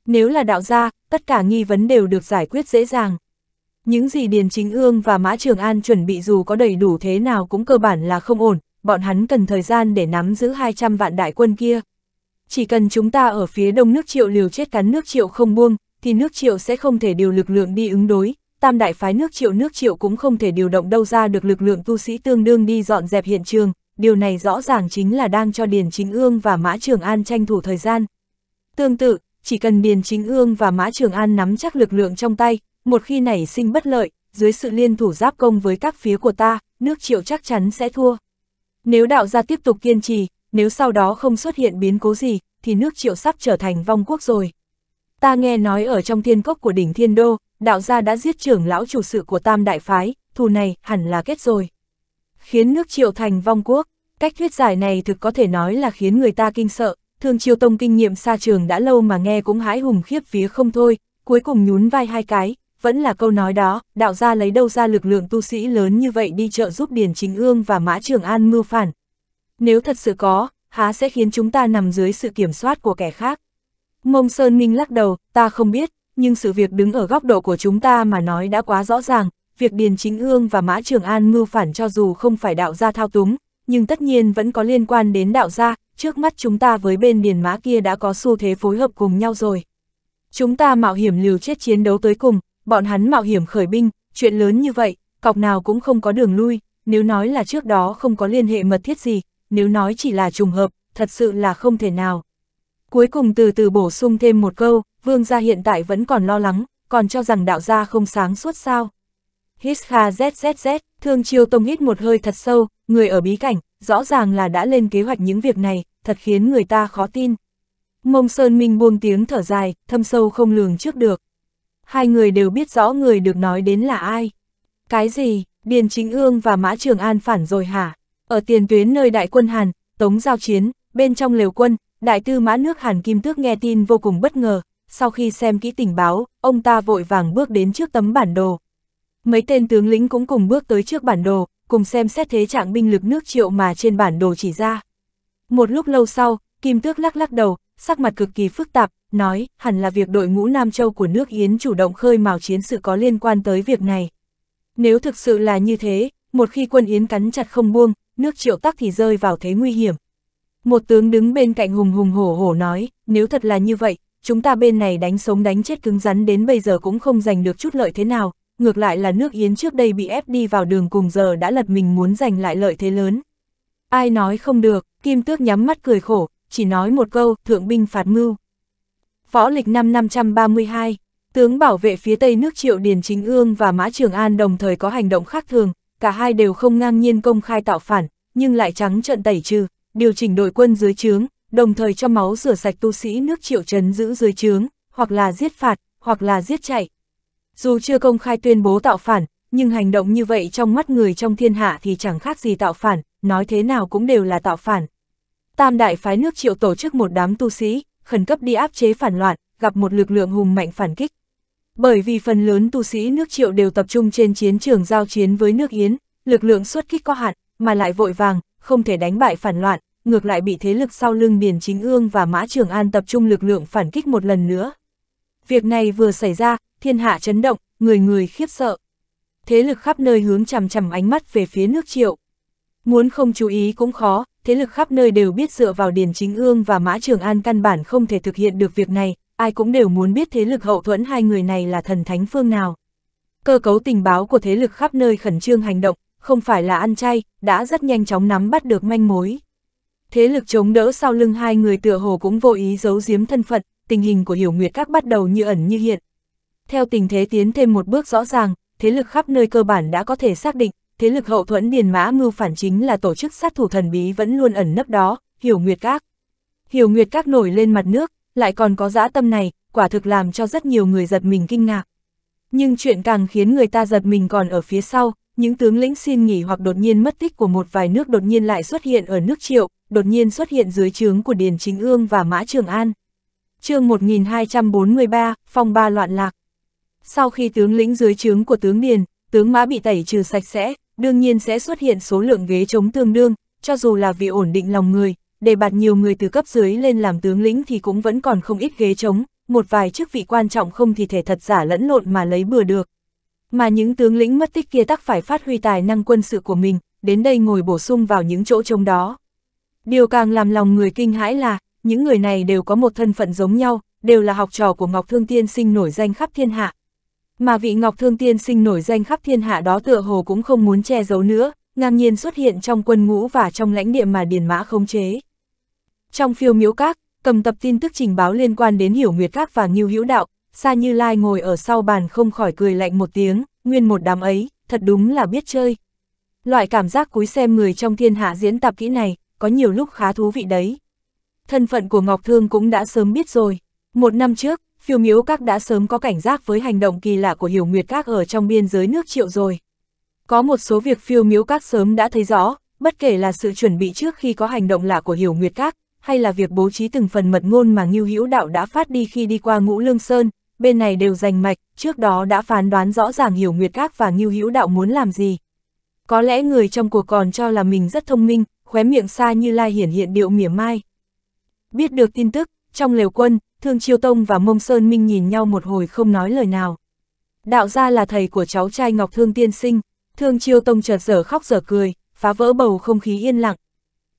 Nếu là đạo gia, tất cả nghi vấn đều được giải quyết dễ dàng. Những gì Điền Chính Ương và Mã Trường An chuẩn bị dù có đầy đủ thế nào cũng cơ bản là không ổn, bọn hắn cần thời gian để nắm giữ 200 vạn đại quân kia. Chỉ cần chúng ta ở phía đông nước triệu liều chết cắn nước triệu không buông, thì nước triệu sẽ không thể điều lực lượng đi ứng đối, tam đại phái nước triệu nước triệu cũng không thể điều động đâu ra được lực lượng tu sĩ tương đương đi dọn dẹp hiện trường, điều này rõ ràng chính là đang cho Điền Chính Ương và Mã Trường An tranh thủ thời gian. Tương tự, chỉ cần Điền Chính Ương và Mã Trường An nắm chắc lực lượng trong tay, một khi nảy sinh bất lợi, dưới sự liên thủ giáp công với các phía của ta, nước triệu chắc chắn sẽ thua. Nếu đạo gia tiếp tục kiên trì, nếu sau đó không xuất hiện biến cố gì, thì nước triệu sắp trở thành vong quốc rồi. Ta nghe nói ở trong thiên cốc của đỉnh thiên đô, đạo gia đã giết trưởng lão chủ sự của tam đại phái, thù này hẳn là kết rồi. Khiến nước triệu thành vong quốc, cách thuyết giải này thực có thể nói là khiến người ta kinh sợ, thường triều tông kinh nghiệm xa trường đã lâu mà nghe cũng hãi hùng khiếp phía không thôi, cuối cùng nhún vai hai cái, vẫn là câu nói đó, đạo gia lấy đâu ra lực lượng tu sĩ lớn như vậy đi trợ giúp Điền Chính Ương và Mã Trường An mưu phản. Nếu thật sự có, há sẽ khiến chúng ta nằm dưới sự kiểm soát của kẻ khác. Mông Sơn Minh lắc đầu, ta không biết, nhưng sự việc đứng ở góc độ của chúng ta mà nói đã quá rõ ràng, việc Điền Chính Ương và Mã Trường An mưu phản cho dù không phải đạo gia thao túng, nhưng tất nhiên vẫn có liên quan đến đạo gia, trước mắt chúng ta với bên Điền Mã kia đã có xu thế phối hợp cùng nhau rồi. Chúng ta mạo hiểm liều chết chiến đấu tới cùng, bọn hắn mạo hiểm khởi binh, chuyện lớn như vậy, cọc nào cũng không có đường lui, nếu nói là trước đó không có liên hệ mật thiết gì, nếu nói chỉ là trùng hợp, thật sự là không thể nào. Cuối cùng từ từ bổ sung thêm một câu, vương gia hiện tại vẫn còn lo lắng, còn cho rằng đạo gia không sáng suốt sao. Hít kha zzz, thương chiêu tông hít một hơi thật sâu, người ở bí cảnh, rõ ràng là đã lên kế hoạch những việc này, thật khiến người ta khó tin. Mông Sơn Minh buông tiếng thở dài, thâm sâu không lường trước được hai người đều biết rõ người được nói đến là ai. Cái gì, Điền Chính Ương và Mã Trường An phản rồi hả? Ở tiền tuyến nơi đại quân Hàn, tống giao chiến, bên trong lều quân, đại tư mã nước Hàn Kim Tước nghe tin vô cùng bất ngờ, sau khi xem kỹ tình báo, ông ta vội vàng bước đến trước tấm bản đồ. Mấy tên tướng lĩnh cũng cùng bước tới trước bản đồ, cùng xem xét thế trạng binh lực nước triệu mà trên bản đồ chỉ ra. Một lúc lâu sau, Kim Tước lắc lắc đầu, sắc mặt cực kỳ phức tạp, nói, hẳn là việc đội ngũ Nam Châu của nước Yến chủ động khơi mào chiến sự có liên quan tới việc này. Nếu thực sự là như thế, một khi quân Yến cắn chặt không buông, nước triệu tắc thì rơi vào thế nguy hiểm. Một tướng đứng bên cạnh hùng hùng hổ hổ nói, nếu thật là như vậy, chúng ta bên này đánh sống đánh chết cứng rắn đến bây giờ cũng không giành được chút lợi thế nào, ngược lại là nước Yến trước đây bị ép đi vào đường cùng giờ đã lật mình muốn giành lại lợi thế lớn. Ai nói không được, Kim Tước nhắm mắt cười khổ, chỉ nói một câu, thượng binh phạt mưu võ lịch năm 532, tướng bảo vệ phía tây nước Triệu Điền Chính Ương và Mã Trường An đồng thời có hành động khác thường, cả hai đều không ngang nhiên công khai tạo phản, nhưng lại trắng trận tẩy trừ, điều chỉnh đội quân dưới trướng, đồng thời cho máu rửa sạch tu sĩ nước Triệu trấn giữ dưới trướng, hoặc là giết phạt, hoặc là giết chạy. Dù chưa công khai tuyên bố tạo phản, nhưng hành động như vậy trong mắt người trong thiên hạ thì chẳng khác gì tạo phản, nói thế nào cũng đều là tạo phản. Tam đại phái nước Triệu tổ chức một đám tu sĩ, khẩn cấp đi áp chế phản loạn, gặp một lực lượng hùng mạnh phản kích. Bởi vì phần lớn tu sĩ nước triệu đều tập trung trên chiến trường giao chiến với nước Yến, lực lượng xuất kích có hạn, mà lại vội vàng, không thể đánh bại phản loạn, ngược lại bị thế lực sau lưng Điền Chính Ương và Mã Trường An tập trung lực lượng phản kích một lần nữa. Việc này vừa xảy ra, thiên hạ chấn động, người người khiếp sợ. Thế lực khắp nơi hướng chằm chằm ánh mắt về phía nước triệu. Muốn không chú ý cũng khó, thế lực khắp nơi đều biết dựa vào Điền Chính Ương và Mã Trường An căn bản không thể thực hiện được việc này, ai cũng đều muốn biết thế lực hậu thuẫn hai người này là thần thánh phương nào. Cơ cấu tình báo của thế lực khắp nơi khẩn trương hành động, không phải là ăn chay, đã rất nhanh chóng nắm bắt được manh mối. Thế lực chống đỡ sau lưng hai người tựa hồ cũng vô ý giấu giếm thân phận, tình hình của hiểu nguyệt các bắt đầu như ẩn như hiện. Theo tình thế tiến thêm một bước rõ ràng, thế lực khắp nơi cơ bản đã có thể xác định thế lực hậu thuẫn Điền Mã Ngưu phản chính là tổ chức sát thủ thần bí vẫn luôn ẩn nấp đó, Hiểu Nguyệt Các. Hiểu Nguyệt Các nổi lên mặt nước, lại còn có dã tâm này, quả thực làm cho rất nhiều người giật mình kinh ngạc. Nhưng chuyện càng khiến người ta giật mình còn ở phía sau, những tướng lĩnh xin nghỉ hoặc đột nhiên mất tích của một vài nước đột nhiên lại xuất hiện ở nước Triệu, đột nhiên xuất hiện dưới trướng của Điền Chính Ương và Mã Trường An. chương 1243, phong ba loạn lạc. Sau khi tướng lĩnh dưới trướng của tướng Điền, tướng Mã bị tẩy trừ sạch sẽ, đương nhiên sẽ xuất hiện số lượng ghế chống tương đương, cho dù là vì ổn định lòng người, để bạt nhiều người từ cấp dưới lên làm tướng lĩnh thì cũng vẫn còn không ít ghế chống, một vài chức vị quan trọng không thì thể thật giả lẫn lộn mà lấy bừa được. Mà những tướng lĩnh mất tích kia tắc phải phát huy tài năng quân sự của mình, đến đây ngồi bổ sung vào những chỗ trống đó. Điều càng làm lòng người kinh hãi là, những người này đều có một thân phận giống nhau, đều là học trò của Ngọc Thương Tiên Sinh nổi danh khắp thiên hạ, mà vị Ngọc Thương Tiên sinh nổi danh khắp thiên hạ đó tựa hồ cũng không muốn che giấu nữa, ngang nhiên xuất hiện trong quân ngũ và trong lãnh địa mà Điền Mã khống chế. Trong phiêu miếu các, cầm tập tin tức trình báo liên quan đến Hiểu Nguyệt Các và Ngưu Hữu Đạo, Sa Như Lai ngồi ở sau bàn không khỏi cười lạnh một tiếng, nguyên một đám ấy, thật đúng là biết chơi. Loại cảm giác cúi xem người trong thiên hạ diễn tập kỹ này, có nhiều lúc khá thú vị đấy. Thân phận của Ngọc Thương cũng đã sớm biết rồi. Một năm trước, Phiêu miếu các đã sớm có cảnh giác với hành động kỳ lạ của hiểu nguyệt các ở trong biên giới nước triệu rồi. Có một số việc phiêu miếu các sớm đã thấy rõ, bất kể là sự chuẩn bị trước khi có hành động lạ của hiểu nguyệt các, hay là việc bố trí từng phần mật ngôn mà Ngưu Hữu Đạo đã phát đi khi đi qua Ngũ Lương Sơn, bên này đều rành mạch, trước đó đã phán đoán rõ ràng Hiểu Nguyệt Các và Ngưu Hữu Đạo muốn làm gì. Có lẽ người trong cuộc còn cho là mình rất thông minh, khóe miệng xa như lai hiển hiện điệu mỉa mai. Biết được tin tức, trong lều quân, Thương Chiêu Tông và Mông Sơn Minh nhìn nhau một hồi không nói lời nào. Đạo gia là thầy của cháu trai Ngọc Thương Tiên Sinh, Thương Chiêu Tông chợt dở khóc dở cười, phá vỡ bầu không khí yên lặng.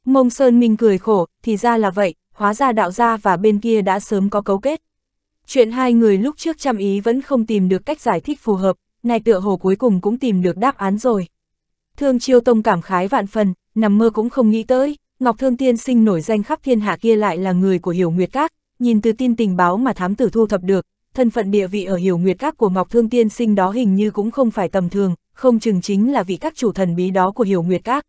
Mông Sơn Minh cười khổ, thì ra là vậy, hóa ra đạo gia và bên kia đã sớm có cấu kết. Chuyện hai người lúc trước chăm ý vẫn không tìm được cách giải thích phù hợp, nay tựa hồ cuối cùng cũng tìm được đáp án rồi. Thương Chiêu Tông cảm khái vạn phần, nằm mơ cũng không nghĩ tới, Ngọc Thương Tiên sinh nổi danh khắp thiên hạ kia lại là người của Hiểu Nguyệt Các, nhìn từ tin tình báo mà thám tử thu thập được, thân phận địa vị ở Hiểu Nguyệt Các của Ngọc Thương Tiên sinh đó hình như cũng không phải tầm thường, không chừng chính là vị các chủ thần bí đó của Hiểu Nguyệt Các.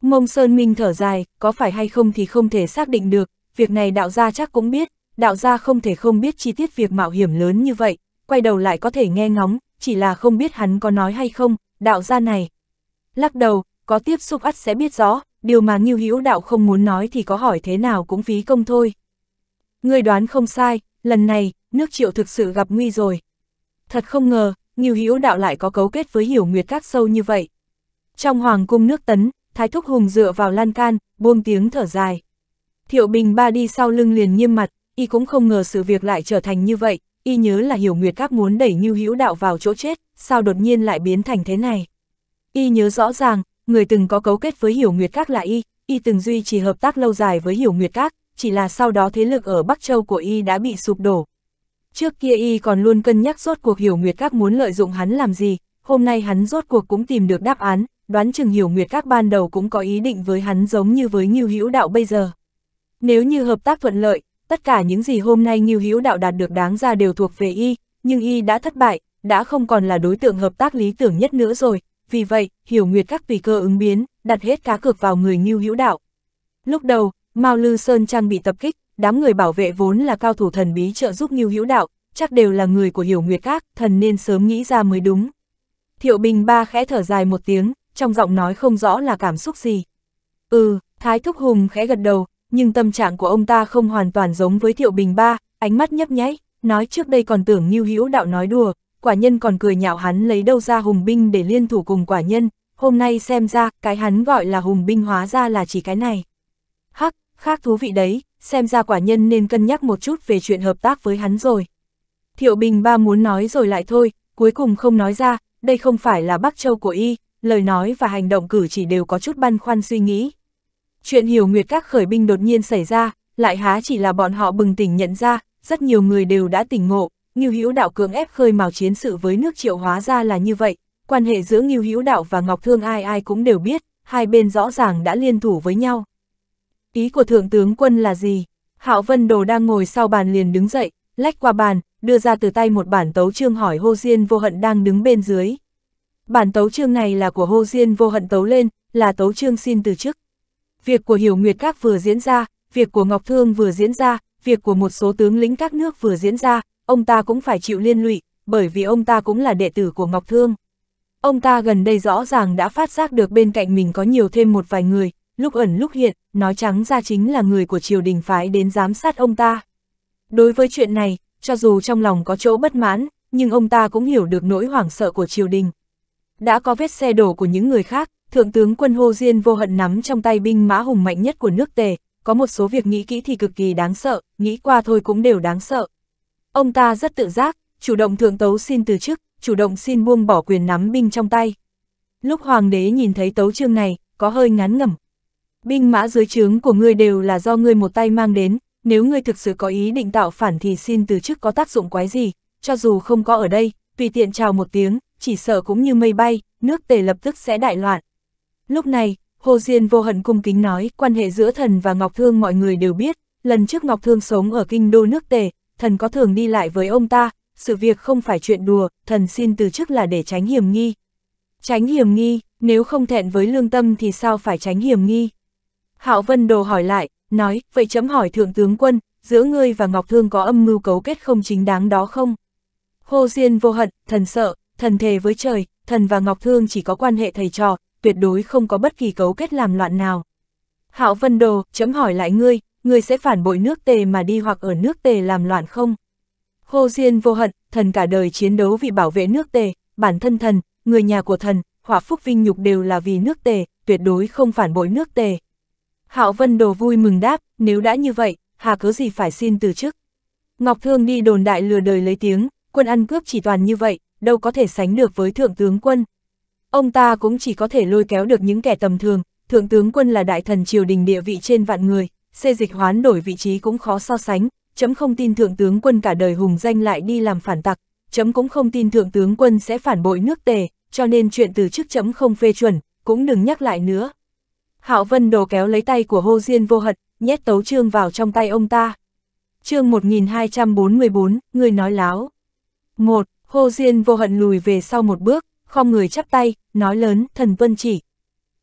Mông Sơn Minh thở dài, có phải hay không thì không thể xác định được, việc này đạo gia chắc cũng biết, đạo gia không thể không biết chi tiết việc mạo hiểm lớn như vậy, quay đầu lại có thể nghe ngóng, chỉ là không biết hắn có nói hay không, đạo gia này. Lắc đầu, có tiếp xúc ắt sẽ biết rõ, điều mà Ngưu Hữu Đạo không muốn nói thì có hỏi thế nào cũng phí công thôi. Ngươi đoán không sai, lần này, nước triệu thực sự gặp nguy rồi. Thật không ngờ, Ngưu Hữu Đạo lại có cấu kết với hiểu nguyệt các sâu như vậy. Trong hoàng cung nước tấn, Thái Thúc Hùng dựa vào lan can, buông tiếng thở dài. Thiệu Bình ba đi sau lưng liền nghiêm mặt, y cũng không ngờ sự việc lại trở thành như vậy, y nhớ là hiểu nguyệt các muốn đẩy Ngưu Hữu Đạo vào chỗ chết, sao đột nhiên lại biến thành thế này. Y nhớ rõ ràng, người từng có cấu kết với Hiểu Nguyệt Các là y, y từng duy trì hợp tác lâu dài với Hiểu Nguyệt Các, chỉ là sau đó thế lực ở Bắc Châu của y đã bị sụp đổ. Trước kia y còn luôn cân nhắc rốt cuộc Hiểu Nguyệt Các muốn lợi dụng hắn làm gì, hôm nay hắn rốt cuộc cũng tìm được đáp án, đoán chừng Hiểu Nguyệt Các ban đầu cũng có ý định với hắn giống như với Ngưu Hữu Đạo bây giờ. Nếu như hợp tác thuận lợi, tất cả những gì hôm nay Ngưu Hữu Đạo đạt được đáng ra đều thuộc về y, nhưng y đã thất bại, đã không còn là đối tượng hợp tác lý tưởng nhất nữa rồi, vì vậy, hiểu nguyệt các vì cơ ứng biến, đặt hết cá cược vào người Ngưu Hữu Đạo. Lúc đầu, Mao Lư Sơn Trang bị tập kích, đám người bảo vệ vốn là cao thủ thần bí trợ giúp Ngưu Hữu Đạo, chắc đều là người của Hiểu Nguyệt Các, thần nên sớm nghĩ ra mới đúng. Thiệu Bình Ba khẽ thở dài một tiếng, trong giọng nói không rõ là cảm xúc gì. Ừ, Thái Thúc Hùng khẽ gật đầu, nhưng tâm trạng của ông ta không hoàn toàn giống với Thiệu Bình Ba, ánh mắt nhấp nháy, nói trước đây còn tưởng Ngưu Hữu Đạo nói đùa, quả nhân còn cười nhạo hắn lấy đâu ra hùng binh để liên thủ cùng quả nhân, hôm nay xem ra, cái hắn gọi là hùng binh hóa ra là chỉ cái này. Hắc, khác thú vị đấy, xem ra quả nhân nên cân nhắc một chút về chuyện hợp tác với hắn rồi. Thiệu Bình ba muốn nói rồi lại thôi, cuối cùng không nói ra, đây không phải là Bắc Châu của y, lời nói và hành động cử chỉ đều có chút băn khoăn suy nghĩ. Chuyện hiểu nguyệt các khởi binh đột nhiên xảy ra, lại há chỉ là bọn họ bừng tỉnh nhận ra, rất nhiều người đều đã tỉnh ngộ, Ngưu Hữu Đạo cường ép khơi mào chiến sự với nước Triệu hóa ra là như vậy, quan hệ giữa Ngưu Hữu Đạo và Ngọc Thương ai ai cũng đều biết, hai bên rõ ràng đã liên thủ với nhau. Ý của thượng tướng quân là gì? Hạo Vân Đồ đang ngồi sau bàn liền đứng dậy, lách qua bàn, đưa ra từ tay một bản tấu chương hỏi Hồ Diên Vô Hận đang đứng bên dưới. Bản tấu chương này là của Hồ Diên Vô Hận tấu lên, là tấu chương xin từ chức. Việc của Hiểu Nguyệt Các vừa diễn ra, việc của Ngọc Thương vừa diễn ra, việc của một số tướng lĩnh các nước vừa diễn ra, ông ta cũng phải chịu liên lụy, bởi vì ông ta cũng là đệ tử của Ngọc Thương. Ông ta gần đây rõ ràng đã phát giác được bên cạnh mình có nhiều thêm một vài người, lúc ẩn lúc hiện, nói trắng ra chính là người của triều đình phái đến giám sát ông ta. Đối với chuyện này, cho dù trong lòng có chỗ bất mãn, nhưng ông ta cũng hiểu được nỗi hoảng sợ của triều đình. Đã có vết xe đổ của những người khác, Thượng tướng quân Hô Diên vô hận nắm trong tay binh mã hùng mạnh nhất của nước tề, có một số việc nghĩ kỹ thì cực kỳ đáng sợ, nghĩ qua thôi cũng đều đáng sợ, Ông ta rất tự giác, chủ động thượng tấu xin từ chức, chủ động xin buông bỏ quyền nắm binh trong tay. Lúc hoàng đế nhìn thấy tấu chương này, có hơi ngán ngẩm. Binh mã dưới trướng của ngươi đều là do ngươi một tay mang đến, nếu ngươi thực sự có ý định tạo phản thì xin từ chức có tác dụng quái gì, cho dù không có ở đây, tùy tiện chào một tiếng, chỉ sợ cũng như mây bay, nước tề lập tức sẽ đại loạn. Lúc này, Hồ Diên vô hận cung kính nói, quan hệ giữa thần và Ngọc Thương mọi người đều biết, lần trước Ngọc Thương sống ở kinh đô nước tề, thần có thường đi lại với ông ta, sự việc không phải chuyện đùa, thần xin từ chức là để tránh hiểm nghi. Tránh hiểm nghi, nếu không thẹn với lương tâm thì sao phải tránh hiểm nghi? Hạo Vân Đồ hỏi lại, nói, vậy chấm hỏi Thượng tướng quân, giữa ngươi và Ngọc Thương có âm mưu cấu kết không chính đáng đó không? Hồ Diên vô hận, thần sợ, thần thề với trời, thần và Ngọc Thương chỉ có quan hệ thầy trò, tuyệt đối không có bất kỳ cấu kết làm loạn nào. Hạo Vân Đồ, chấm hỏi lại ngươi, người sẽ phản bội nước tề mà đi hoặc ở nước tề làm loạn không? Khô Diên vô hận, thần cả đời chiến đấu vì bảo vệ nước tề, bản thân thần, người nhà của thần, hỏa phúc vinh nhục đều là vì nước tề, tuyệt đối không phản bội nước tề. Hạo Vân Đồ vui mừng đáp, nếu đã như vậy, hà cớ gì phải xin từ chức. Ngọc Thương đi đồn đại lừa đời lấy tiếng, quân ăn cướp chỉ toàn như vậy, đâu có thể sánh được với thượng tướng quân. Ông ta cũng chỉ có thể lôi kéo được những kẻ tầm thường, thượng tướng quân là đại thần triều đình địa vị trên vạn người, xê dịch hoán đổi vị trí cũng khó so sánh, chấm không tin thượng tướng quân cả đời hùng danh lại đi làm phản tặc, chấm cũng không tin thượng tướng quân sẽ phản bội nước tề, cho nên chuyện từ trước chấm không phê chuẩn, cũng đừng nhắc lại nữa. Hạo Vân đồ kéo lấy tay của Hô Diên vô hật, nhét tấu trương vào trong tay ông ta. chương 1244, người nói láo. một Hô Diên vô hận lùi về sau một bước, không người chắp tay, nói lớn, thần vân chỉ.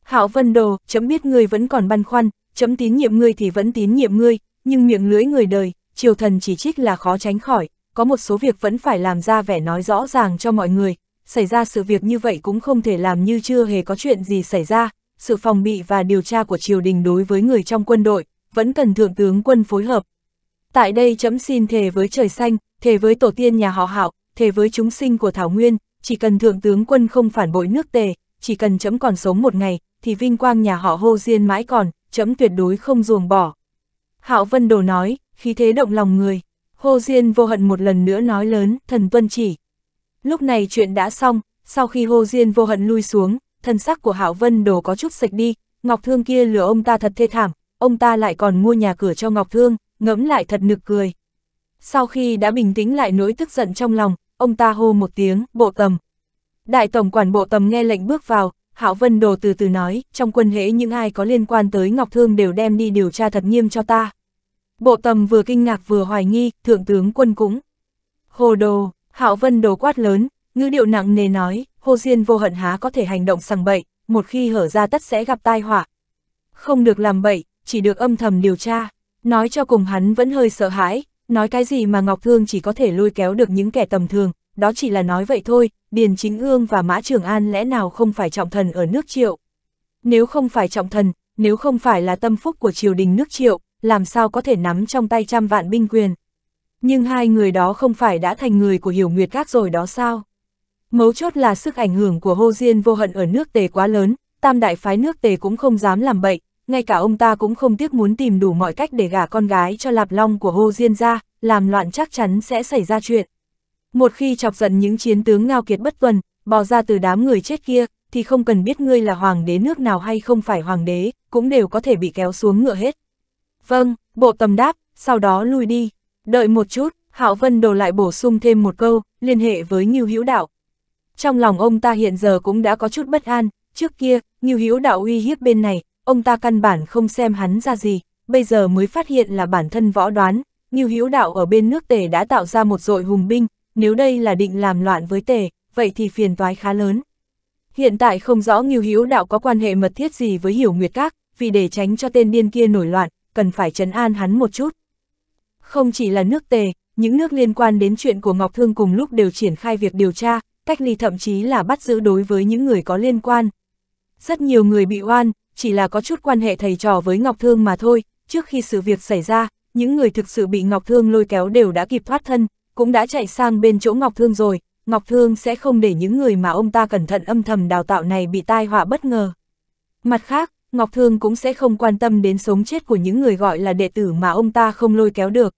Hạo Vân đồ, chấm biết người vẫn còn băn khoăn, chấm tín nhiệm ngươi thì vẫn tín nhiệm ngươi, nhưng miệng lưỡi người đời, triều thần chỉ trích là khó tránh khỏi, có một số việc vẫn phải làm ra vẻ nói rõ ràng cho mọi người, xảy ra sự việc như vậy cũng không thể làm như chưa hề có chuyện gì xảy ra, sự phòng bị và điều tra của triều đình đối với người trong quân đội, vẫn cần thượng tướng quân phối hợp. Tại đây chấm xin thề với trời xanh, thề với tổ tiên nhà họ hạo, thề với chúng sinh của Thảo Nguyên, chỉ cần thượng tướng quân không phản bội nước tề, chỉ cần chấm còn sống một ngày, thì vinh quang nhà họ hô diên mãi còn, chấm tuyệt đối không ruồng bỏ. Hạo Vân Đồ nói, khí thế động lòng người. Hồ Diên vô hận một lần nữa nói lớn, thần tuân chỉ. Lúc này chuyện đã xong, sau khi Hồ Diên vô hận lui xuống, thần sắc của Hạo Vân Đồ có chút sạch đi, Ngọc Thương kia lừa ông ta thật thê thảm, ông ta lại còn mua nhà cửa cho Ngọc Thương, ngẫm lại thật nực cười. Sau khi đã bình tĩnh lại nỗi tức giận trong lòng, ông ta hô một tiếng, bộ tầm. Đại tổng quản bộ tầm nghe lệnh bước vào, Hạo Vân Đồ từ từ nói, trong quân hễ những ai có liên quan tới Ngọc Thương đều đem đi điều tra thật nghiêm cho ta. Bộ tầm vừa kinh ngạc vừa hoài nghi, thượng tướng quân cũng. Hồ đồ, Hạo Vân Đồ quát lớn, ngữ điệu nặng nề nói, Hồ Diên vô hận há có thể hành động sằng bậy, một khi hở ra tất sẽ gặp tai họa. Không được làm bậy, chỉ được âm thầm điều tra. Nói cho cùng hắn vẫn hơi sợ hãi, nói cái gì mà Ngọc Thương chỉ có thể lôi kéo được những kẻ tầm thường, đó chỉ là nói vậy thôi, Điền Chính Ương và Mã Trường An lẽ nào không phải trọng thần ở nước triệu. Nếu không phải trọng thần, nếu không phải là tâm phúc của triều đình nước triệu, làm sao có thể nắm trong tay trăm vạn binh quyền. Nhưng hai người đó không phải đã thành người của Hiểu Nguyệt Các rồi đó sao? Mấu chốt là sức ảnh hưởng của Hô Diên vô hận ở nước tề quá lớn, tam đại phái nước tề cũng không dám làm bậy, ngay cả ông ta cũng không tiếc muốn tìm đủ mọi cách để gả con gái cho Lạp Long của Hô Diên ra, làm loạn chắc chắn sẽ xảy ra chuyện. Một khi chọc giận những chiến tướng ngao kiệt bất tuần, bò ra từ đám người chết kia, thì không cần biết ngươi là hoàng đế nước nào hay không phải hoàng đế, cũng đều có thể bị kéo xuống ngựa hết. Vâng, bộ tầm đáp, sau đó lui đi. Đợi một chút, Hạo Vân đồ lại bổ sung thêm một câu, liên hệ với Ngưu Hữu Đạo. Trong lòng ông ta hiện giờ cũng đã có chút bất an, trước kia, Ngưu Hữu Đạo uy hiếp bên này, ông ta căn bản không xem hắn ra gì, bây giờ mới phát hiện là bản thân võ đoán, Ngưu Hữu Đạo ở bên nước Tề đã tạo ra một dội hùng binh, nếu đây là định làm loạn với tề, vậy thì phiền toái khá lớn. Hiện tại không rõ Ngưu Hữu Đạo có quan hệ mật thiết gì với Hiểu Nguyệt Các, vì để tránh cho tên điên kia nổi loạn, cần phải trấn an hắn một chút. Không chỉ là nước tề, những nước liên quan đến chuyện của Ngọc Thương cùng lúc đều triển khai việc điều tra, cách ly thậm chí là bắt giữ đối với những người có liên quan. Rất nhiều người bị oan, chỉ là có chút quan hệ thầy trò với Ngọc Thương mà thôi, trước khi sự việc xảy ra, những người thực sự bị Ngọc Thương lôi kéo đều đã kịp thoát thân, cũng đã chạy sang bên chỗ Ngọc Thương rồi, Ngọc Thương sẽ không để những người mà ông ta cẩn thận âm thầm đào tạo này bị tai họa bất ngờ. Mặt khác, Ngọc Thương cũng sẽ không quan tâm đến sống chết của những người gọi là đệ tử mà ông ta không lôi kéo được.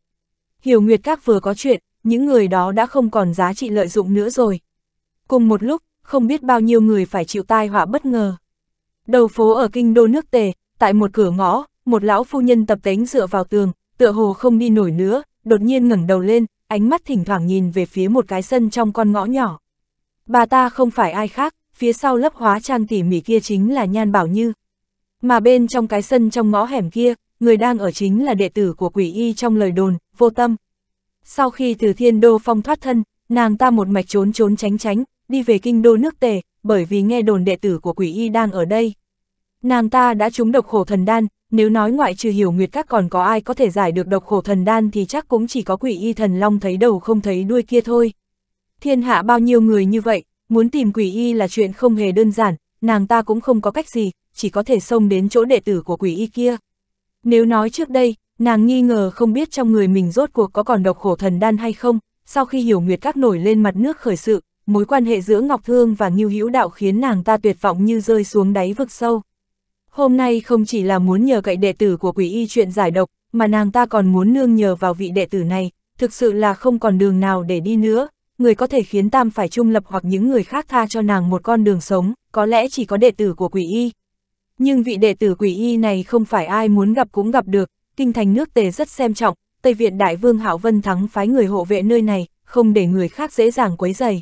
Hiểu Nguyệt Các vừa có chuyện, những người đó đã không còn giá trị lợi dụng nữa rồi. Cùng một lúc, không biết bao nhiêu người phải chịu tai họa bất ngờ. Đầu phố ở kinh đô nước Tề, tại một cửa ngõ, một lão phu nhân tập tánh dựa vào tường, tựa hồ không đi nổi nữa, đột nhiên ngẩng đầu lên, ánh mắt thỉnh thoảng nhìn về phía một cái sân trong con ngõ nhỏ. Bà ta không phải ai khác, phía sau lớp hóa trang tỉ mỉ kia chính là Nhan Bảo Như. Mà bên trong cái sân trong ngõ hẻm kia, người đang ở chính là đệ tử của quỷ y trong lời đồn, vô tâm. Sau khi từ thiên đô phong thoát thân, nàng ta một mạch trốn trốn tránh tránh, đi về kinh đô nước tề, bởi vì nghe đồn đệ tử của quỷ y đang ở đây. Nàng ta đã trúng độc khổ thần đan, nếu nói ngoại trừ hiểu nguyệt các còn có ai có thể giải được độc khổ thần đan thì chắc cũng chỉ có quỷ y thần long thấy đầu không thấy đuôi kia thôi. Thiên hạ bao nhiêu người như vậy, muốn tìm quỷ y là chuyện không hề đơn giản, nàng ta cũng không có cách gì, chỉ có thể xông đến chỗ đệ tử của quỷ y kia. Nếu nói trước đây, nàng nghi ngờ không biết trong người mình rốt cuộc có còn độc khổ thần đan hay không, sau khi hiểu nguyệt các nổi lên mặt nước khởi sự, mối quan hệ giữa Ngọc Thương và Ngưu Hữu Đạo khiến nàng ta tuyệt vọng như rơi xuống đáy vực sâu. Hôm nay không chỉ là muốn nhờ cậy đệ tử của quỷ y chuyện giải độc, mà nàng ta còn muốn nương nhờ vào vị đệ tử này, thực sự là không còn đường nào để đi nữa. Người có thể khiến Tam phải trung lập hoặc những người khác tha cho nàng một con đường sống, có lẽ chỉ có đệ tử của quỷ y. Nhưng vị đệ tử quỷ y này không phải ai muốn gặp cũng gặp được, kinh thành nước tề rất xem trọng, Tây Viện Đại Vương Hạo Vân Thắng phái người hộ vệ nơi này, không để người khác dễ dàng quấy dày.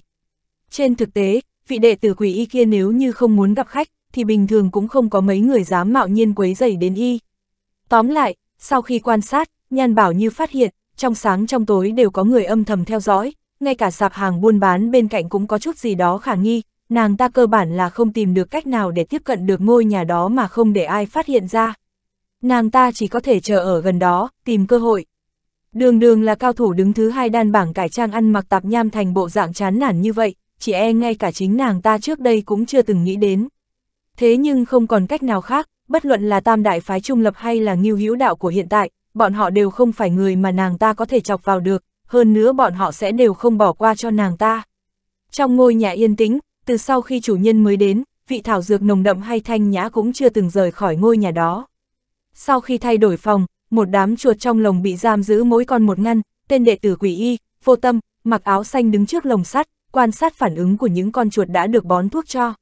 Trên thực tế, vị đệ tử quỷ y kia nếu như không muốn gặp khách, thì bình thường cũng không có mấy người dám mạo nhiên quấy dày đến y. Tóm lại, sau khi quan sát, Nhan Bảo như phát hiện, trong sáng trong tối đều có người âm thầm theo dõi, ngay cả sạp hàng buôn bán bên cạnh cũng có chút gì đó khả nghi, nàng ta cơ bản là không tìm được cách nào để tiếp cận được ngôi nhà đó mà không để ai phát hiện ra. Nàng ta chỉ có thể chờ ở gần đó, tìm cơ hội. Đường đường là cao thủ đứng thứ hai đan bảng cải trang ăn mặc tạp nham thành bộ dạng chán nản như vậy, chỉ e ngay cả chính nàng ta trước đây cũng chưa từng nghĩ đến. Thế nhưng không còn cách nào khác, bất luận là tam đại phái trung lập hay là nghiêu hữu đạo của hiện tại, bọn họ đều không phải người mà nàng ta có thể chọc vào được, hơn nữa bọn họ sẽ đều không bỏ qua cho nàng ta. Trong ngôi nhà yên tĩnh, từ sau khi chủ nhân mới đến, vị thảo dược nồng đậm hay thanh nhã cũng chưa từng rời khỏi ngôi nhà đó. Sau khi thay đổi phòng, một đám chuột trong lồng bị giam giữ mỗi con một ngăn, tên đệ tử quỷ y, vô tâm, mặc áo xanh đứng trước lồng sắt, quan sát phản ứng của những con chuột đã được bón thuốc cho.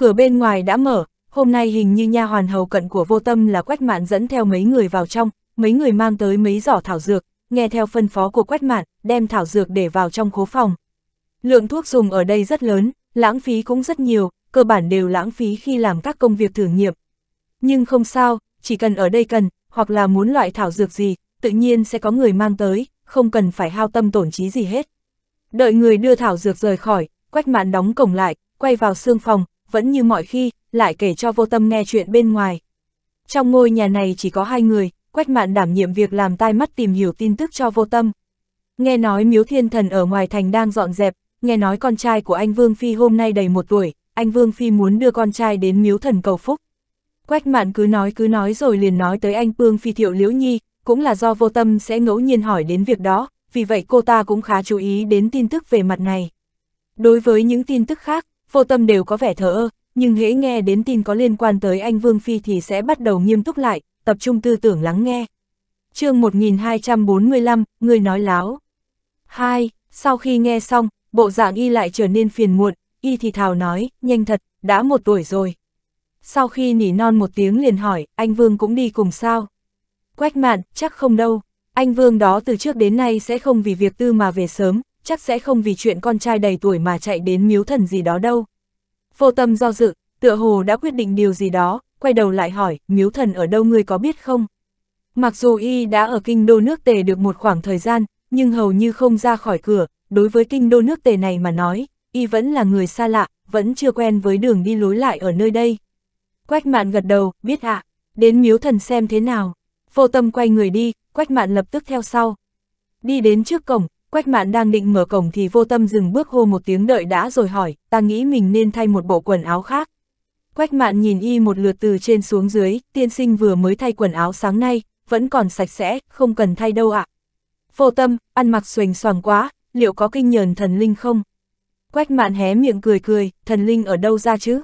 Cửa bên ngoài đã mở, hôm nay hình như nha hoàn hầu cận của vô tâm là Quách Mạn dẫn theo mấy người vào trong, mấy người mang tới mấy giỏ thảo dược, nghe theo phân phó của Quách Mạn, đem thảo dược để vào trong khố phòng. Lượng thuốc dùng ở đây rất lớn, lãng phí cũng rất nhiều, cơ bản đều lãng phí khi làm các công việc thử nghiệm. Nhưng không sao, chỉ cần ở đây cần, hoặc là muốn loại thảo dược gì, tự nhiên sẽ có người mang tới, không cần phải hao tâm tổn trí gì hết. Đợi người đưa thảo dược rời khỏi, Quách Mạn đóng cổng lại, quay vào xương phòng, vẫn như mọi khi, lại kể cho vô tâm nghe chuyện bên ngoài. Trong ngôi nhà này chỉ có hai người, Quách Mạn đảm nhiệm việc làm tai mắt tìm hiểu tin tức cho vô tâm. Nghe nói Miếu Thiên Thần ở ngoài thành đang dọn dẹp, nghe nói con trai của anh Vương Phi hôm nay đầy một tuổi, anh Vương Phi muốn đưa con trai đến Miếu Thần cầu phúc. Quách Mạn cứ nói cứ nói rồi liền nói tới anh Vương Phi Thiệu Liễu Nhi, cũng là do vô tâm sẽ ngẫu nhiên hỏi đến việc đó, vì vậy cô ta cũng khá chú ý đến tin tức về mặt này. Đối với những tin tức khác, vô tâm đều có vẻ thờ ơ, nhưng hễ nghe đến tin có liên quan tới anh Vương Phi thì sẽ bắt đầu nghiêm túc lại, tập trung tư tưởng lắng nghe. chương 1245, người nói láo. 2. Sau khi nghe xong, bộ dạng y lại trở nên phiền muộn, y thì thào nói, nhanh thật, đã một tuổi rồi. Sau khi nỉ non một tiếng liền hỏi, anh Vương cũng đi cùng sao? Quách mạn, chắc không đâu, anh Vương đó từ trước đến nay sẽ không vì việc tư mà về sớm, chắc sẽ không vì chuyện con trai đầy tuổi mà chạy đến miếu thần gì đó đâu. Vô tâm do dự, tựa hồ đã quyết định điều gì đó, quay đầu lại hỏi, miếu thần ở đâu ngươi có biết không? Mặc dù y đã ở kinh đô nước tề được một khoảng thời gian, nhưng hầu như không ra khỏi cửa, đối với kinh đô nước tề này mà nói, y vẫn là người xa lạ, vẫn chưa quen với đường đi lối lại ở nơi đây. Quách mạn gật đầu, biết ạ, đến miếu thần xem thế nào. Vô tâm quay người đi, quách mạn lập tức theo sau. Đi đến trước cổng, Quách mạn đang định mở cổng thì vô tâm dừng bước hô một tiếng đợi đã rồi hỏi, ta nghĩ mình nên thay một bộ quần áo khác. Quách mạn nhìn y một lượt từ trên xuống dưới, tiên sinh vừa mới thay quần áo sáng nay, vẫn còn sạch sẽ, không cần thay đâu ạ. À. Vô tâm, ăn mặc xoành xoàng quá, liệu có kinh nhờn thần linh không? Quách mạn hé miệng cười cười, thần linh ở đâu ra chứ?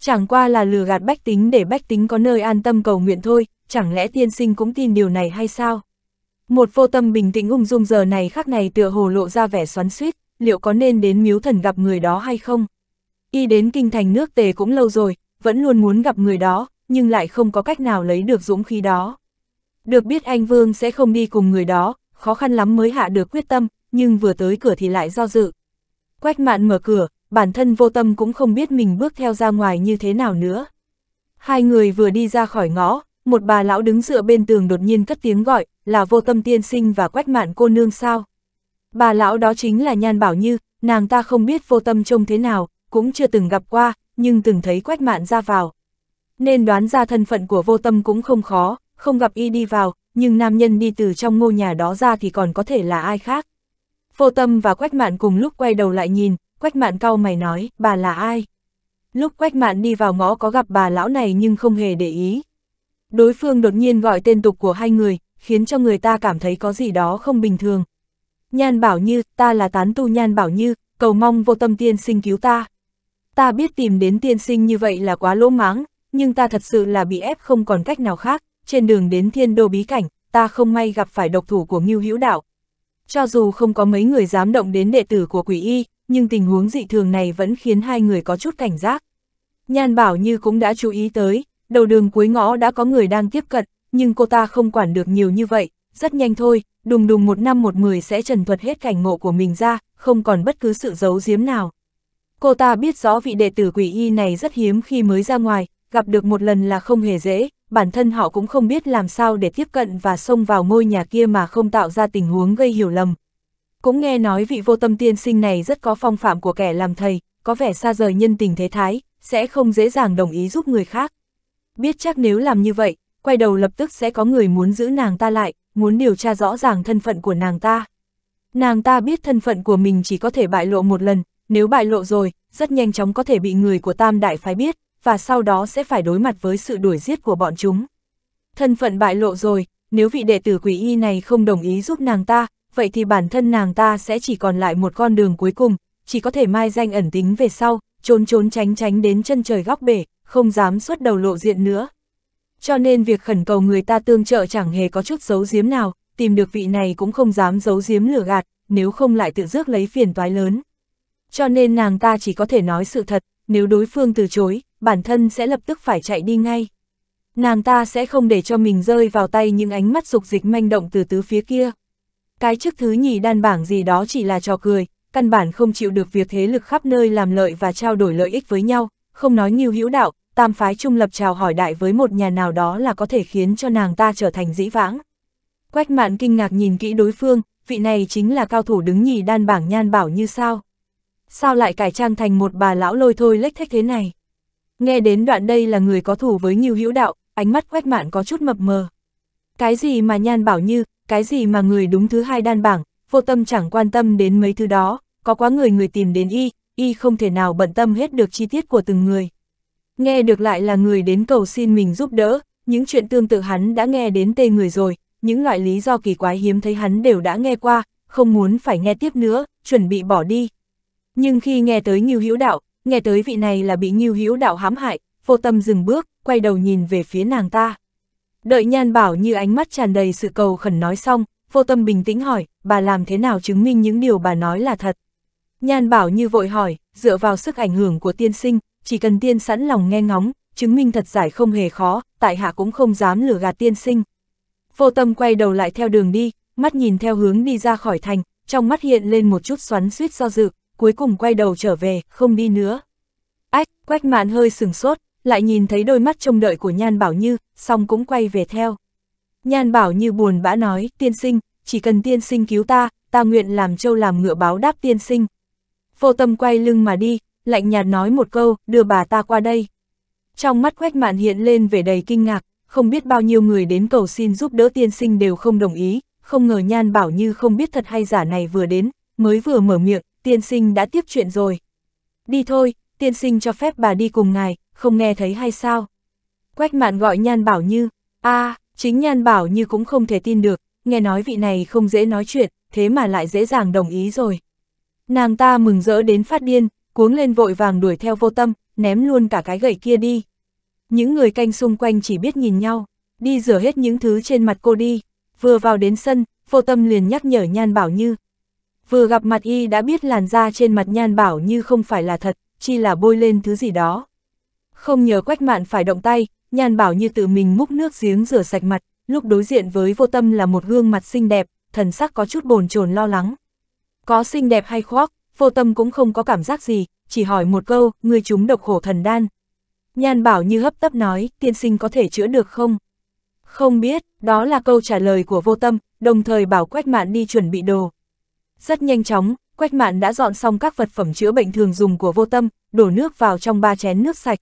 Chẳng qua là lừa gạt bách tính để bách tính có nơi an tâm cầu nguyện thôi, chẳng lẽ tiên sinh cũng tin điều này hay sao? Một vô tâm bình tĩnh ung dung giờ này khác này tựa hồ lộ ra vẻ xoắn suýt, liệu có nên đến miếu thần gặp người đó hay không? Y đến kinh thành nước tề cũng lâu rồi, vẫn luôn muốn gặp người đó, nhưng lại không có cách nào lấy được dũng khí đó. Được biết anh Vương sẽ không đi cùng người đó, khó khăn lắm mới hạ được quyết tâm, nhưng vừa tới cửa thì lại do dự. Quách mạn mở cửa, bản thân vô tâm cũng không biết mình bước theo ra ngoài như thế nào nữa. Hai người vừa đi ra khỏi ngõ, một bà lão đứng dựa bên tường đột nhiên cất tiếng gọi, là vô tâm tiên sinh và quách mạn cô nương sao. Bà lão đó chính là Nhan Bảo Như, nàng ta không biết vô tâm trông thế nào, cũng chưa từng gặp qua, nhưng từng thấy quách mạn ra vào. Nên đoán ra thân phận của vô tâm cũng không khó, không gặp y đi vào, nhưng nam nhân đi từ trong ngôi nhà đó ra thì còn có thể là ai khác. Vô tâm và quách mạn cùng lúc quay đầu lại nhìn, quách mạn cau mày nói, bà là ai? Lúc quách mạn đi vào ngõ có gặp bà lão này nhưng không hề để ý, Đối phương đột nhiên gọi tên tục của hai người, khiến cho người ta cảm thấy có gì đó không bình thường. Nhan Bảo Như, ta là tán tu Nhan Bảo Như, cầu mong vô tâm tiên sinh cứu ta. Ta biết tìm đến tiên sinh như vậy là quá lỗ máng, nhưng ta thật sự là bị ép không còn cách nào khác, trên đường đến thiên đô bí cảnh, ta không may gặp phải độc thủ của Ngưu Hữu Đạo. Cho dù không có mấy người dám động đến đệ tử của quỷ y, nhưng tình huống dị thường này vẫn khiến hai người có chút cảnh giác. Nhan Bảo Như cũng đã chú ý tới, đầu đường cuối ngõ đã có người đang tiếp cận, nhưng cô ta không quản được nhiều như vậy, rất nhanh thôi, đùng đùng một năm một mười sẽ trần thuật hết cảnh ngộ của mình ra, không còn bất cứ sự giấu giếm nào. Cô ta biết rõ vị đệ tử quỷ y này rất hiếm khi mới ra ngoài, gặp được một lần là không hề dễ, bản thân họ cũng không biết làm sao để tiếp cận và xông vào ngôi nhà kia mà không tạo ra tình huống gây hiểu lầm. Cũng nghe nói vị vô tâm tiên sinh này rất có phong phạm của kẻ làm thầy, có vẻ xa rời nhân tình thế thái, sẽ không dễ dàng đồng ý giúp người khác biết chắc nếu làm như vậy, quay đầu lập tức sẽ có người muốn giữ nàng ta lại, muốn điều tra rõ ràng thân phận của nàng ta. Nàng ta biết thân phận của mình chỉ có thể bại lộ một lần, nếu bại lộ rồi, rất nhanh chóng có thể bị người của tam đại phái biết, và sau đó sẽ phải đối mặt với sự đuổi giết của bọn chúng. Thân phận bại lộ rồi, nếu vị đệ tử quỷ y này không đồng ý giúp nàng ta, vậy thì bản thân nàng ta sẽ chỉ còn lại một con đường cuối cùng, chỉ có thể mai danh ẩn tính về sau, trốn trốn tránh tránh đến chân trời góc bể, không dám xuất đầu lộ diện nữa. Cho nên việc khẩn cầu người ta tương trợ chẳng hề có chút giấu giếm nào, tìm được vị này cũng không dám giấu giếm lửa gạt, nếu không lại tự rước lấy phiền toái lớn. Cho nên nàng ta chỉ có thể nói sự thật, nếu đối phương từ chối, bản thân sẽ lập tức phải chạy đi ngay. Nàng ta sẽ không để cho mình rơi vào tay những ánh mắt dục dịch manh động từ tứ phía kia. Cái chức thứ nhì đan bảng gì đó chỉ là trò cười, căn bản không chịu được việc thế lực khắp nơi làm lợi và trao đổi lợi ích với nhau, không nói như hữu đạo, tam phái trung lập chào hỏi đại với một nhà nào đó là có thể khiến cho nàng ta trở thành dĩ vãng. Quách mạn kinh ngạc nhìn kỹ đối phương, vị này chính là cao thủ đứng nhì đan bảng nhan bảo như sao. Sao lại cải trang thành một bà lão lôi thôi lếch thách thế này? Nghe đến đoạn đây là người có thủ với nghiêu hữu đạo, ánh mắt quách mạn có chút mập mờ. Cái gì mà nhan bảo như, cái gì mà người đúng thứ hai đan bảng, vô tâm chẳng quan tâm đến mấy thứ đó, có quá người người tìm đến y, y không thể nào bận tâm hết được chi tiết của từng người. Nghe được lại là người đến cầu xin mình giúp đỡ, những chuyện tương tự hắn đã nghe đến tê người rồi, những loại lý do kỳ quái hiếm thấy hắn đều đã nghe qua, không muốn phải nghe tiếp nữa, chuẩn bị bỏ đi. Nhưng khi nghe tới Ngưu Hữu Đạo, nghe tới vị này là bị Ngưu Hữu Đạo hãm hại, vô tâm dừng bước, quay đầu nhìn về phía nàng ta. Đợi Nhan Bảo như ánh mắt tràn đầy sự cầu khẩn nói xong, vô tâm bình tĩnh hỏi, bà làm thế nào chứng minh những điều bà nói là thật. Nhan Bảo như vội hỏi, dựa vào sức ảnh hưởng của tiên sinh, chỉ cần tiên sẵn lòng nghe ngóng, chứng minh thật giải không hề khó, tại hạ cũng không dám lừa gạt tiên sinh. Vô tâm quay đầu lại theo đường đi, mắt nhìn theo hướng đi ra khỏi thành, trong mắt hiện lên một chút xoắn suýt do dự, cuối cùng quay đầu trở về, không đi nữa. Ách, quách mạn hơi sừng sốt, lại nhìn thấy đôi mắt trông đợi của Nhan Bảo Như, xong cũng quay về theo. Nhan Bảo Như buồn bã nói, tiên sinh, chỉ cần tiên sinh cứu ta, ta nguyện làm trâu làm ngựa báo đáp tiên sinh vô tâm quay lưng mà đi, lạnh nhạt nói một câu, đưa bà ta qua đây. Trong mắt khoách mạn hiện lên vẻ đầy kinh ngạc, không biết bao nhiêu người đến cầu xin giúp đỡ tiên sinh đều không đồng ý, không ngờ nhan bảo như không biết thật hay giả này vừa đến, mới vừa mở miệng, tiên sinh đã tiếp chuyện rồi. Đi thôi, tiên sinh cho phép bà đi cùng ngài, không nghe thấy hay sao? Quách mạn gọi nhan bảo như, a à, chính nhan bảo như cũng không thể tin được, nghe nói vị này không dễ nói chuyện, thế mà lại dễ dàng đồng ý rồi. Nàng ta mừng rỡ đến phát điên, cuống lên vội vàng đuổi theo vô tâm, ném luôn cả cái gậy kia đi. Những người canh xung quanh chỉ biết nhìn nhau, đi rửa hết những thứ trên mặt cô đi. Vừa vào đến sân, vô tâm liền nhắc nhở Nhan Bảo Như. Vừa gặp mặt y đã biết làn da trên mặt Nhan Bảo Như không phải là thật, chi là bôi lên thứ gì đó. Không nhờ quách mạn phải động tay, Nhan Bảo Như tự mình múc nước giếng rửa sạch mặt, lúc đối diện với vô tâm là một gương mặt xinh đẹp, thần sắc có chút bồn chồn lo lắng. Có xinh đẹp hay khoác, vô tâm cũng không có cảm giác gì, chỉ hỏi một câu, người chúng độc khổ thần đan. Nhan bảo như hấp tấp nói, tiên sinh có thể chữa được không? Không biết, đó là câu trả lời của vô tâm, đồng thời bảo Quách Mạn đi chuẩn bị đồ. Rất nhanh chóng, Quách Mạn đã dọn xong các vật phẩm chữa bệnh thường dùng của vô tâm, đổ nước vào trong ba chén nước sạch.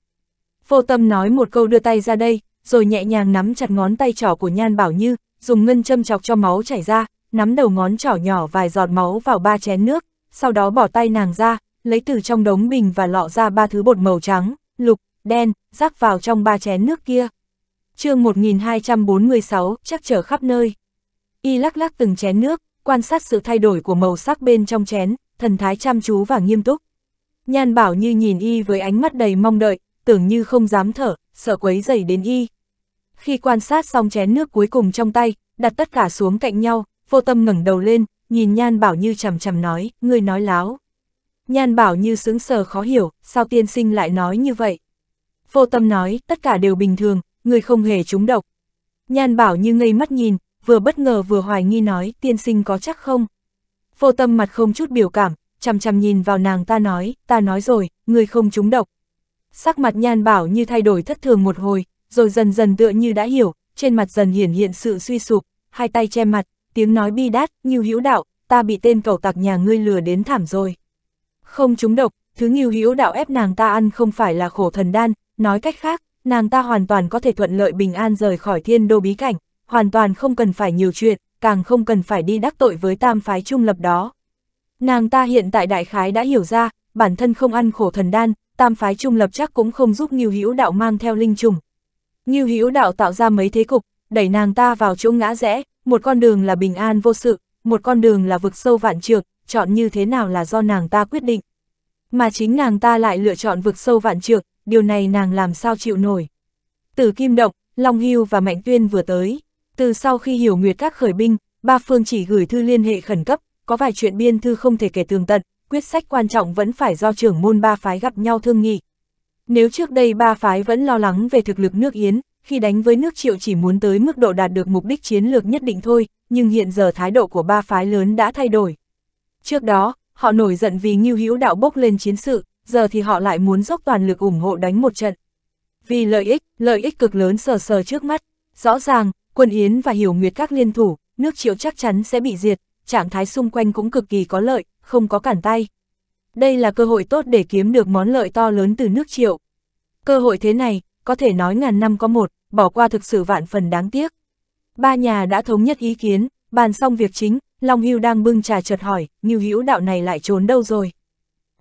Vô tâm nói một câu đưa tay ra đây, rồi nhẹ nhàng nắm chặt ngón tay trỏ của Nhan Bảo Như, dùng ngân châm chọc cho máu chảy ra, nắm đầu ngón trỏ nhỏ vài giọt máu vào ba chén nước, sau đó bỏ tay nàng ra, lấy từ trong đống bình và lọ ra ba thứ bột màu trắng, lục, đen, rắc vào trong ba chén nước kia. chương 1246, chắc trở khắp nơi. Y lắc lắc từng chén nước, quan sát sự thay đổi của màu sắc bên trong chén, thần thái chăm chú và nghiêm túc. Nhan bảo như nhìn y với ánh mắt đầy mong đợi, tưởng như không dám thở, sợ quấy dày đến y. Khi quan sát xong chén nước cuối cùng trong tay, đặt tất cả xuống cạnh nhau, vô tâm ngẩng đầu lên, nhìn Nhan Bảo Như chầm chầm nói, ngươi nói láo. Nhan Bảo Như sướng sờ khó hiểu, sao tiên sinh lại nói như vậy? Vô tâm nói, tất cả đều bình thường, ngươi không hề trúng độc. Nhan Bảo Như ngây mắt nhìn, vừa bất ngờ vừa hoài nghi nói, tiên sinh có chắc không? Vô tâm mặt không chút biểu cảm, chằm chằm nhìn vào nàng ta nói, ta nói rồi, ngươi không trúng độc. Sắc mặt Nhan Bảo Như thay đổi thất thường một hồi, rồi dần dần tựa như đã hiểu, trên mặt dần hiển hiện sự suy sụp, hai tay che mặt, tiếng nói bi đát, Ngưu Hữu Đạo, ta bị tên cầu tặc nhà ngươi lừa đến thảm rồi. Không trúng độc, thứ Ngưu Hữu Đạo ép nàng ta ăn không phải là khổ thần đan, nói cách khác, nàng ta hoàn toàn có thể thuận lợi bình an rời khỏi thiên đô bí cảnh, hoàn toàn không cần phải nhiều chuyện, càng không cần phải đi đắc tội với tam phái trung lập đó. Nàng ta hiện tại đại khái đã hiểu ra, bản thân không ăn khổ thần đan, tam phái trung lập chắc cũng không giúp Ngưu Hữu Đạo mang theo linh trùng. Ngưu Hữu Đạo tạo ra mấy thế cục, đẩy nàng ta vào chỗ ngã rẽ, một con đường là bình an vô sự, một con đường là vực sâu vạn trượng, chọn như thế nào là do nàng ta quyết định. Mà chính nàng ta lại lựa chọn vực sâu vạn trượng, điều này nàng làm sao chịu nổi. Từ Kim Động, Long Hưu và Mạnh Tuyên vừa tới, từ sau khi hiểu nguyệt các khởi binh, ba phương chỉ gửi thư liên hệ khẩn cấp, có vài chuyện biên thư không thể kể tường tận, quyết sách quan trọng vẫn phải do trưởng môn ba phái gặp nhau thương nghị. Nếu trước đây ba phái vẫn lo lắng về thực lực nước Yến, khi đánh với nước triệu chỉ muốn tới mức độ đạt được mục đích chiến lược nhất định thôi, nhưng hiện giờ thái độ của ba phái lớn đã thay đổi. Trước đó, họ nổi giận vì Ngưu hữu đạo bốc lên chiến sự, giờ thì họ lại muốn dốc toàn lực ủng hộ đánh một trận. Vì lợi ích, lợi ích cực lớn sờ sờ trước mắt, rõ ràng, quân Yến và Hiểu Nguyệt các liên thủ, nước triệu chắc chắn sẽ bị diệt, trạng thái xung quanh cũng cực kỳ có lợi, không có cản tay. Đây là cơ hội tốt để kiếm được món lợi to lớn từ nước triệu. Cơ hội thế này, có thể nói ngàn năm có một, bỏ qua thực sự vạn phần đáng tiếc. Ba nhà đã thống nhất ý kiến, bàn xong việc chính, Long Hưu đang bưng trà chợt hỏi, Ngưu Hữu đạo này lại trốn đâu rồi?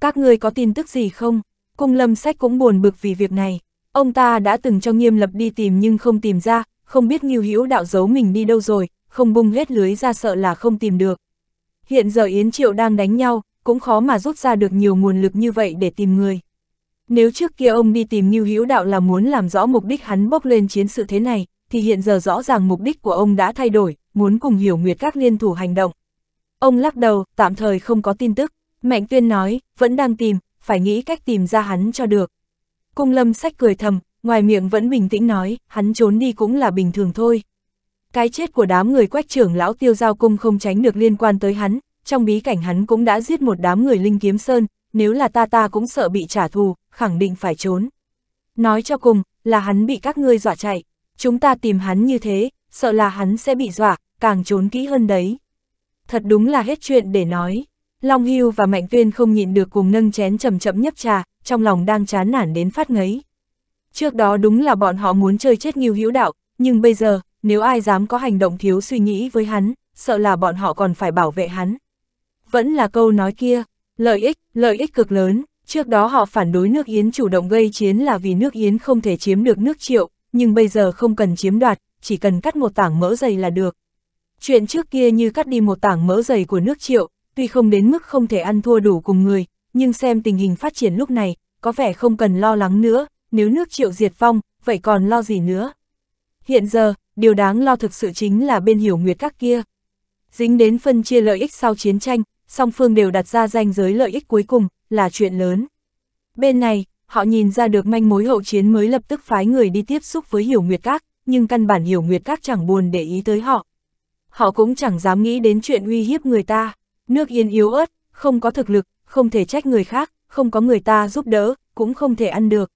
Các người có tin tức gì không? Cung Lâm Sách cũng buồn bực vì việc này. Ông ta đã từng cho Nghiêm Lập đi tìm nhưng không tìm ra, không biết Ngưu Hữu đạo giấu mình đi đâu rồi, không bung hết lưới ra sợ là không tìm được. Hiện giờ Yến Triệu đang đánh nhau, cũng khó mà rút ra được nhiều nguồn lực như vậy để tìm người. Nếu trước kia ông đi tìm Ngưu Hữu Đạo là muốn làm rõ mục đích hắn bốc lên chiến sự thế này, thì hiện giờ rõ ràng mục đích của ông đã thay đổi, muốn cùng hiểu nguyệt các liên thủ hành động. Ông lắc đầu, tạm thời không có tin tức. Mạnh tuyên nói, vẫn đang tìm, phải nghĩ cách tìm ra hắn cho được. Cung lâm sách cười thầm, ngoài miệng vẫn bình tĩnh nói, hắn trốn đi cũng là bình thường thôi. Cái chết của đám người quách trưởng lão tiêu giao cung không tránh được liên quan tới hắn, trong bí cảnh hắn cũng đã giết một đám người Linh Kiếm Sơn, nếu là ta ta cũng sợ bị trả thù, khẳng định phải trốn. Nói cho cùng, là hắn bị các ngươi dọa chạy, chúng ta tìm hắn như thế, sợ là hắn sẽ bị dọa, càng trốn kỹ hơn đấy. Thật đúng là hết chuyện để nói. Long Hưu và Mạnh Tuyên không nhịn được cùng nâng chén chậm chậm nhấp trà, trong lòng đang chán nản đến phát ngấy. Trước đó đúng là bọn họ muốn chơi chết Ngưu Hữu Đạo, nhưng bây giờ, nếu ai dám có hành động thiếu suy nghĩ với hắn, sợ là bọn họ còn phải bảo vệ hắn. Vẫn là câu nói kia, Lợi ích, lợi ích cực lớn, trước đó họ phản đối nước Yến chủ động gây chiến là vì nước Yến không thể chiếm được nước triệu, nhưng bây giờ không cần chiếm đoạt, chỉ cần cắt một tảng mỡ dày là được. Chuyện trước kia như cắt đi một tảng mỡ dày của nước triệu, tuy không đến mức không thể ăn thua đủ cùng người, nhưng xem tình hình phát triển lúc này, có vẻ không cần lo lắng nữa, nếu nước triệu diệt vong, vậy còn lo gì nữa? Hiện giờ, điều đáng lo thực sự chính là bên hiểu nguyệt các kia. Dính đến phân chia lợi ích sau chiến tranh, song phương đều đặt ra ranh giới lợi ích cuối cùng, là chuyện lớn. Bên này, họ nhìn ra được manh mối hậu chiến mới lập tức phái người đi tiếp xúc với Hiểu Nguyệt Các, nhưng căn bản Hiểu Nguyệt Các chẳng buồn để ý tới họ. Họ cũng chẳng dám nghĩ đến chuyện uy hiếp người ta, nước yên yếu ớt, không có thực lực, không thể trách người khác, không có người ta giúp đỡ, cũng không thể ăn được.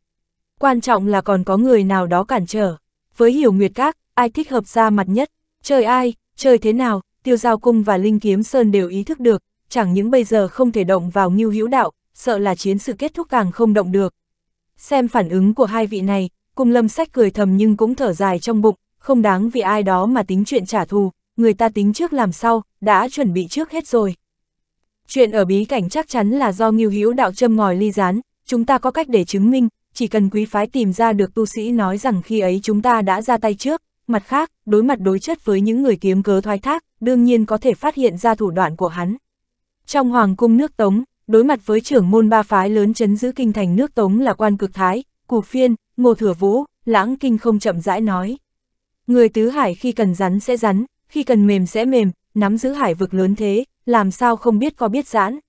Quan trọng là còn có người nào đó cản trở. Với Hiểu Nguyệt Các, ai thích hợp ra mặt nhất, chơi ai, chơi thế nào, tiêu giao cung và linh kiếm sơn đều ý thức được, chẳng những bây giờ không thể động vào Ngưu Hữu Đạo, sợ là chiến sự kết thúc càng không động được. Xem phản ứng của hai vị này, Cung lâm sách cười thầm nhưng cũng thở dài trong bụng, không đáng vì ai đó mà tính chuyện trả thù, người ta tính trước làm sau, đã chuẩn bị trước hết rồi. Chuyện ở bí cảnh chắc chắn là do Ngưu Hữu Đạo châm ngòi ly gián, chúng ta có cách để chứng minh, chỉ cần quý phái tìm ra được tu sĩ nói rằng khi ấy chúng ta đã ra tay trước, mặt khác, đối mặt đối chất với những người kiếm cớ thoái thác, đương nhiên có thể phát hiện ra thủ đoạn của hắn. Trong hoàng cung nước Tống, đối mặt với trưởng môn ba phái lớn chấn giữ kinh thành nước Tống là quan cực thái, cục phiên, ngô thừa vũ, lãng kinh không chậm rãi nói. Người tứ hải khi cần rắn sẽ rắn, khi cần mềm sẽ mềm, nắm giữ hải vực lớn thế, làm sao không biết có biết giãn.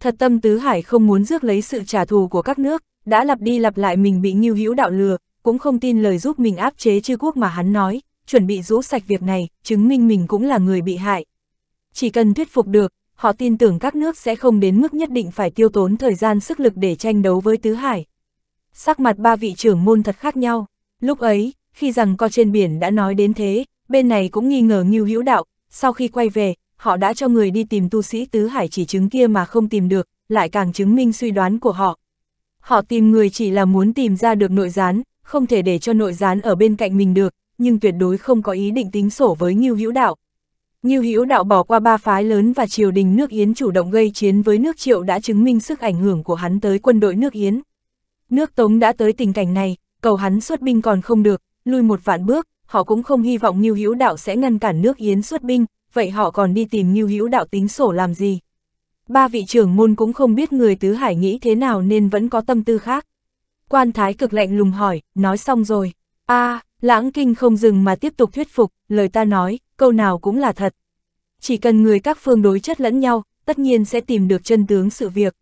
Thật tâm tứ hải không muốn rước lấy sự trả thù của các nước, đã lặp đi lặp lại mình bị nghiêu hữu đạo lừa, cũng không tin lời giúp mình áp chế chư quốc mà hắn nói, chuẩn bị rũ sạch việc này, chứng minh mình cũng là người bị hại. Chỉ cần thuyết phục được, họ tin tưởng các nước sẽ không đến mức nhất định phải tiêu tốn thời gian sức lực để tranh đấu với Tứ Hải. Sắc mặt ba vị trưởng môn thật khác nhau, lúc ấy, khi rằng co trên biển đã nói đến thế, bên này cũng nghi ngờ Ngưu Hữu Đạo, sau khi quay về, họ đã cho người đi tìm tu sĩ Tứ Hải chỉ chứng kia mà không tìm được, lại càng chứng minh suy đoán của họ. Họ tìm người chỉ là muốn tìm ra được nội gián, không thể để cho nội gián ở bên cạnh mình được, nhưng tuyệt đối không có ý định tính sổ với Ngưu Hữu Đạo, Ngưu Hữu Đạo bỏ qua ba phái lớn và triều đình nước Yến chủ động gây chiến với nước Triệu đã chứng minh sức ảnh hưởng của hắn tới quân đội nước Yến. Nước Tống đã tới tình cảnh này, cầu hắn xuất binh còn không được, lui một vạn bước, họ cũng không hy vọng Ngưu Hữu Đạo sẽ ngăn cản nước Yến xuất binh, vậy họ còn đi tìm Ngưu Hữu Đạo tính sổ làm gì? Ba vị trưởng môn cũng không biết người tứ hải nghĩ thế nào nên vẫn có tâm tư khác. Quan thái cực lạnh lùng hỏi, nói xong rồi. a à, lãng kinh không dừng mà tiếp tục thuyết phục, lời ta nói, câu nào cũng là thật. Chỉ cần người các phương đối chất lẫn nhau, tất nhiên sẽ tìm được chân tướng sự việc.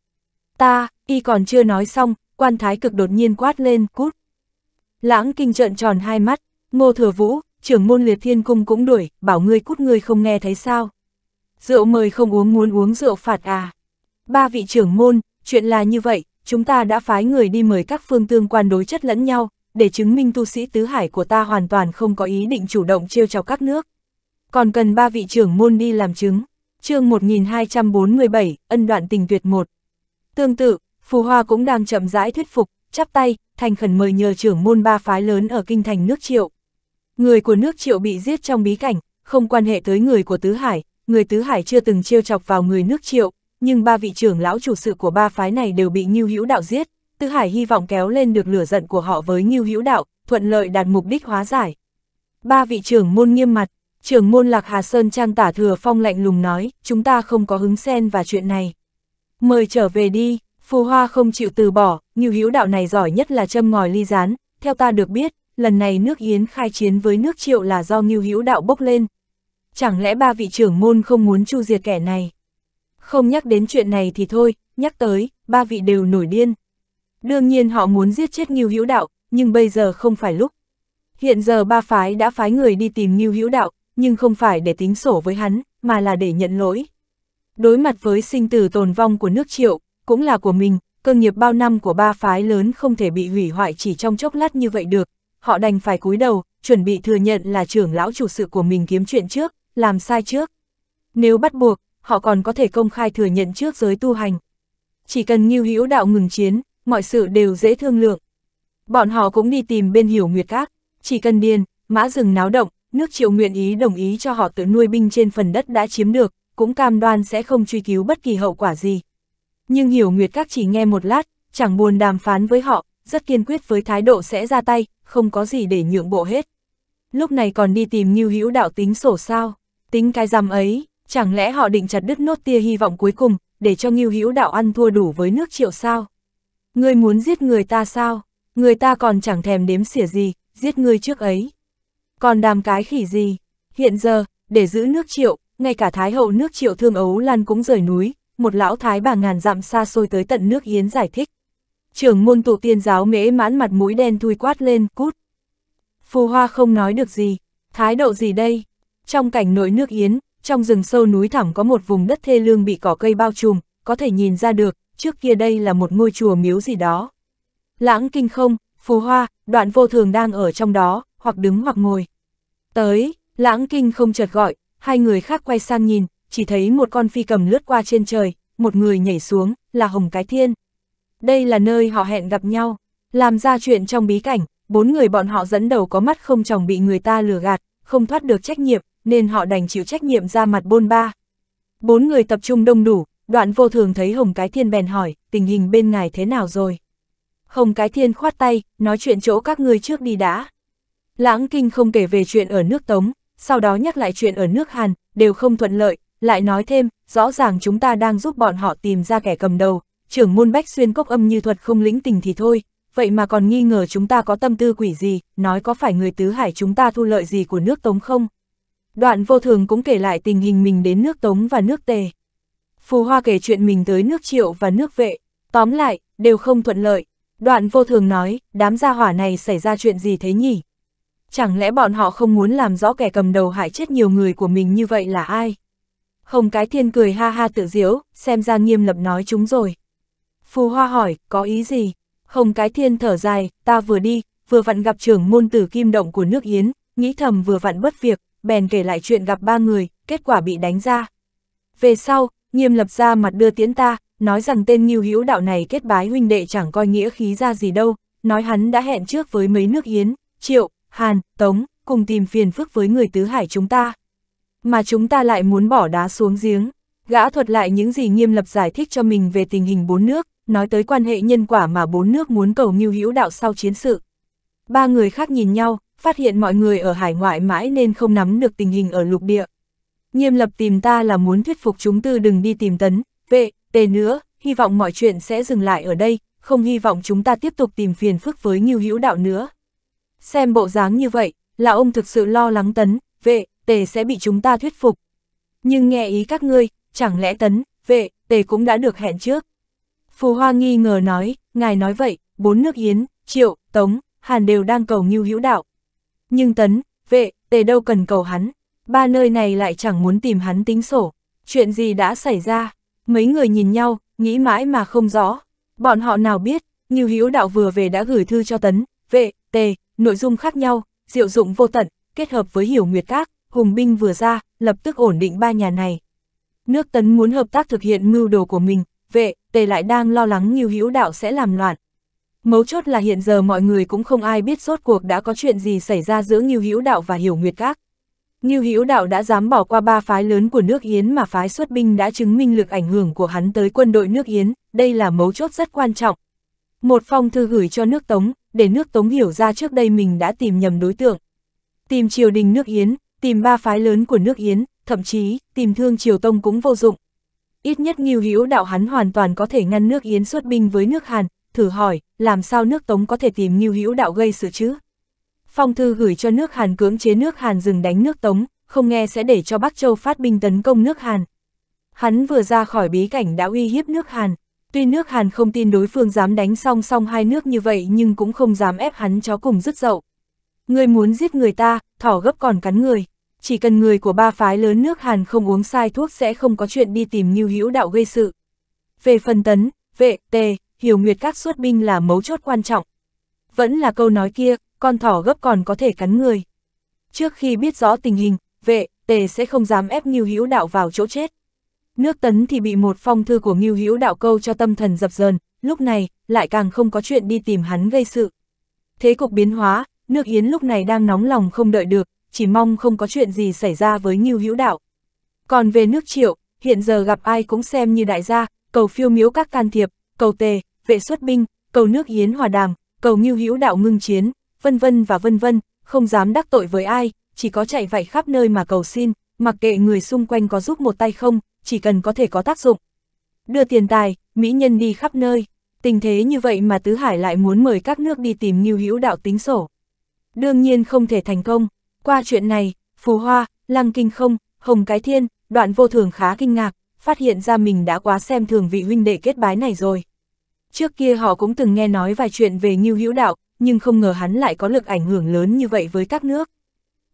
Ta, y còn chưa nói xong, quan thái cực đột nhiên quát lên, cút. Lãng kinh trợn tròn hai mắt, ngô thừa vũ, trưởng môn liệt thiên cung cũng đuổi, bảo ngươi cút ngươi không nghe thấy sao. Rượu mời không uống muốn uống rượu phạt à. Ba vị trưởng môn, chuyện là như vậy, chúng ta đã phái người đi mời các phương tương quan đối chất lẫn nhau, để chứng minh tu sĩ tứ hải của ta hoàn toàn không có ý định chủ động trêu chọc các nước còn cần ba vị trưởng môn đi làm chứng. chương 1247, ân đoạn tình tuyệt một. Tương tự, Phù Hoa cũng đang chậm rãi thuyết phục, chắp tay, thành khẩn mời nhờ trưởng môn ba phái lớn ở kinh thành nước Triệu. Người của nước Triệu bị giết trong bí cảnh, không quan hệ tới người của Tứ Hải, người Tứ Hải chưa từng trêu chọc vào người nước Triệu, nhưng ba vị trưởng lão chủ sự của ba phái này đều bị Ngưu Hữu Đạo giết, Tứ Hải hy vọng kéo lên được lửa giận của họ với Ngưu Hữu Đạo, thuận lợi đạt mục đích hóa giải. Ba vị trưởng môn nghiêm mặt, trưởng môn Lạc Hà Sơn Trang tả thừa phong lạnh lùng nói, chúng ta không có hứng xen và chuyện này. Mời trở về đi, phù hoa không chịu từ bỏ, nhiều hữu đạo này giỏi nhất là châm ngòi ly rán, theo ta được biết, lần này nước Yến khai chiến với nước Triệu là do Ngưu Hữu Đạo bốc lên. Chẳng lẽ ba vị trưởng môn không muốn chu diệt kẻ này? Không nhắc đến chuyện này thì thôi, nhắc tới, ba vị đều nổi điên. Đương nhiên họ muốn giết chết Ngưu Hữu Đạo, nhưng bây giờ không phải lúc. Hiện giờ ba phái đã phái người đi tìm Ngưu Hữu Đạo, nhưng không phải để tính sổ với hắn, mà là để nhận lỗi. Đối mặt với sinh tử tồn vong của nước triệu, cũng là của mình, cơ nghiệp bao năm của ba phái lớn không thể bị hủy hoại chỉ trong chốc lát như vậy được, họ đành phải cúi đầu, chuẩn bị thừa nhận là trưởng lão chủ sự của mình kiếm chuyện trước, làm sai trước. Nếu bắt buộc, họ còn có thể công khai thừa nhận trước giới tu hành. Chỉ cần nghiêu hữu đạo ngừng chiến, mọi sự đều dễ thương lượng. Bọn họ cũng đi tìm bên hiểu nguyệt các, chỉ cần điền, mã rừng náo động, nước triệu nguyện ý đồng ý cho họ tự nuôi binh trên phần đất đã chiếm được, cũng cam đoan sẽ không truy cứu bất kỳ hậu quả gì. Nhưng hiểu nguyệt các chỉ nghe một lát, chẳng buồn đàm phán với họ, rất kiên quyết với thái độ sẽ ra tay, không có gì để nhượng bộ hết. Lúc này còn đi tìm Ngưu Hữu đạo tính sổ sao? Tính cái rằm ấy, chẳng lẽ họ định chặt đứt nốt tia hy vọng cuối cùng, để cho Ngưu Hữu đạo ăn thua đủ với nước Triệu sao? người muốn giết người ta sao? Người ta còn chẳng thèm đếm xỉa gì, giết người trước ấy. Còn đàm cái khỉ gì? Hiện giờ, để giữ nước triệu, ngay cả Thái hậu nước triệu thương Ấu Lan cũng rời núi, một lão thái bà ngàn dặm xa xôi tới tận nước Yến giải thích. Trưởng môn tụ tiên giáo mễ mãn mặt mũi đen thui quát lên, cút. Phù hoa không nói được gì, thái độ gì đây? Trong cảnh nội nước Yến, trong rừng sâu núi thẳm có một vùng đất thê lương bị cỏ cây bao trùm, có thể nhìn ra được, trước kia đây là một ngôi chùa miếu gì đó. Lãng kinh không, phù hoa, đoạn vô thường đang ở trong đó, hoặc đứng hoặc ngồi. Tới, lãng kinh không chợt gọi, hai người khác quay sang nhìn, chỉ thấy một con phi cầm lướt qua trên trời, một người nhảy xuống, là Hồng Cái Thiên. Đây là nơi họ hẹn gặp nhau, làm ra chuyện trong bí cảnh, bốn người bọn họ dẫn đầu có mắt không chồng bị người ta lừa gạt, không thoát được trách nhiệm, nên họ đành chịu trách nhiệm ra mặt bôn ba. Bốn người tập trung đông đủ, đoạn vô thường thấy Hồng Cái Thiên bèn hỏi, tình hình bên ngài thế nào rồi? Hồng Cái Thiên khoát tay, nói chuyện chỗ các ngươi trước đi đã. Lãng Kinh không kể về chuyện ở nước Tống, sau đó nhắc lại chuyện ở nước Hàn, đều không thuận lợi, lại nói thêm, rõ ràng chúng ta đang giúp bọn họ tìm ra kẻ cầm đầu, trưởng môn bách xuyên cốc âm như thuật không lĩnh tình thì thôi, vậy mà còn nghi ngờ chúng ta có tâm tư quỷ gì, nói có phải người tứ hải chúng ta thu lợi gì của nước Tống không? Đoạn vô thường cũng kể lại tình hình mình đến nước Tống và nước Tề. Phù Hoa kể chuyện mình tới nước Triệu và nước Vệ, tóm lại, đều không thuận lợi. Đoạn vô thường nói, đám gia hỏa này xảy ra chuyện gì thế nhỉ? Chẳng lẽ bọn họ không muốn làm rõ kẻ cầm đầu hại chết nhiều người của mình như vậy là ai? Hồng Cái Thiên cười ha ha tự diếu, xem ra nghiêm lập nói chúng rồi. Phù Hoa hỏi, có ý gì? Hồng Cái Thiên thở dài, ta vừa đi, vừa vặn gặp trưởng môn tử kim động của nước Yến, nghĩ thầm vừa vặn bất việc, bèn kể lại chuyện gặp ba người, kết quả bị đánh ra. Về sau, nghiêm lập ra mặt đưa tiễn ta, nói rằng tên nghiêu hữu đạo này kết bái huynh đệ chẳng coi nghĩa khí ra gì đâu, nói hắn đã hẹn trước với mấy nước Yến, triệu, Hàn, Tống, cùng tìm phiền phức với người tứ hải chúng ta. Mà chúng ta lại muốn bỏ đá xuống giếng. Gã thuật lại những gì nghiêm lập giải thích cho mình về tình hình bốn nước, nói tới quan hệ nhân quả mà bốn nước muốn cầu mưu hữu đạo sau chiến sự. Ba người khác nhìn nhau, phát hiện mọi người ở hải ngoại mãi nên không nắm được tình hình ở lục địa. Nghiêm lập tìm ta là muốn thuyết phục chúng tư đừng đi tìm tấn, vệ, tề nữa, hy vọng mọi chuyện sẽ dừng lại ở đây, không hy vọng chúng ta tiếp tục tìm phiền phức với Ngưu Hữu Đạo nữa. Xem bộ dáng như vậy, là ông thực sự lo lắng tấn, vệ, tề sẽ bị chúng ta thuyết phục. Nhưng nghe ý các ngươi, chẳng lẽ tấn, vệ, tề cũng đã được hẹn trước. Phù Hoa nghi ngờ nói, ngài nói vậy, bốn nước Yến, Triệu, Tống, Hàn đều đang cầu nghiêu hữu đạo. Nhưng tấn, vệ, tề đâu cần cầu hắn, ba nơi này lại chẳng muốn tìm hắn tính sổ. Chuyện gì đã xảy ra, mấy người nhìn nhau, nghĩ mãi mà không rõ. Bọn họ nào biết, nghiêu hữu đạo vừa về đã gửi thư cho tấn, vệ, tề, nội dung khác nhau, diệu dụng vô tận, kết hợp với hiểu nguyệt các, hùng binh vừa ra, lập tức ổn định ba nhà này. Nước tấn muốn hợp tác thực hiện mưu đồ của mình, vệ, tề lại đang lo lắng như hữu đạo sẽ làm loạn. Mấu chốt là hiện giờ mọi người cũng không ai biết rốt cuộc đã có chuyện gì xảy ra giữa Nghiêu Hữu Đạo và Hiểu Nguyệt Các. Nghiêu Hữu Đạo đã dám bỏ qua ba phái lớn của nước Yến mà phái xuất binh đã chứng minh lực ảnh hưởng của hắn tới quân đội nước Yến, đây là mấu chốt rất quan trọng. Một phong thư gửi cho nước Tống, để nước Tống hiểu ra trước đây mình đã tìm nhầm đối tượng. Tìm triều đình nước Yến, tìm ba phái lớn của nước Yến, thậm chí tìm thương triều Tông cũng vô dụng. Ít nhất Nghiêu Hữu đạo hắn hoàn toàn có thể ngăn nước Yến xuất binh với nước Hàn, thử hỏi, làm sao nước Tống có thể tìm Nghiêu Hữu đạo gây sự chứ? Phong thư gửi cho nước Hàn cưỡng chế nước Hàn dừng đánh nước Tống, không nghe sẽ để cho Bắc Châu phát binh tấn công nước Hàn. Hắn vừa ra khỏi bí cảnh đã uy hiếp nước Hàn. Tuy nước Hàn không tin đối phương dám đánh song song hai nước như vậy nhưng cũng không dám ép hắn chó cùng dứt dậu. Người muốn giết người ta, thỏ gấp còn cắn người. Chỉ cần người của ba phái lớn nước Hàn không uống sai thuốc sẽ không có chuyện đi tìm Lưu Hữu Đạo gây sự. Về phần tấn, vệ, tề, hiểu nguyệt các suốt binh là mấu chốt quan trọng. Vẫn là câu nói kia, con thỏ gấp còn có thể cắn người. Trước khi biết rõ tình hình, vệ, tề sẽ không dám ép Ngưu Hữu Đạo vào chỗ chết. Nước tấn thì bị một phong thư của Ngưu Hữu đạo câu cho tâm thần dập dờn, lúc này, lại càng không có chuyện đi tìm hắn gây sự. Thế cục biến hóa, nước Yến lúc này đang nóng lòng không đợi được, chỉ mong không có chuyện gì xảy ra với Ngưu Hữu đạo. Còn về nước Triệu, hiện giờ gặp ai cũng xem như đại gia, cầu phiêu miếu các can thiệp, cầu tề, vệ xuất binh, cầu nước Yến hòa đàm, cầu Ngưu Hữu đạo ngưng chiến, vân vân và vân vân, không dám đắc tội với ai, chỉ có chạy vạy khắp nơi mà cầu xin, mặc kệ người xung quanh có giúp một tay không, chỉ cần có thể có tác dụng. Đưa tiền tài, mỹ nhân đi khắp nơi, tình thế như vậy mà Tứ Hải lại muốn mời các nước đi tìm nghiêu hữu đạo tính sổ. Đương nhiên không thể thành công, qua chuyện này, Phù Hoa, Lăng Kinh Không, Hồng Cái Thiên, đoạn vô thường khá kinh ngạc, phát hiện ra mình đã quá xem thường vị huynh đệ kết bái này rồi. Trước kia họ cũng từng nghe nói vài chuyện về nghiêu hữu đạo, nhưng không ngờ hắn lại có lực ảnh hưởng lớn như vậy với các nước.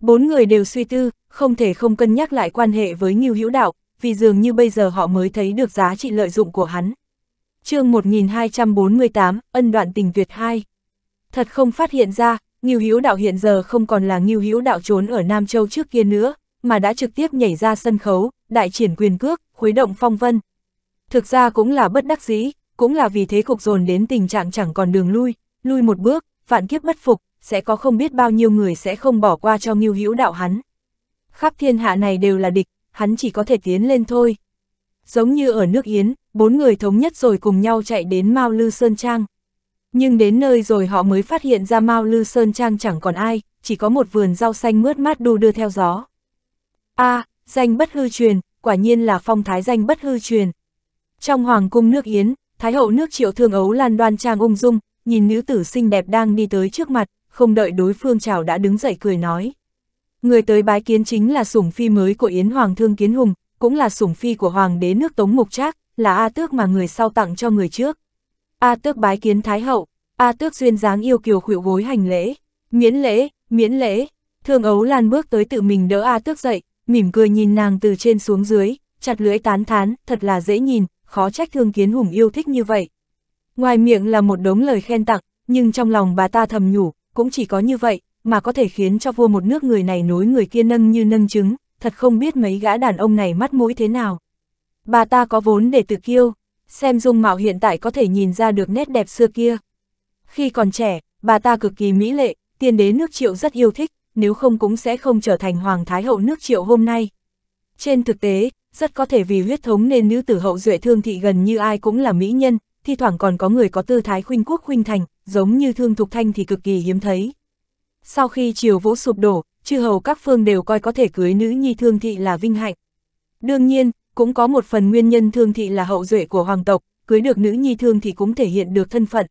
Bốn người đều suy tư, không thể không cân nhắc lại quan hệ với nghiêu hữu đạo, vì dường như bây giờ họ mới thấy được giá trị lợi dụng của hắn. chương 1248, Ân đoạn tình tuyệt 2 Thật không phát hiện ra, ngưu Hữu Đạo hiện giờ không còn là ngưu Hữu Đạo trốn ở Nam Châu trước kia nữa, mà đã trực tiếp nhảy ra sân khấu, đại triển quyền cước, khuấy động phong vân. Thực ra cũng là bất đắc dĩ, cũng là vì thế cục dồn đến tình trạng chẳng còn đường lui, lui một bước, vạn kiếp bất phục, sẽ có không biết bao nhiêu người sẽ không bỏ qua cho Ngưu Hữu Đạo hắn. Khắp thiên hạ này đều là địch, hắn chỉ có thể tiến lên thôi. Giống như ở nước Yến, bốn người thống nhất rồi cùng nhau chạy đến Mao Lư Sơn Trang. Nhưng đến nơi rồi họ mới phát hiện ra Mao Lư Sơn Trang chẳng còn ai, chỉ có một vườn rau xanh mướt mát đu đưa theo gió. a à, danh bất hư truyền, quả nhiên là phong thái danh bất hư truyền. Trong hoàng cung nước Yến, Thái hậu nước triệu thương ấu lan đoan trang ung dung, nhìn nữ tử xinh đẹp đang đi tới trước mặt, không đợi đối phương chào đã đứng dậy cười nói. Người tới bái kiến chính là sủng phi mới của Yến Hoàng Thương Kiến Hùng, cũng là sủng phi của Hoàng đế nước Tống Mục Trác, là A Tước mà người sau tặng cho người trước. A Tước bái kiến Thái Hậu, A Tước duyên dáng yêu kiều khuỵu gối hành lễ, miễn lễ, miễn lễ. Thương Ấu Lan bước tới tự mình đỡ A Tước dậy, mỉm cười nhìn nàng từ trên xuống dưới, chặt lưỡi tán thán, thật là dễ nhìn, khó trách Thương Kiến Hùng yêu thích như vậy. Ngoài miệng là một đống lời khen tặng, nhưng trong lòng bà ta thầm nhủ, cũng chỉ có như vậy, mà có thể khiến cho vua một nước người này nối người kia nâng như nâng trứng, thật không biết mấy gã đàn ông này mắt mũi thế nào. Bà ta có vốn để tự kiêu, xem dung mạo hiện tại có thể nhìn ra được nét đẹp xưa kia. Khi còn trẻ, bà ta cực kỳ mỹ lệ, tiên đế nước triệu rất yêu thích, nếu không cũng sẽ không trở thành hoàng thái hậu nước triệu hôm nay. Trên thực tế, rất có thể vì huyết thống nên nữ tử hậu duệ thương thị gần như ai cũng là mỹ nhân, thi thoảng còn có người có tư thái khuynh quốc khuynh thành, giống như thương thục thanh thì cực kỳ hiếm thấy. Sau khi triều vũ sụp đổ, chư hầu các phương đều coi có thể cưới nữ nhi thương thị là vinh hạnh. Đương nhiên, cũng có một phần nguyên nhân thương thị là hậu duệ của hoàng tộc, cưới được nữ nhi thương thì cũng thể hiện được thân phận.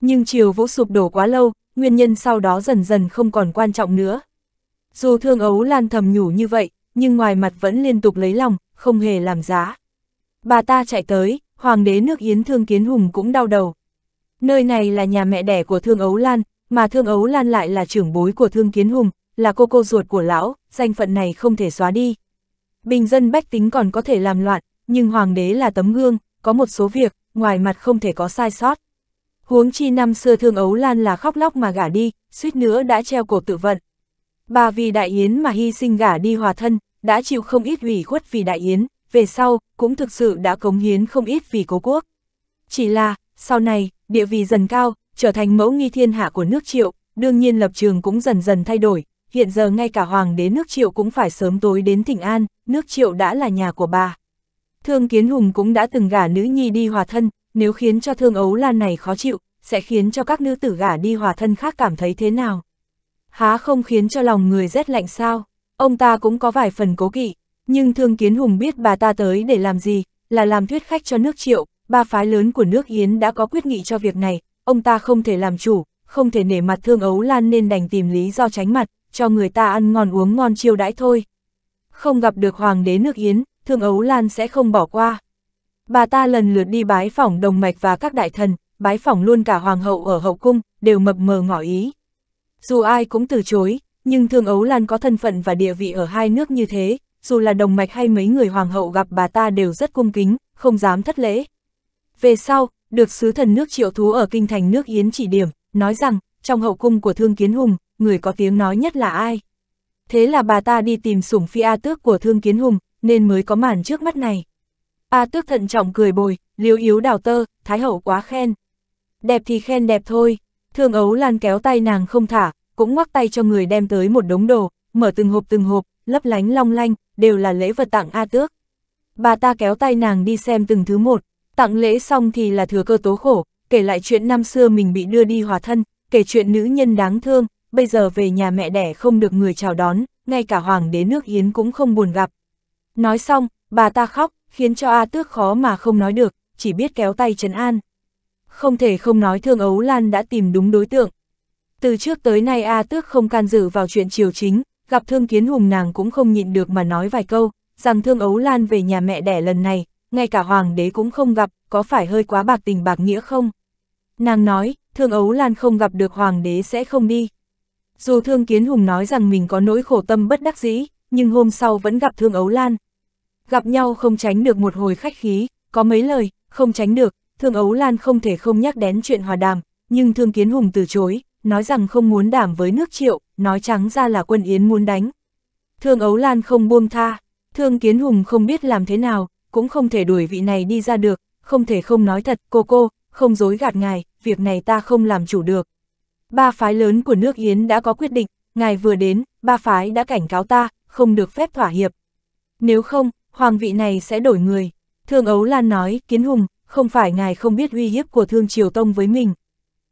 Nhưng triều vũ sụp đổ quá lâu, nguyên nhân sau đó dần dần không còn quan trọng nữa. Dù thương ấu lan thầm nhủ như vậy, nhưng ngoài mặt vẫn liên tục lấy lòng, không hề làm giá. Bà ta chạy tới, hoàng đế nước Yến Thương Kiến Hùng cũng đau đầu. Nơi này là nhà mẹ đẻ của Thương Ấu Lan, mà Thương Ấu Lan lại là trưởng bối của Thương Kiến Hùng, là cô cô ruột của lão, danh phận này không thể xóa đi. Bình dân bách tính còn có thể làm loạn, nhưng hoàng đế là tấm gương, có một số việc, ngoài mặt không thể có sai sót. Huống chi năm xưa Thương Ấu Lan là khóc lóc mà gả đi, suýt nữa đã treo cổ tự vận. Bà vì đại yến mà hy sinh gả đi hòa thân, đã chịu không ít ủy khuất vì đại yến, về sau, cũng thực sự đã cống hiến không ít vì cố quốc. Chỉ là, sau này, địa vị dần cao, trở thành mẫu nghi thiên hạ của nước triệu, đương nhiên lập trường cũng dần dần thay đổi, hiện giờ ngay cả hoàng đế nước triệu cũng phải sớm tối đến thỉnh an, nước triệu đã là nhà của bà. Thương Kiến Hùng cũng đã từng gả nữ nhi đi hòa thân, nếu khiến cho thương ấu lan này khó chịu, sẽ khiến cho các nữ tử gả đi hòa thân khác cảm thấy thế nào. Há không khiến cho lòng người rét lạnh sao, ông ta cũng có vài phần cố kỵ, nhưng Thương Kiến Hùng biết bà ta tới để làm gì, là làm thuyết khách cho nước triệu, ba phái lớn của nước Yến đã có quyết nghị cho việc này, ông ta không thể làm chủ, không thể nể mặt thương ấu lan nên đành tìm lý do tránh mặt, cho người ta ăn ngon uống ngon chiêu đãi thôi. Không gặp được hoàng đế nước Yến, thương ấu lan sẽ không bỏ qua. Bà ta lần lượt đi bái phỏng đồng mạch và các đại thần, bái phỏng luôn cả hoàng hậu ở hậu cung, đều mập mờ ngỏ ý. Dù ai cũng từ chối, nhưng thương ấu lan có thân phận và địa vị ở hai nước như thế, dù là đồng mạch hay mấy người hoàng hậu gặp bà ta đều rất cung kính, không dám thất lễ. Về sau, được sứ thần nước triệu thú ở kinh thành nước Yến chỉ điểm, nói rằng, trong hậu cung của Thương Kiến Hùng, người có tiếng nói nhất là ai. Thế là bà ta đi tìm sủng phi A Tước của Thương Kiến Hùng, nên mới có màn trước mắt này. A Tước thận trọng cười bồi, liếu yếu đào tơ, Thái Hậu quá khen. Đẹp thì khen đẹp thôi, Thương Ấu Lan kéo tay nàng không thả, cũng ngoắc tay cho người đem tới một đống đồ, mở từng hộp từng hộp, lấp lánh long lanh, đều là lễ vật tặng A Tước. Bà ta kéo tay nàng đi xem từng thứ một, Tặng lễ xong thì là thừa cơ tố khổ, kể lại chuyện năm xưa mình bị đưa đi hòa thân, kể chuyện nữ nhân đáng thương, bây giờ về nhà mẹ đẻ không được người chào đón, ngay cả hoàng đế nước Yến cũng không buồn gặp. Nói xong, bà ta khóc, khiến cho A Tước khó mà không nói được, chỉ biết kéo tay Trấn An. Không thể không nói Thương Ấu Lan đã tìm đúng đối tượng. Từ trước tới nay A Tước không can dự vào chuyện triều chính, gặp Thương Kiến Hùng nàng cũng không nhịn được mà nói vài câu, rằng Thương Ấu Lan về nhà mẹ đẻ lần này, ngay cả hoàng đế cũng không gặp, có phải hơi quá bạc tình bạc nghĩa không? Nàng nói, thương Ấu Lan không gặp được hoàng đế sẽ không đi. Dù thương Kiến Hùng nói rằng mình có nỗi khổ tâm bất đắc dĩ, nhưng hôm sau vẫn gặp thương Ấu Lan. Gặp nhau không tránh được một hồi khách khí, có mấy lời, không tránh được, thương Ấu Lan không thể không nhắc đến chuyện hòa đàm, nhưng thương Kiến Hùng từ chối, nói rằng không muốn đảm với nước triệu, nói trắng ra là quân Yến muốn đánh. Thương Ấu Lan không buông tha, thương Kiến Hùng không biết làm thế nào, cũng không thể đuổi vị này đi ra được, không thể không nói thật, cô cô, không dối gạt ngài, việc này ta không làm chủ được. Ba phái lớn của nước Yến đã có quyết định, ngài vừa đến, ba phái đã cảnh cáo ta, không được phép thỏa hiệp. Nếu không, hoàng vị này sẽ đổi người. Thương Ấu Lan nói, Kiến Hùng, không phải ngài không biết uy hiếp của Thương Triều Tông với mình.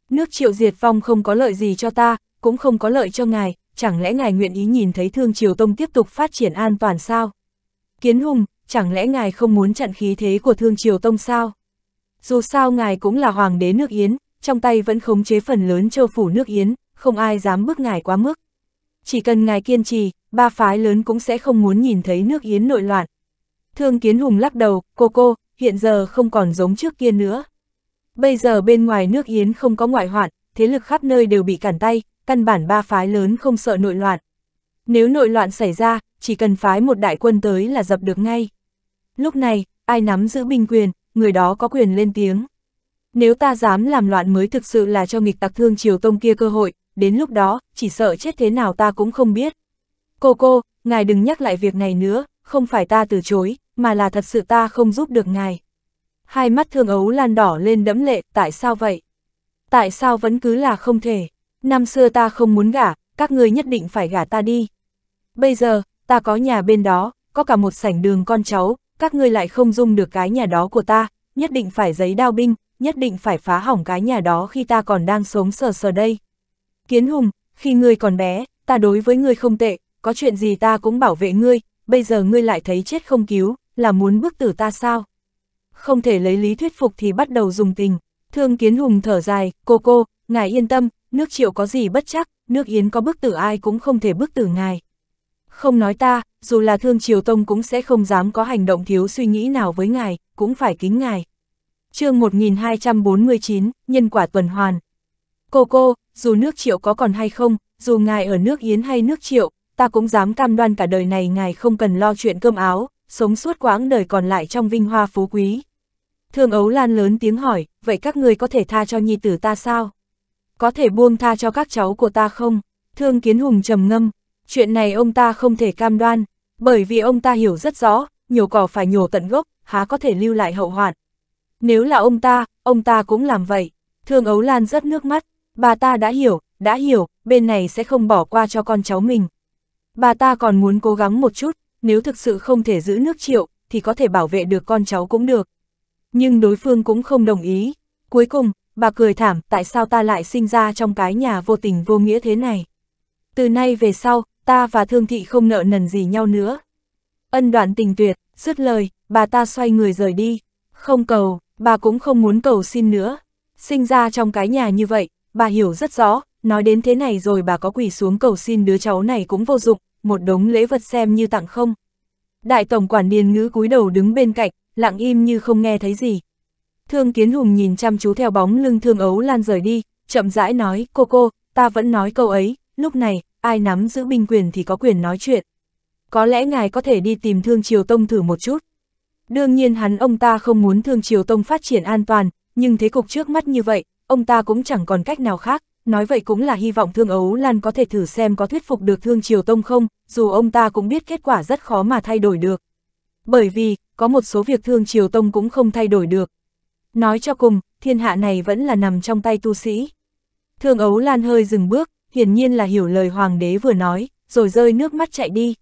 Nước Triệu Diệt Phong không có lợi gì cho ta, cũng không có lợi cho ngài, chẳng lẽ ngài nguyện ý nhìn thấy Thương Triều Tông tiếp tục phát triển an toàn sao? Kiến Hùng, chẳng lẽ ngài không muốn chặn khí thế của Thương Triều Tông sao? Dù sao ngài cũng là hoàng đế nước Yến, trong tay vẫn khống chế phần lớn châu phủ nước Yến, không ai dám bước ngài quá mức. Chỉ cần ngài kiên trì, ba phái lớn cũng sẽ không muốn nhìn thấy nước Yến nội loạn. Thương Kiến Hùng lắc đầu, cô cô, hiện giờ không còn giống trước kia nữa. Bây giờ bên ngoài nước Yến không có ngoại hoạn, thế lực khắp nơi đều bị cản tay, căn bản ba phái lớn không sợ nội loạn. Nếu nội loạn xảy ra, chỉ cần phái một đại quân tới là dập được ngay. Lúc này, ai nắm giữ binh quyền, người đó có quyền lên tiếng. Nếu ta dám làm loạn mới thực sự là cho nghịch tặc thương triều tông kia cơ hội, đến lúc đó, chỉ sợ chết thế nào ta cũng không biết. Cô cô, ngài đừng nhắc lại việc này nữa, không phải ta từ chối, mà là thật sự ta không giúp được ngài. Hai mắt thương ấu lan đỏ lên đẫm lệ, tại sao vậy? Tại sao vẫn cứ là không thể? Năm xưa ta không muốn gả, các ngươi nhất định phải gả ta đi. Bây giờ, ta có nhà bên đó, có cả một sảnh đường con cháu, các ngươi lại không dung được cái nhà đó của ta, nhất định phải giấy đao binh, nhất định phải phá hỏng cái nhà đó khi ta còn đang sống sờ sờ đây. Kiến Hùng, khi ngươi còn bé, ta đối với ngươi không tệ, có chuyện gì ta cũng bảo vệ ngươi, bây giờ ngươi lại thấy chết không cứu, là muốn bức tử ta sao? Không thể lấy lý thuyết phục thì bắt đầu dùng tình. Thương Kiến Hùng thở dài, cô cô, ngài yên tâm, nước triệu có gì bất chắc, nước yến có bức tử ai cũng không thể bức tử ngài. Không nói ta, dù là thương triều tông cũng sẽ không dám có hành động thiếu suy nghĩ nào với ngài, cũng phải kính ngài. chương 1249, Nhân quả tuần hoàn. Cô cô, dù nước triệu có còn hay không, dù ngài ở nước Yến hay nước triệu, ta cũng dám cam đoan cả đời này ngài không cần lo chuyện cơm áo, sống suốt quãng đời còn lại trong vinh hoa phú quý. Thương ấu lan lớn tiếng hỏi, vậy các người có thể tha cho nhi tử ta sao? Có thể buông tha cho các cháu của ta không? Thương kiến hùng trầm ngâm, chuyện này ông ta không thể cam đoan, bởi vì ông ta hiểu rất rõ, nhổ cỏ phải nhổ tận gốc, há có thể lưu lại hậu hoạn. Nếu là ông ta, ông ta cũng làm vậy. Thương Ấu Lan rất nước mắt, bà ta đã hiểu, đã hiểu, bên này sẽ không bỏ qua cho con cháu mình. Bà ta còn muốn cố gắng một chút, nếu thực sự không thể giữ nước triệu, thì có thể bảo vệ được con cháu cũng được. Nhưng đối phương cũng không đồng ý. Cuối cùng, bà cười thảm, tại sao ta lại sinh ra trong cái nhà vô tình vô nghĩa thế này? Từ nay về sau, ta và thương thị không nợ nần gì nhau nữa. Ân đoạn tình tuyệt, dứt lời, bà ta xoay người rời đi, không cầu, bà cũng không muốn cầu xin nữa. Sinh ra trong cái nhà như vậy, bà hiểu rất rõ, nói đến thế này rồi bà có quỷ xuống cầu xin đứa cháu này cũng vô dụng, một đống lễ vật xem như tặng không. Đại tổng quản điền ngữ cúi đầu đứng bên cạnh, lặng im như không nghe thấy gì. Thương Kiến Hùng nhìn chăm chú theo bóng lưng thương ấu lan rời đi, chậm rãi nói, cô cô, ta vẫn nói câu ấy, lúc này, ai nắm giữ binh quyền thì có quyền nói chuyện. Có lẽ ngài có thể đi tìm Thương Triều Tông thử một chút. Đương nhiên hắn ông ta không muốn Thương Triều Tông phát triển an toàn, nhưng thế cục trước mắt như vậy, ông ta cũng chẳng còn cách nào khác, nói vậy cũng là hy vọng Thương Ấu Lan có thể thử xem có thuyết phục được Thương Triều Tông không, dù ông ta cũng biết kết quả rất khó mà thay đổi được. Bởi vì, có một số việc Thương Triều Tông cũng không thay đổi được. Nói cho cùng, thiên hạ này vẫn là nằm trong tay tu sĩ. Thương Ấu Lan hơi dừng bước, hiển nhiên là hiểu lời hoàng đế vừa nói, rồi rơi nước mắt chạy đi.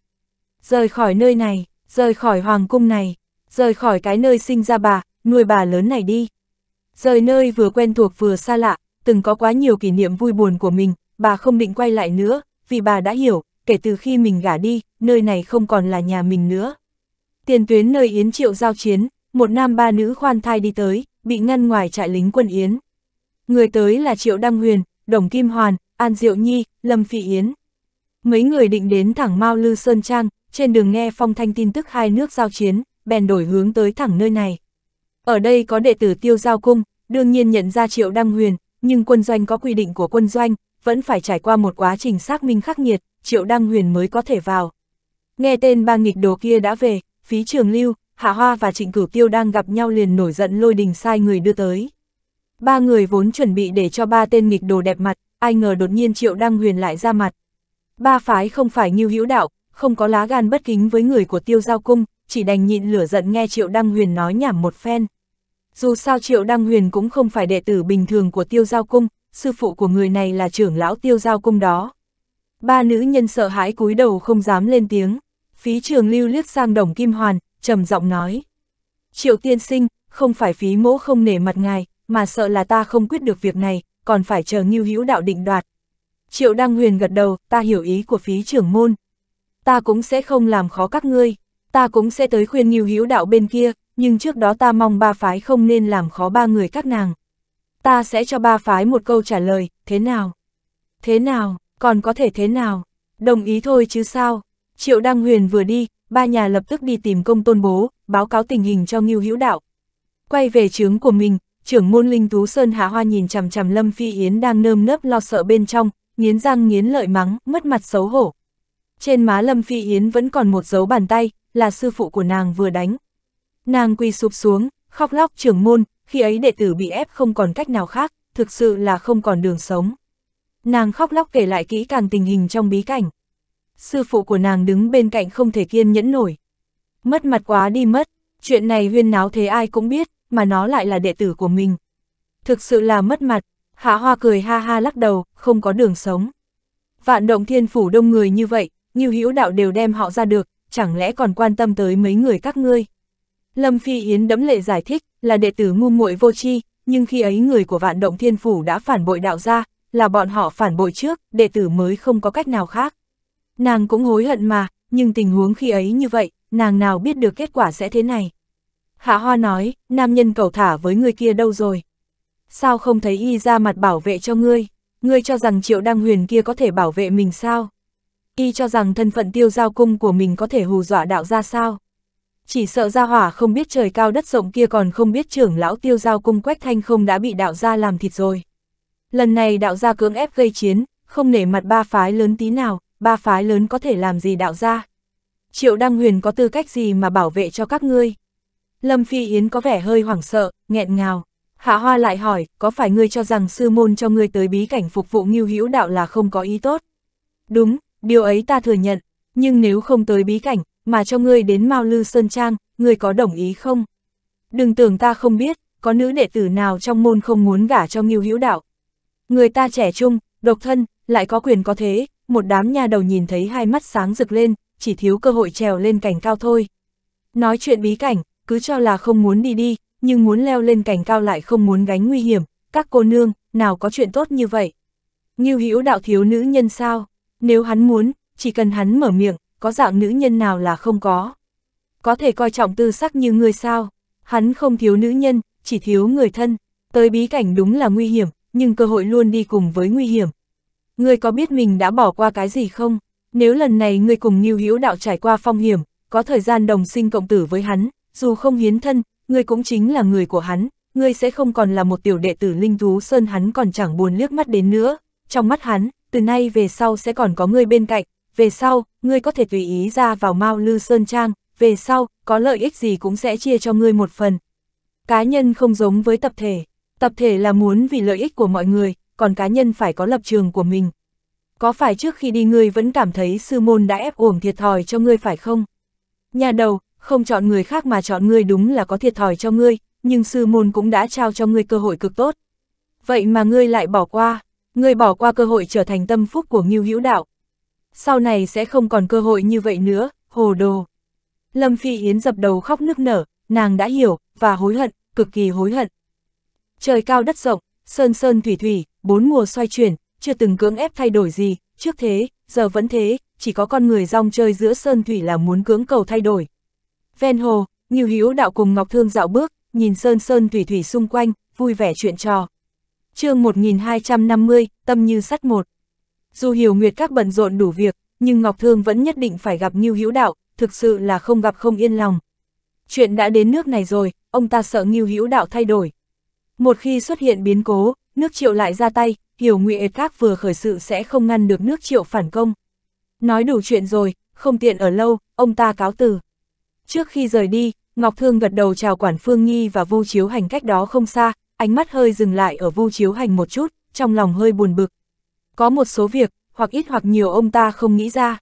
Rời khỏi nơi này, rời khỏi hoàng cung này, rời khỏi cái nơi sinh ra bà, nuôi bà lớn này đi. Rời nơi vừa quen thuộc vừa xa lạ, từng có quá nhiều kỷ niệm vui buồn của mình, bà không định quay lại nữa, vì bà đã hiểu, kể từ khi mình gả đi, nơi này không còn là nhà mình nữa. Tiền tuyến nơi Yến Triệu giao chiến, một nam ba nữ khoan thai đi tới, bị ngăn ngoài trại lính quân Yến. Người tới là Triệu Đăng Huyền, Đồng Kim Hoàn, An Diệu Nhi, Lâm Phị Yến. Mấy người định đến thẳng Mao Lư Sơn Trang, trên đường nghe phong thanh tin tức hai nước giao chiến, bèn đổi hướng tới thẳng nơi này. Ở đây có đệ tử tiêu giao cung, đương nhiên nhận ra triệu đăng huyền, nhưng quân doanh có quy định của quân doanh, vẫn phải trải qua một quá trình xác minh khắc nghiệt, triệu đăng huyền mới có thể vào. Nghe tên ba nghịch đồ kia đã về, phí trường lưu, hạ hoa và trịnh cửu tiêu đang gặp nhau liền nổi giận lôi đình sai người đưa tới. Ba người vốn chuẩn bị để cho ba tên nghịch đồ đẹp mặt, ai ngờ đột nhiên Triệu Đăng Huyền lại ra mặt. Ba phái không phải như hữu đạo, không có lá gan bất kính với người của tiêu giao cung, chỉ đành nhịn lửa giận nghe Triệu Đăng Huyền nói nhảm một phen. Dù sao Triệu Đăng Huyền cũng không phải đệ tử bình thường của tiêu giao cung, sư phụ của người này là trưởng lão tiêu giao cung đó. Ba nữ nhân sợ hãi cúi đầu không dám lên tiếng, phí trường lưu liếc sang đồng kim hoàn, trầm giọng nói. Triệu tiên sinh, không phải phí mỗ không nể mặt ngài, mà sợ là ta không quyết được việc này, còn phải chờ nghiêu hữu đạo định đoạt. Triệu Đăng Huyền gật đầu, ta hiểu ý của phí trưởng môn. Ta cũng sẽ không làm khó các ngươi, ta cũng sẽ tới khuyên nghiêu hữu đạo bên kia, nhưng trước đó ta mong ba phái không nên làm khó ba người các nàng. Ta sẽ cho ba phái một câu trả lời, thế nào? Thế nào, còn có thể thế nào? Đồng ý thôi chứ sao? Triệu Đăng Huyền vừa đi, ba nhà lập tức đi tìm công tôn bố, báo cáo tình hình cho Ngưu Hữu Đạo. Quay về trướng của mình, trưởng môn linh tú Sơn Hạ Hoa nhìn chằm chằm Lâm Phi Yến đang nơm nớp lo sợ bên trong, nghiến răng nghiến lợi mắng, mất mặt xấu hổ. Trên má Lâm Phi Yến vẫn còn một dấu bàn tay, là sư phụ của nàng vừa đánh. Nàng quỳ sụp xuống, khóc lóc trưởng môn, khi ấy đệ tử bị ép không còn cách nào khác, thực sự là không còn đường sống. Nàng khóc lóc kể lại kỹ càng tình hình trong bí cảnh. Sư phụ của nàng đứng bên cạnh không thể kiên nhẫn nổi. Mất mặt quá đi mất, chuyện này huyên náo thế ai cũng biết, mà nó lại là đệ tử của mình. Thực sự là mất mặt, Hạ Hoa cười ha ha lắc đầu, không có đường sống. Vạn động thiên phủ đông người như vậy, như hữu đạo đều đem họ ra được, chẳng lẽ còn quan tâm tới mấy người các ngươi. Lâm Phi Yến đẫm lệ giải thích, là đệ tử ngu muội vô tri nhưng khi ấy người của vạn động thiên phủ đã phản bội đạo ra, là bọn họ phản bội trước, đệ tử mới không có cách nào khác. Nàng cũng hối hận mà, nhưng tình huống khi ấy như vậy, nàng nào biết được kết quả sẽ thế này. Hạ Hoa nói, nam nhân cầu thả với người kia đâu rồi? Sao không thấy y ra mặt bảo vệ cho ngươi? Ngươi cho rằng triệu đăng huyền kia có thể bảo vệ mình sao? Y cho rằng thân phận tiêu giao cung của mình có thể hù dọa đạo ra sao? Chỉ sợ ra hỏa không biết trời cao đất rộng kia còn không biết trưởng lão tiêu giao cung quách thanh không đã bị đạo gia làm thịt rồi. Lần này đạo gia cưỡng ép gây chiến, không nể mặt ba phái lớn tí nào, ba phái lớn có thể làm gì đạo gia? Triệu Đăng Huyền có tư cách gì mà bảo vệ cho các ngươi? Lâm Phi Yến có vẻ hơi hoảng sợ, nghẹn ngào. Hạ Hoa lại hỏi, có phải ngươi cho rằng sư môn cho ngươi tới bí cảnh phục vụ nghiêu hữu đạo là không có ý tốt? Đúng, điều ấy ta thừa nhận, nhưng nếu không tới bí cảnh, mà cho ngươi đến Mao Lư Sơn Trang, ngươi có đồng ý không? Đừng tưởng ta không biết, có nữ đệ tử nào trong môn không muốn gả cho nghiêu hữu đạo. Người ta trẻ trung, độc thân, lại có quyền có thế, một đám nhà đầu nhìn thấy hai mắt sáng rực lên, chỉ thiếu cơ hội trèo lên cảnh cao thôi. Nói chuyện bí cảnh, cứ cho là không muốn đi đi, nhưng muốn leo lên cành cao lại không muốn gánh nguy hiểm, các cô nương, nào có chuyện tốt như vậy. Như hữu đạo thiếu nữ nhân sao, nếu hắn muốn, chỉ cần hắn mở miệng, có dạng nữ nhân nào là không có. Có thể coi trọng tư sắc như người sao, hắn không thiếu nữ nhân, chỉ thiếu người thân, tới bí cảnh đúng là nguy hiểm, nhưng cơ hội luôn đi cùng với nguy hiểm. Ngươi có biết mình đã bỏ qua cái gì không? Nếu lần này ngươi cùng Ngưu Hữu Đạo trải qua phong hiểm, có thời gian đồng sinh cộng tử với hắn, dù không hiến thân, ngươi cũng chính là người của hắn, ngươi sẽ không còn là một tiểu đệ tử linh thú sơn hắn còn chẳng buồn liếc mắt đến nữa, trong mắt hắn, từ nay về sau sẽ còn có ngươi bên cạnh, về sau, ngươi có thể tùy ý ra vào Mao Lư Sơn Trang, về sau, có lợi ích gì cũng sẽ chia cho ngươi một phần. Cá nhân không giống với tập thể, tập thể là muốn vì lợi ích của mọi người, còn cá nhân phải có lập trường của mình. Có phải trước khi đi ngươi vẫn cảm thấy sư môn đã ép uổng thiệt thòi cho ngươi phải không? Nhà đầu, không chọn người khác mà chọn ngươi đúng là có thiệt thòi cho ngươi, nhưng sư môn cũng đã trao cho ngươi cơ hội cực tốt. Vậy mà ngươi lại bỏ qua, ngươi bỏ qua cơ hội trở thành tâm phúc của Ngưu Hữu Đạo. Sau này sẽ không còn cơ hội như vậy nữa, hồ đồ. Lâm Phi Yến dập đầu khóc nức nở, nàng đã hiểu, và hối hận, cực kỳ hối hận. Trời cao đất rộng, sơn sơn thủy thủy, bốn mùa xoay chuyển, chưa từng cưỡng ép thay đổi gì, trước thế, giờ vẫn thế, chỉ có con người rong chơi giữa sơn thủy là muốn cưỡng cầu thay đổi. Ven hồ, Nghiêu Hữu Đạo cùng Ngọc Thương dạo bước, nhìn sơn sơn thủy thủy xung quanh, vui vẻ chuyện trò. chương 1250, tâm như sắt một. Dù Hiểu Nguyệt các bận rộn đủ việc, nhưng Ngọc Thương vẫn nhất định phải gặp Nghiêu Hữu Đạo, thực sự là không gặp không yên lòng. Chuyện đã đến nước này rồi, ông ta sợ Nghiêu Hữu Đạo thay đổi. Một khi xuất hiện biến cố, nước Triệu lại ra tay, Hiểu Nguyệt các vừa khởi sự sẽ không ngăn được nước Triệu phản công. Nói đủ chuyện rồi, không tiện ở lâu, ông ta cáo từ. Trước khi rời đi, Ngọc Thương gật đầu chào quản Phương Nghi và Vu Chiếu Hành cách đó không xa, ánh mắt hơi dừng lại ở Vu Chiếu Hành một chút, trong lòng hơi buồn bực. Có một số việc, hoặc ít hoặc nhiều ông ta không nghĩ ra.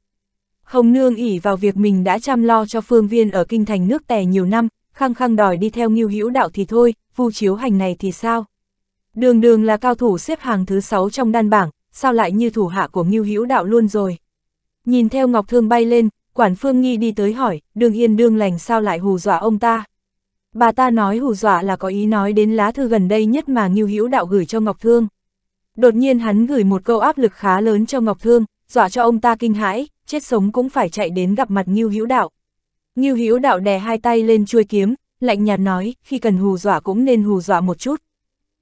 Hồng Nương ỉ vào việc mình đã chăm lo cho phương viên ở kinh thành nước tè nhiều năm, khăng khăng đòi đi theo nghiêu hữu đạo thì thôi, Vu Chiếu Hành này thì sao? Đường đường là cao thủ xếp hàng thứ sáu trong đan bảng, sao lại như thủ hạ của nghiêu hữu đạo luôn rồi? Nhìn theo Ngọc Thương bay lên, quản phương nghi đi tới hỏi, đường yên đương lành sao lại hù dọa ông ta. Bà ta nói hù dọa là có ý nói đến lá thư gần đây nhất mà Ngưu Hữu Đạo gửi cho Ngọc Thương. Đột nhiên hắn gửi một câu áp lực khá lớn cho Ngọc Thương, dọa cho ông ta kinh hãi, chết sống cũng phải chạy đến gặp mặt Ngưu Hữu Đạo. Ngưu Hữu Đạo đè hai tay lên chuôi kiếm, lạnh nhạt nói, khi cần hù dọa cũng nên hù dọa một chút.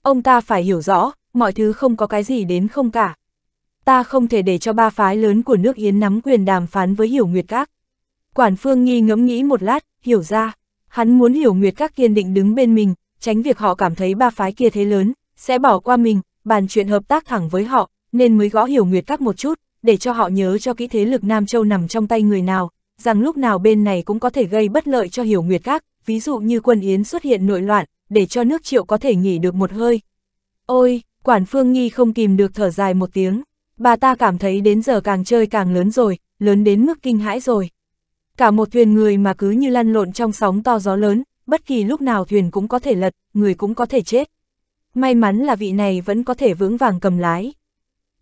Ông ta phải hiểu rõ, mọi thứ không có cái gì đến không cả ta không thể để cho ba phái lớn của nước Yến nắm quyền đàm phán với Hiểu Nguyệt Các. Quản Phương Nghi ngẫm nghĩ một lát, hiểu ra, hắn muốn Hiểu Nguyệt Các kiên định đứng bên mình, tránh việc họ cảm thấy ba phái kia thế lớn, sẽ bỏ qua mình, bàn chuyện hợp tác thẳng với họ, nên mới gõ Hiểu Nguyệt Các một chút, để cho họ nhớ cho kỹ thế lực Nam Châu nằm trong tay người nào, rằng lúc nào bên này cũng có thể gây bất lợi cho Hiểu Nguyệt Các, ví dụ như quân Yến xuất hiện nội loạn, để cho nước Triệu có thể nghỉ được một hơi. Ôi, Quản Phương Nghi không kìm được thở dài một tiếng bà ta cảm thấy đến giờ càng chơi càng lớn rồi, lớn đến mức kinh hãi rồi. Cả một thuyền người mà cứ như lăn lộn trong sóng to gió lớn, bất kỳ lúc nào thuyền cũng có thể lật, người cũng có thể chết. May mắn là vị này vẫn có thể vững vàng cầm lái.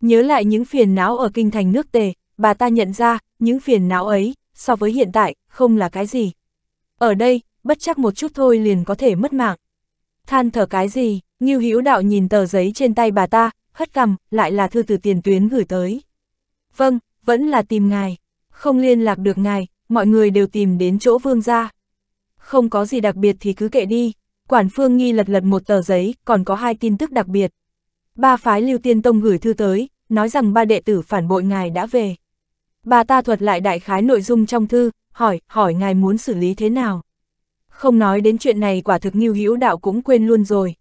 Nhớ lại những phiền não ở kinh thành nước tề, bà ta nhận ra, những phiền não ấy, so với hiện tại, không là cái gì. Ở đây, bất chắc một chút thôi liền có thể mất mạng. Than thở cái gì, Ngưu Hữu Đạo nhìn tờ giấy trên tay bà ta, hất cằm, lại là thư từ tiền tuyến gửi tới. Vâng, vẫn là tìm ngài. Không liên lạc được ngài, mọi người đều tìm đến chỗ vương gia. Không có gì đặc biệt thì cứ kệ đi. Quản phương nghi lật lật một tờ giấy, còn có hai tin tức đặc biệt. Ba phái lưu tiên tông gửi thư tới, nói rằng ba đệ tử phản bội ngài đã về. Bà ta thuật lại đại khái nội dung trong thư, hỏi, hỏi ngài muốn xử lý thế nào. Không nói đến chuyện này quả thực nghiêu hữu đạo cũng quên luôn rồi.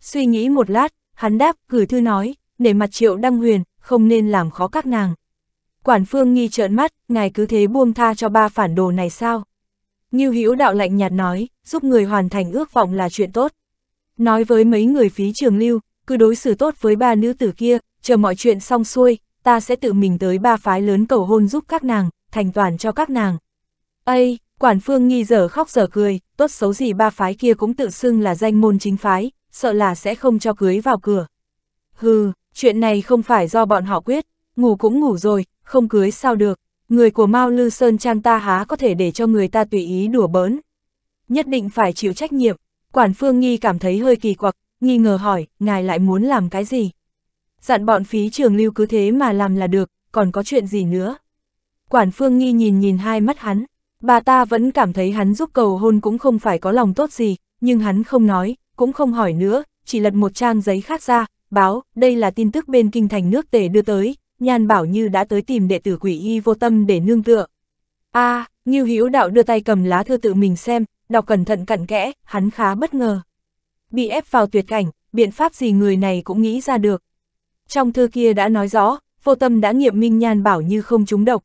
Suy nghĩ một lát, Hắn đáp, gửi thư nói, nể mặt triệu đăng huyền, không nên làm khó các nàng. Quản phương nghi trợn mắt, ngài cứ thế buông tha cho ba phản đồ này sao? Như hữu đạo lạnh nhạt nói, giúp người hoàn thành ước vọng là chuyện tốt. Nói với mấy người phí trường lưu, cứ đối xử tốt với ba nữ tử kia, chờ mọi chuyện xong xuôi, ta sẽ tự mình tới ba phái lớn cầu hôn giúp các nàng, thành toàn cho các nàng. Ây, quản phương nghi giờ khóc giờ cười, tốt xấu gì ba phái kia cũng tự xưng là danh môn chính phái, sợ là sẽ không cho cưới vào cửa. Hừ, chuyện này không phải do bọn họ quyết, ngủ cũng ngủ rồi, không cưới sao được, người của Mao Lư Sơn Trang ta há có thể để cho người ta tùy ý đùa bỡn. Nhất định phải chịu trách nhiệm, quản phương nghi cảm thấy hơi kỳ quặc, nghi ngờ hỏi, ngài lại muốn làm cái gì? Dặn bọn phí trường lưu cứ thế mà làm là được, còn có chuyện gì nữa? Quản phương nghi nhìn nhìn hai mắt hắn, bà ta vẫn cảm thấy hắn giúp cầu hôn cũng không phải có lòng tốt gì, nhưng hắn không nói, cũng không hỏi nữa, chỉ lật một trang giấy khác ra, báo, đây là tin tức bên kinh thành nước tề đưa tới, Nhan Bảo Như đã tới tìm đệ tử quỷ y vô tâm để nương tựa. a à, Ngưu Hữu Đạo đưa tay cầm lá thư tự mình xem, đọc cẩn thận cặn kẽ, hắn khá bất ngờ. Bị ép vào tuyệt cảnh, biện pháp gì người này cũng nghĩ ra được. Trong thư kia đã nói rõ, vô tâm đã nghiệm minh Nhan Bảo Như không trúng độc.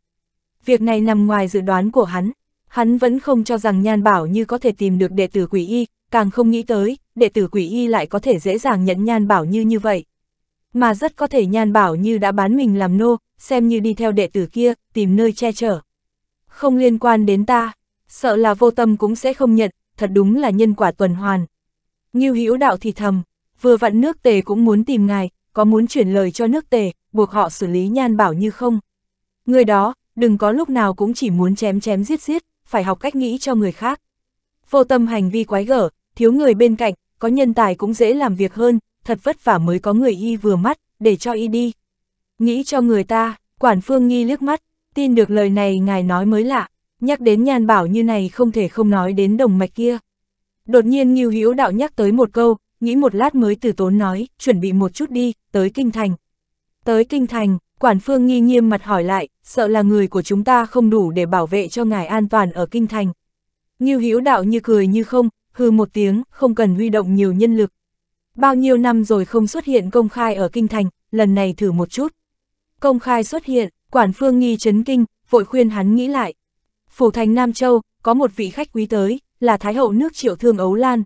Việc này nằm ngoài dự đoán của hắn, hắn vẫn không cho rằng Nhan Bảo Như có thể tìm được đệ tử quỷ y, càng không nghĩ tới, đệ tử quỷ y lại có thể dễ dàng nhận nhan bảo như như vậy. Mà rất có thể nhan bảo như đã bán mình làm nô, xem như đi theo đệ tử kia, tìm nơi che chở. Không liên quan đến ta, sợ là vô tâm cũng sẽ không nhận, thật đúng là nhân quả tuần hoàn. như hữu đạo thì thầm, vừa vặn nước tề cũng muốn tìm ngài, có muốn chuyển lời cho nước tề, buộc họ xử lý nhan bảo như không. Người đó, đừng có lúc nào cũng chỉ muốn chém chém giết giết, phải học cách nghĩ cho người khác. Vô tâm hành vi quái gở, thiếu người bên cạnh, có nhân tài cũng dễ làm việc hơn, thật vất vả mới có người y vừa mắt, để cho y đi. Nghĩ cho người ta, quản phương nghi liếc mắt, tin được lời này ngài nói mới lạ, nhắc đến nhàn bảo như này không thể không nói đến đồng mạch kia. Đột nhiên Ngưu Hữu Đạo nhắc tới một câu, nghĩ một lát mới từ tốn nói, chuẩn bị một chút đi, tới Kinh Thành. Tới Kinh Thành, quản phương nghi nghiêm mặt hỏi lại, sợ là người của chúng ta không đủ để bảo vệ cho ngài an toàn ở Kinh Thành. Ngưu Hữu Đạo như cười như không, hư một tiếng, không cần huy động nhiều nhân lực. Bao nhiêu năm rồi không xuất hiện công khai ở kinh thành, lần này thử một chút. Công khai xuất hiện, quản phương nghi chấn kinh, vội khuyên hắn nghĩ lại. Phủ thành Nam Châu, có một vị khách quý tới, là Thái hậu nước triệu thương Ấu Lan,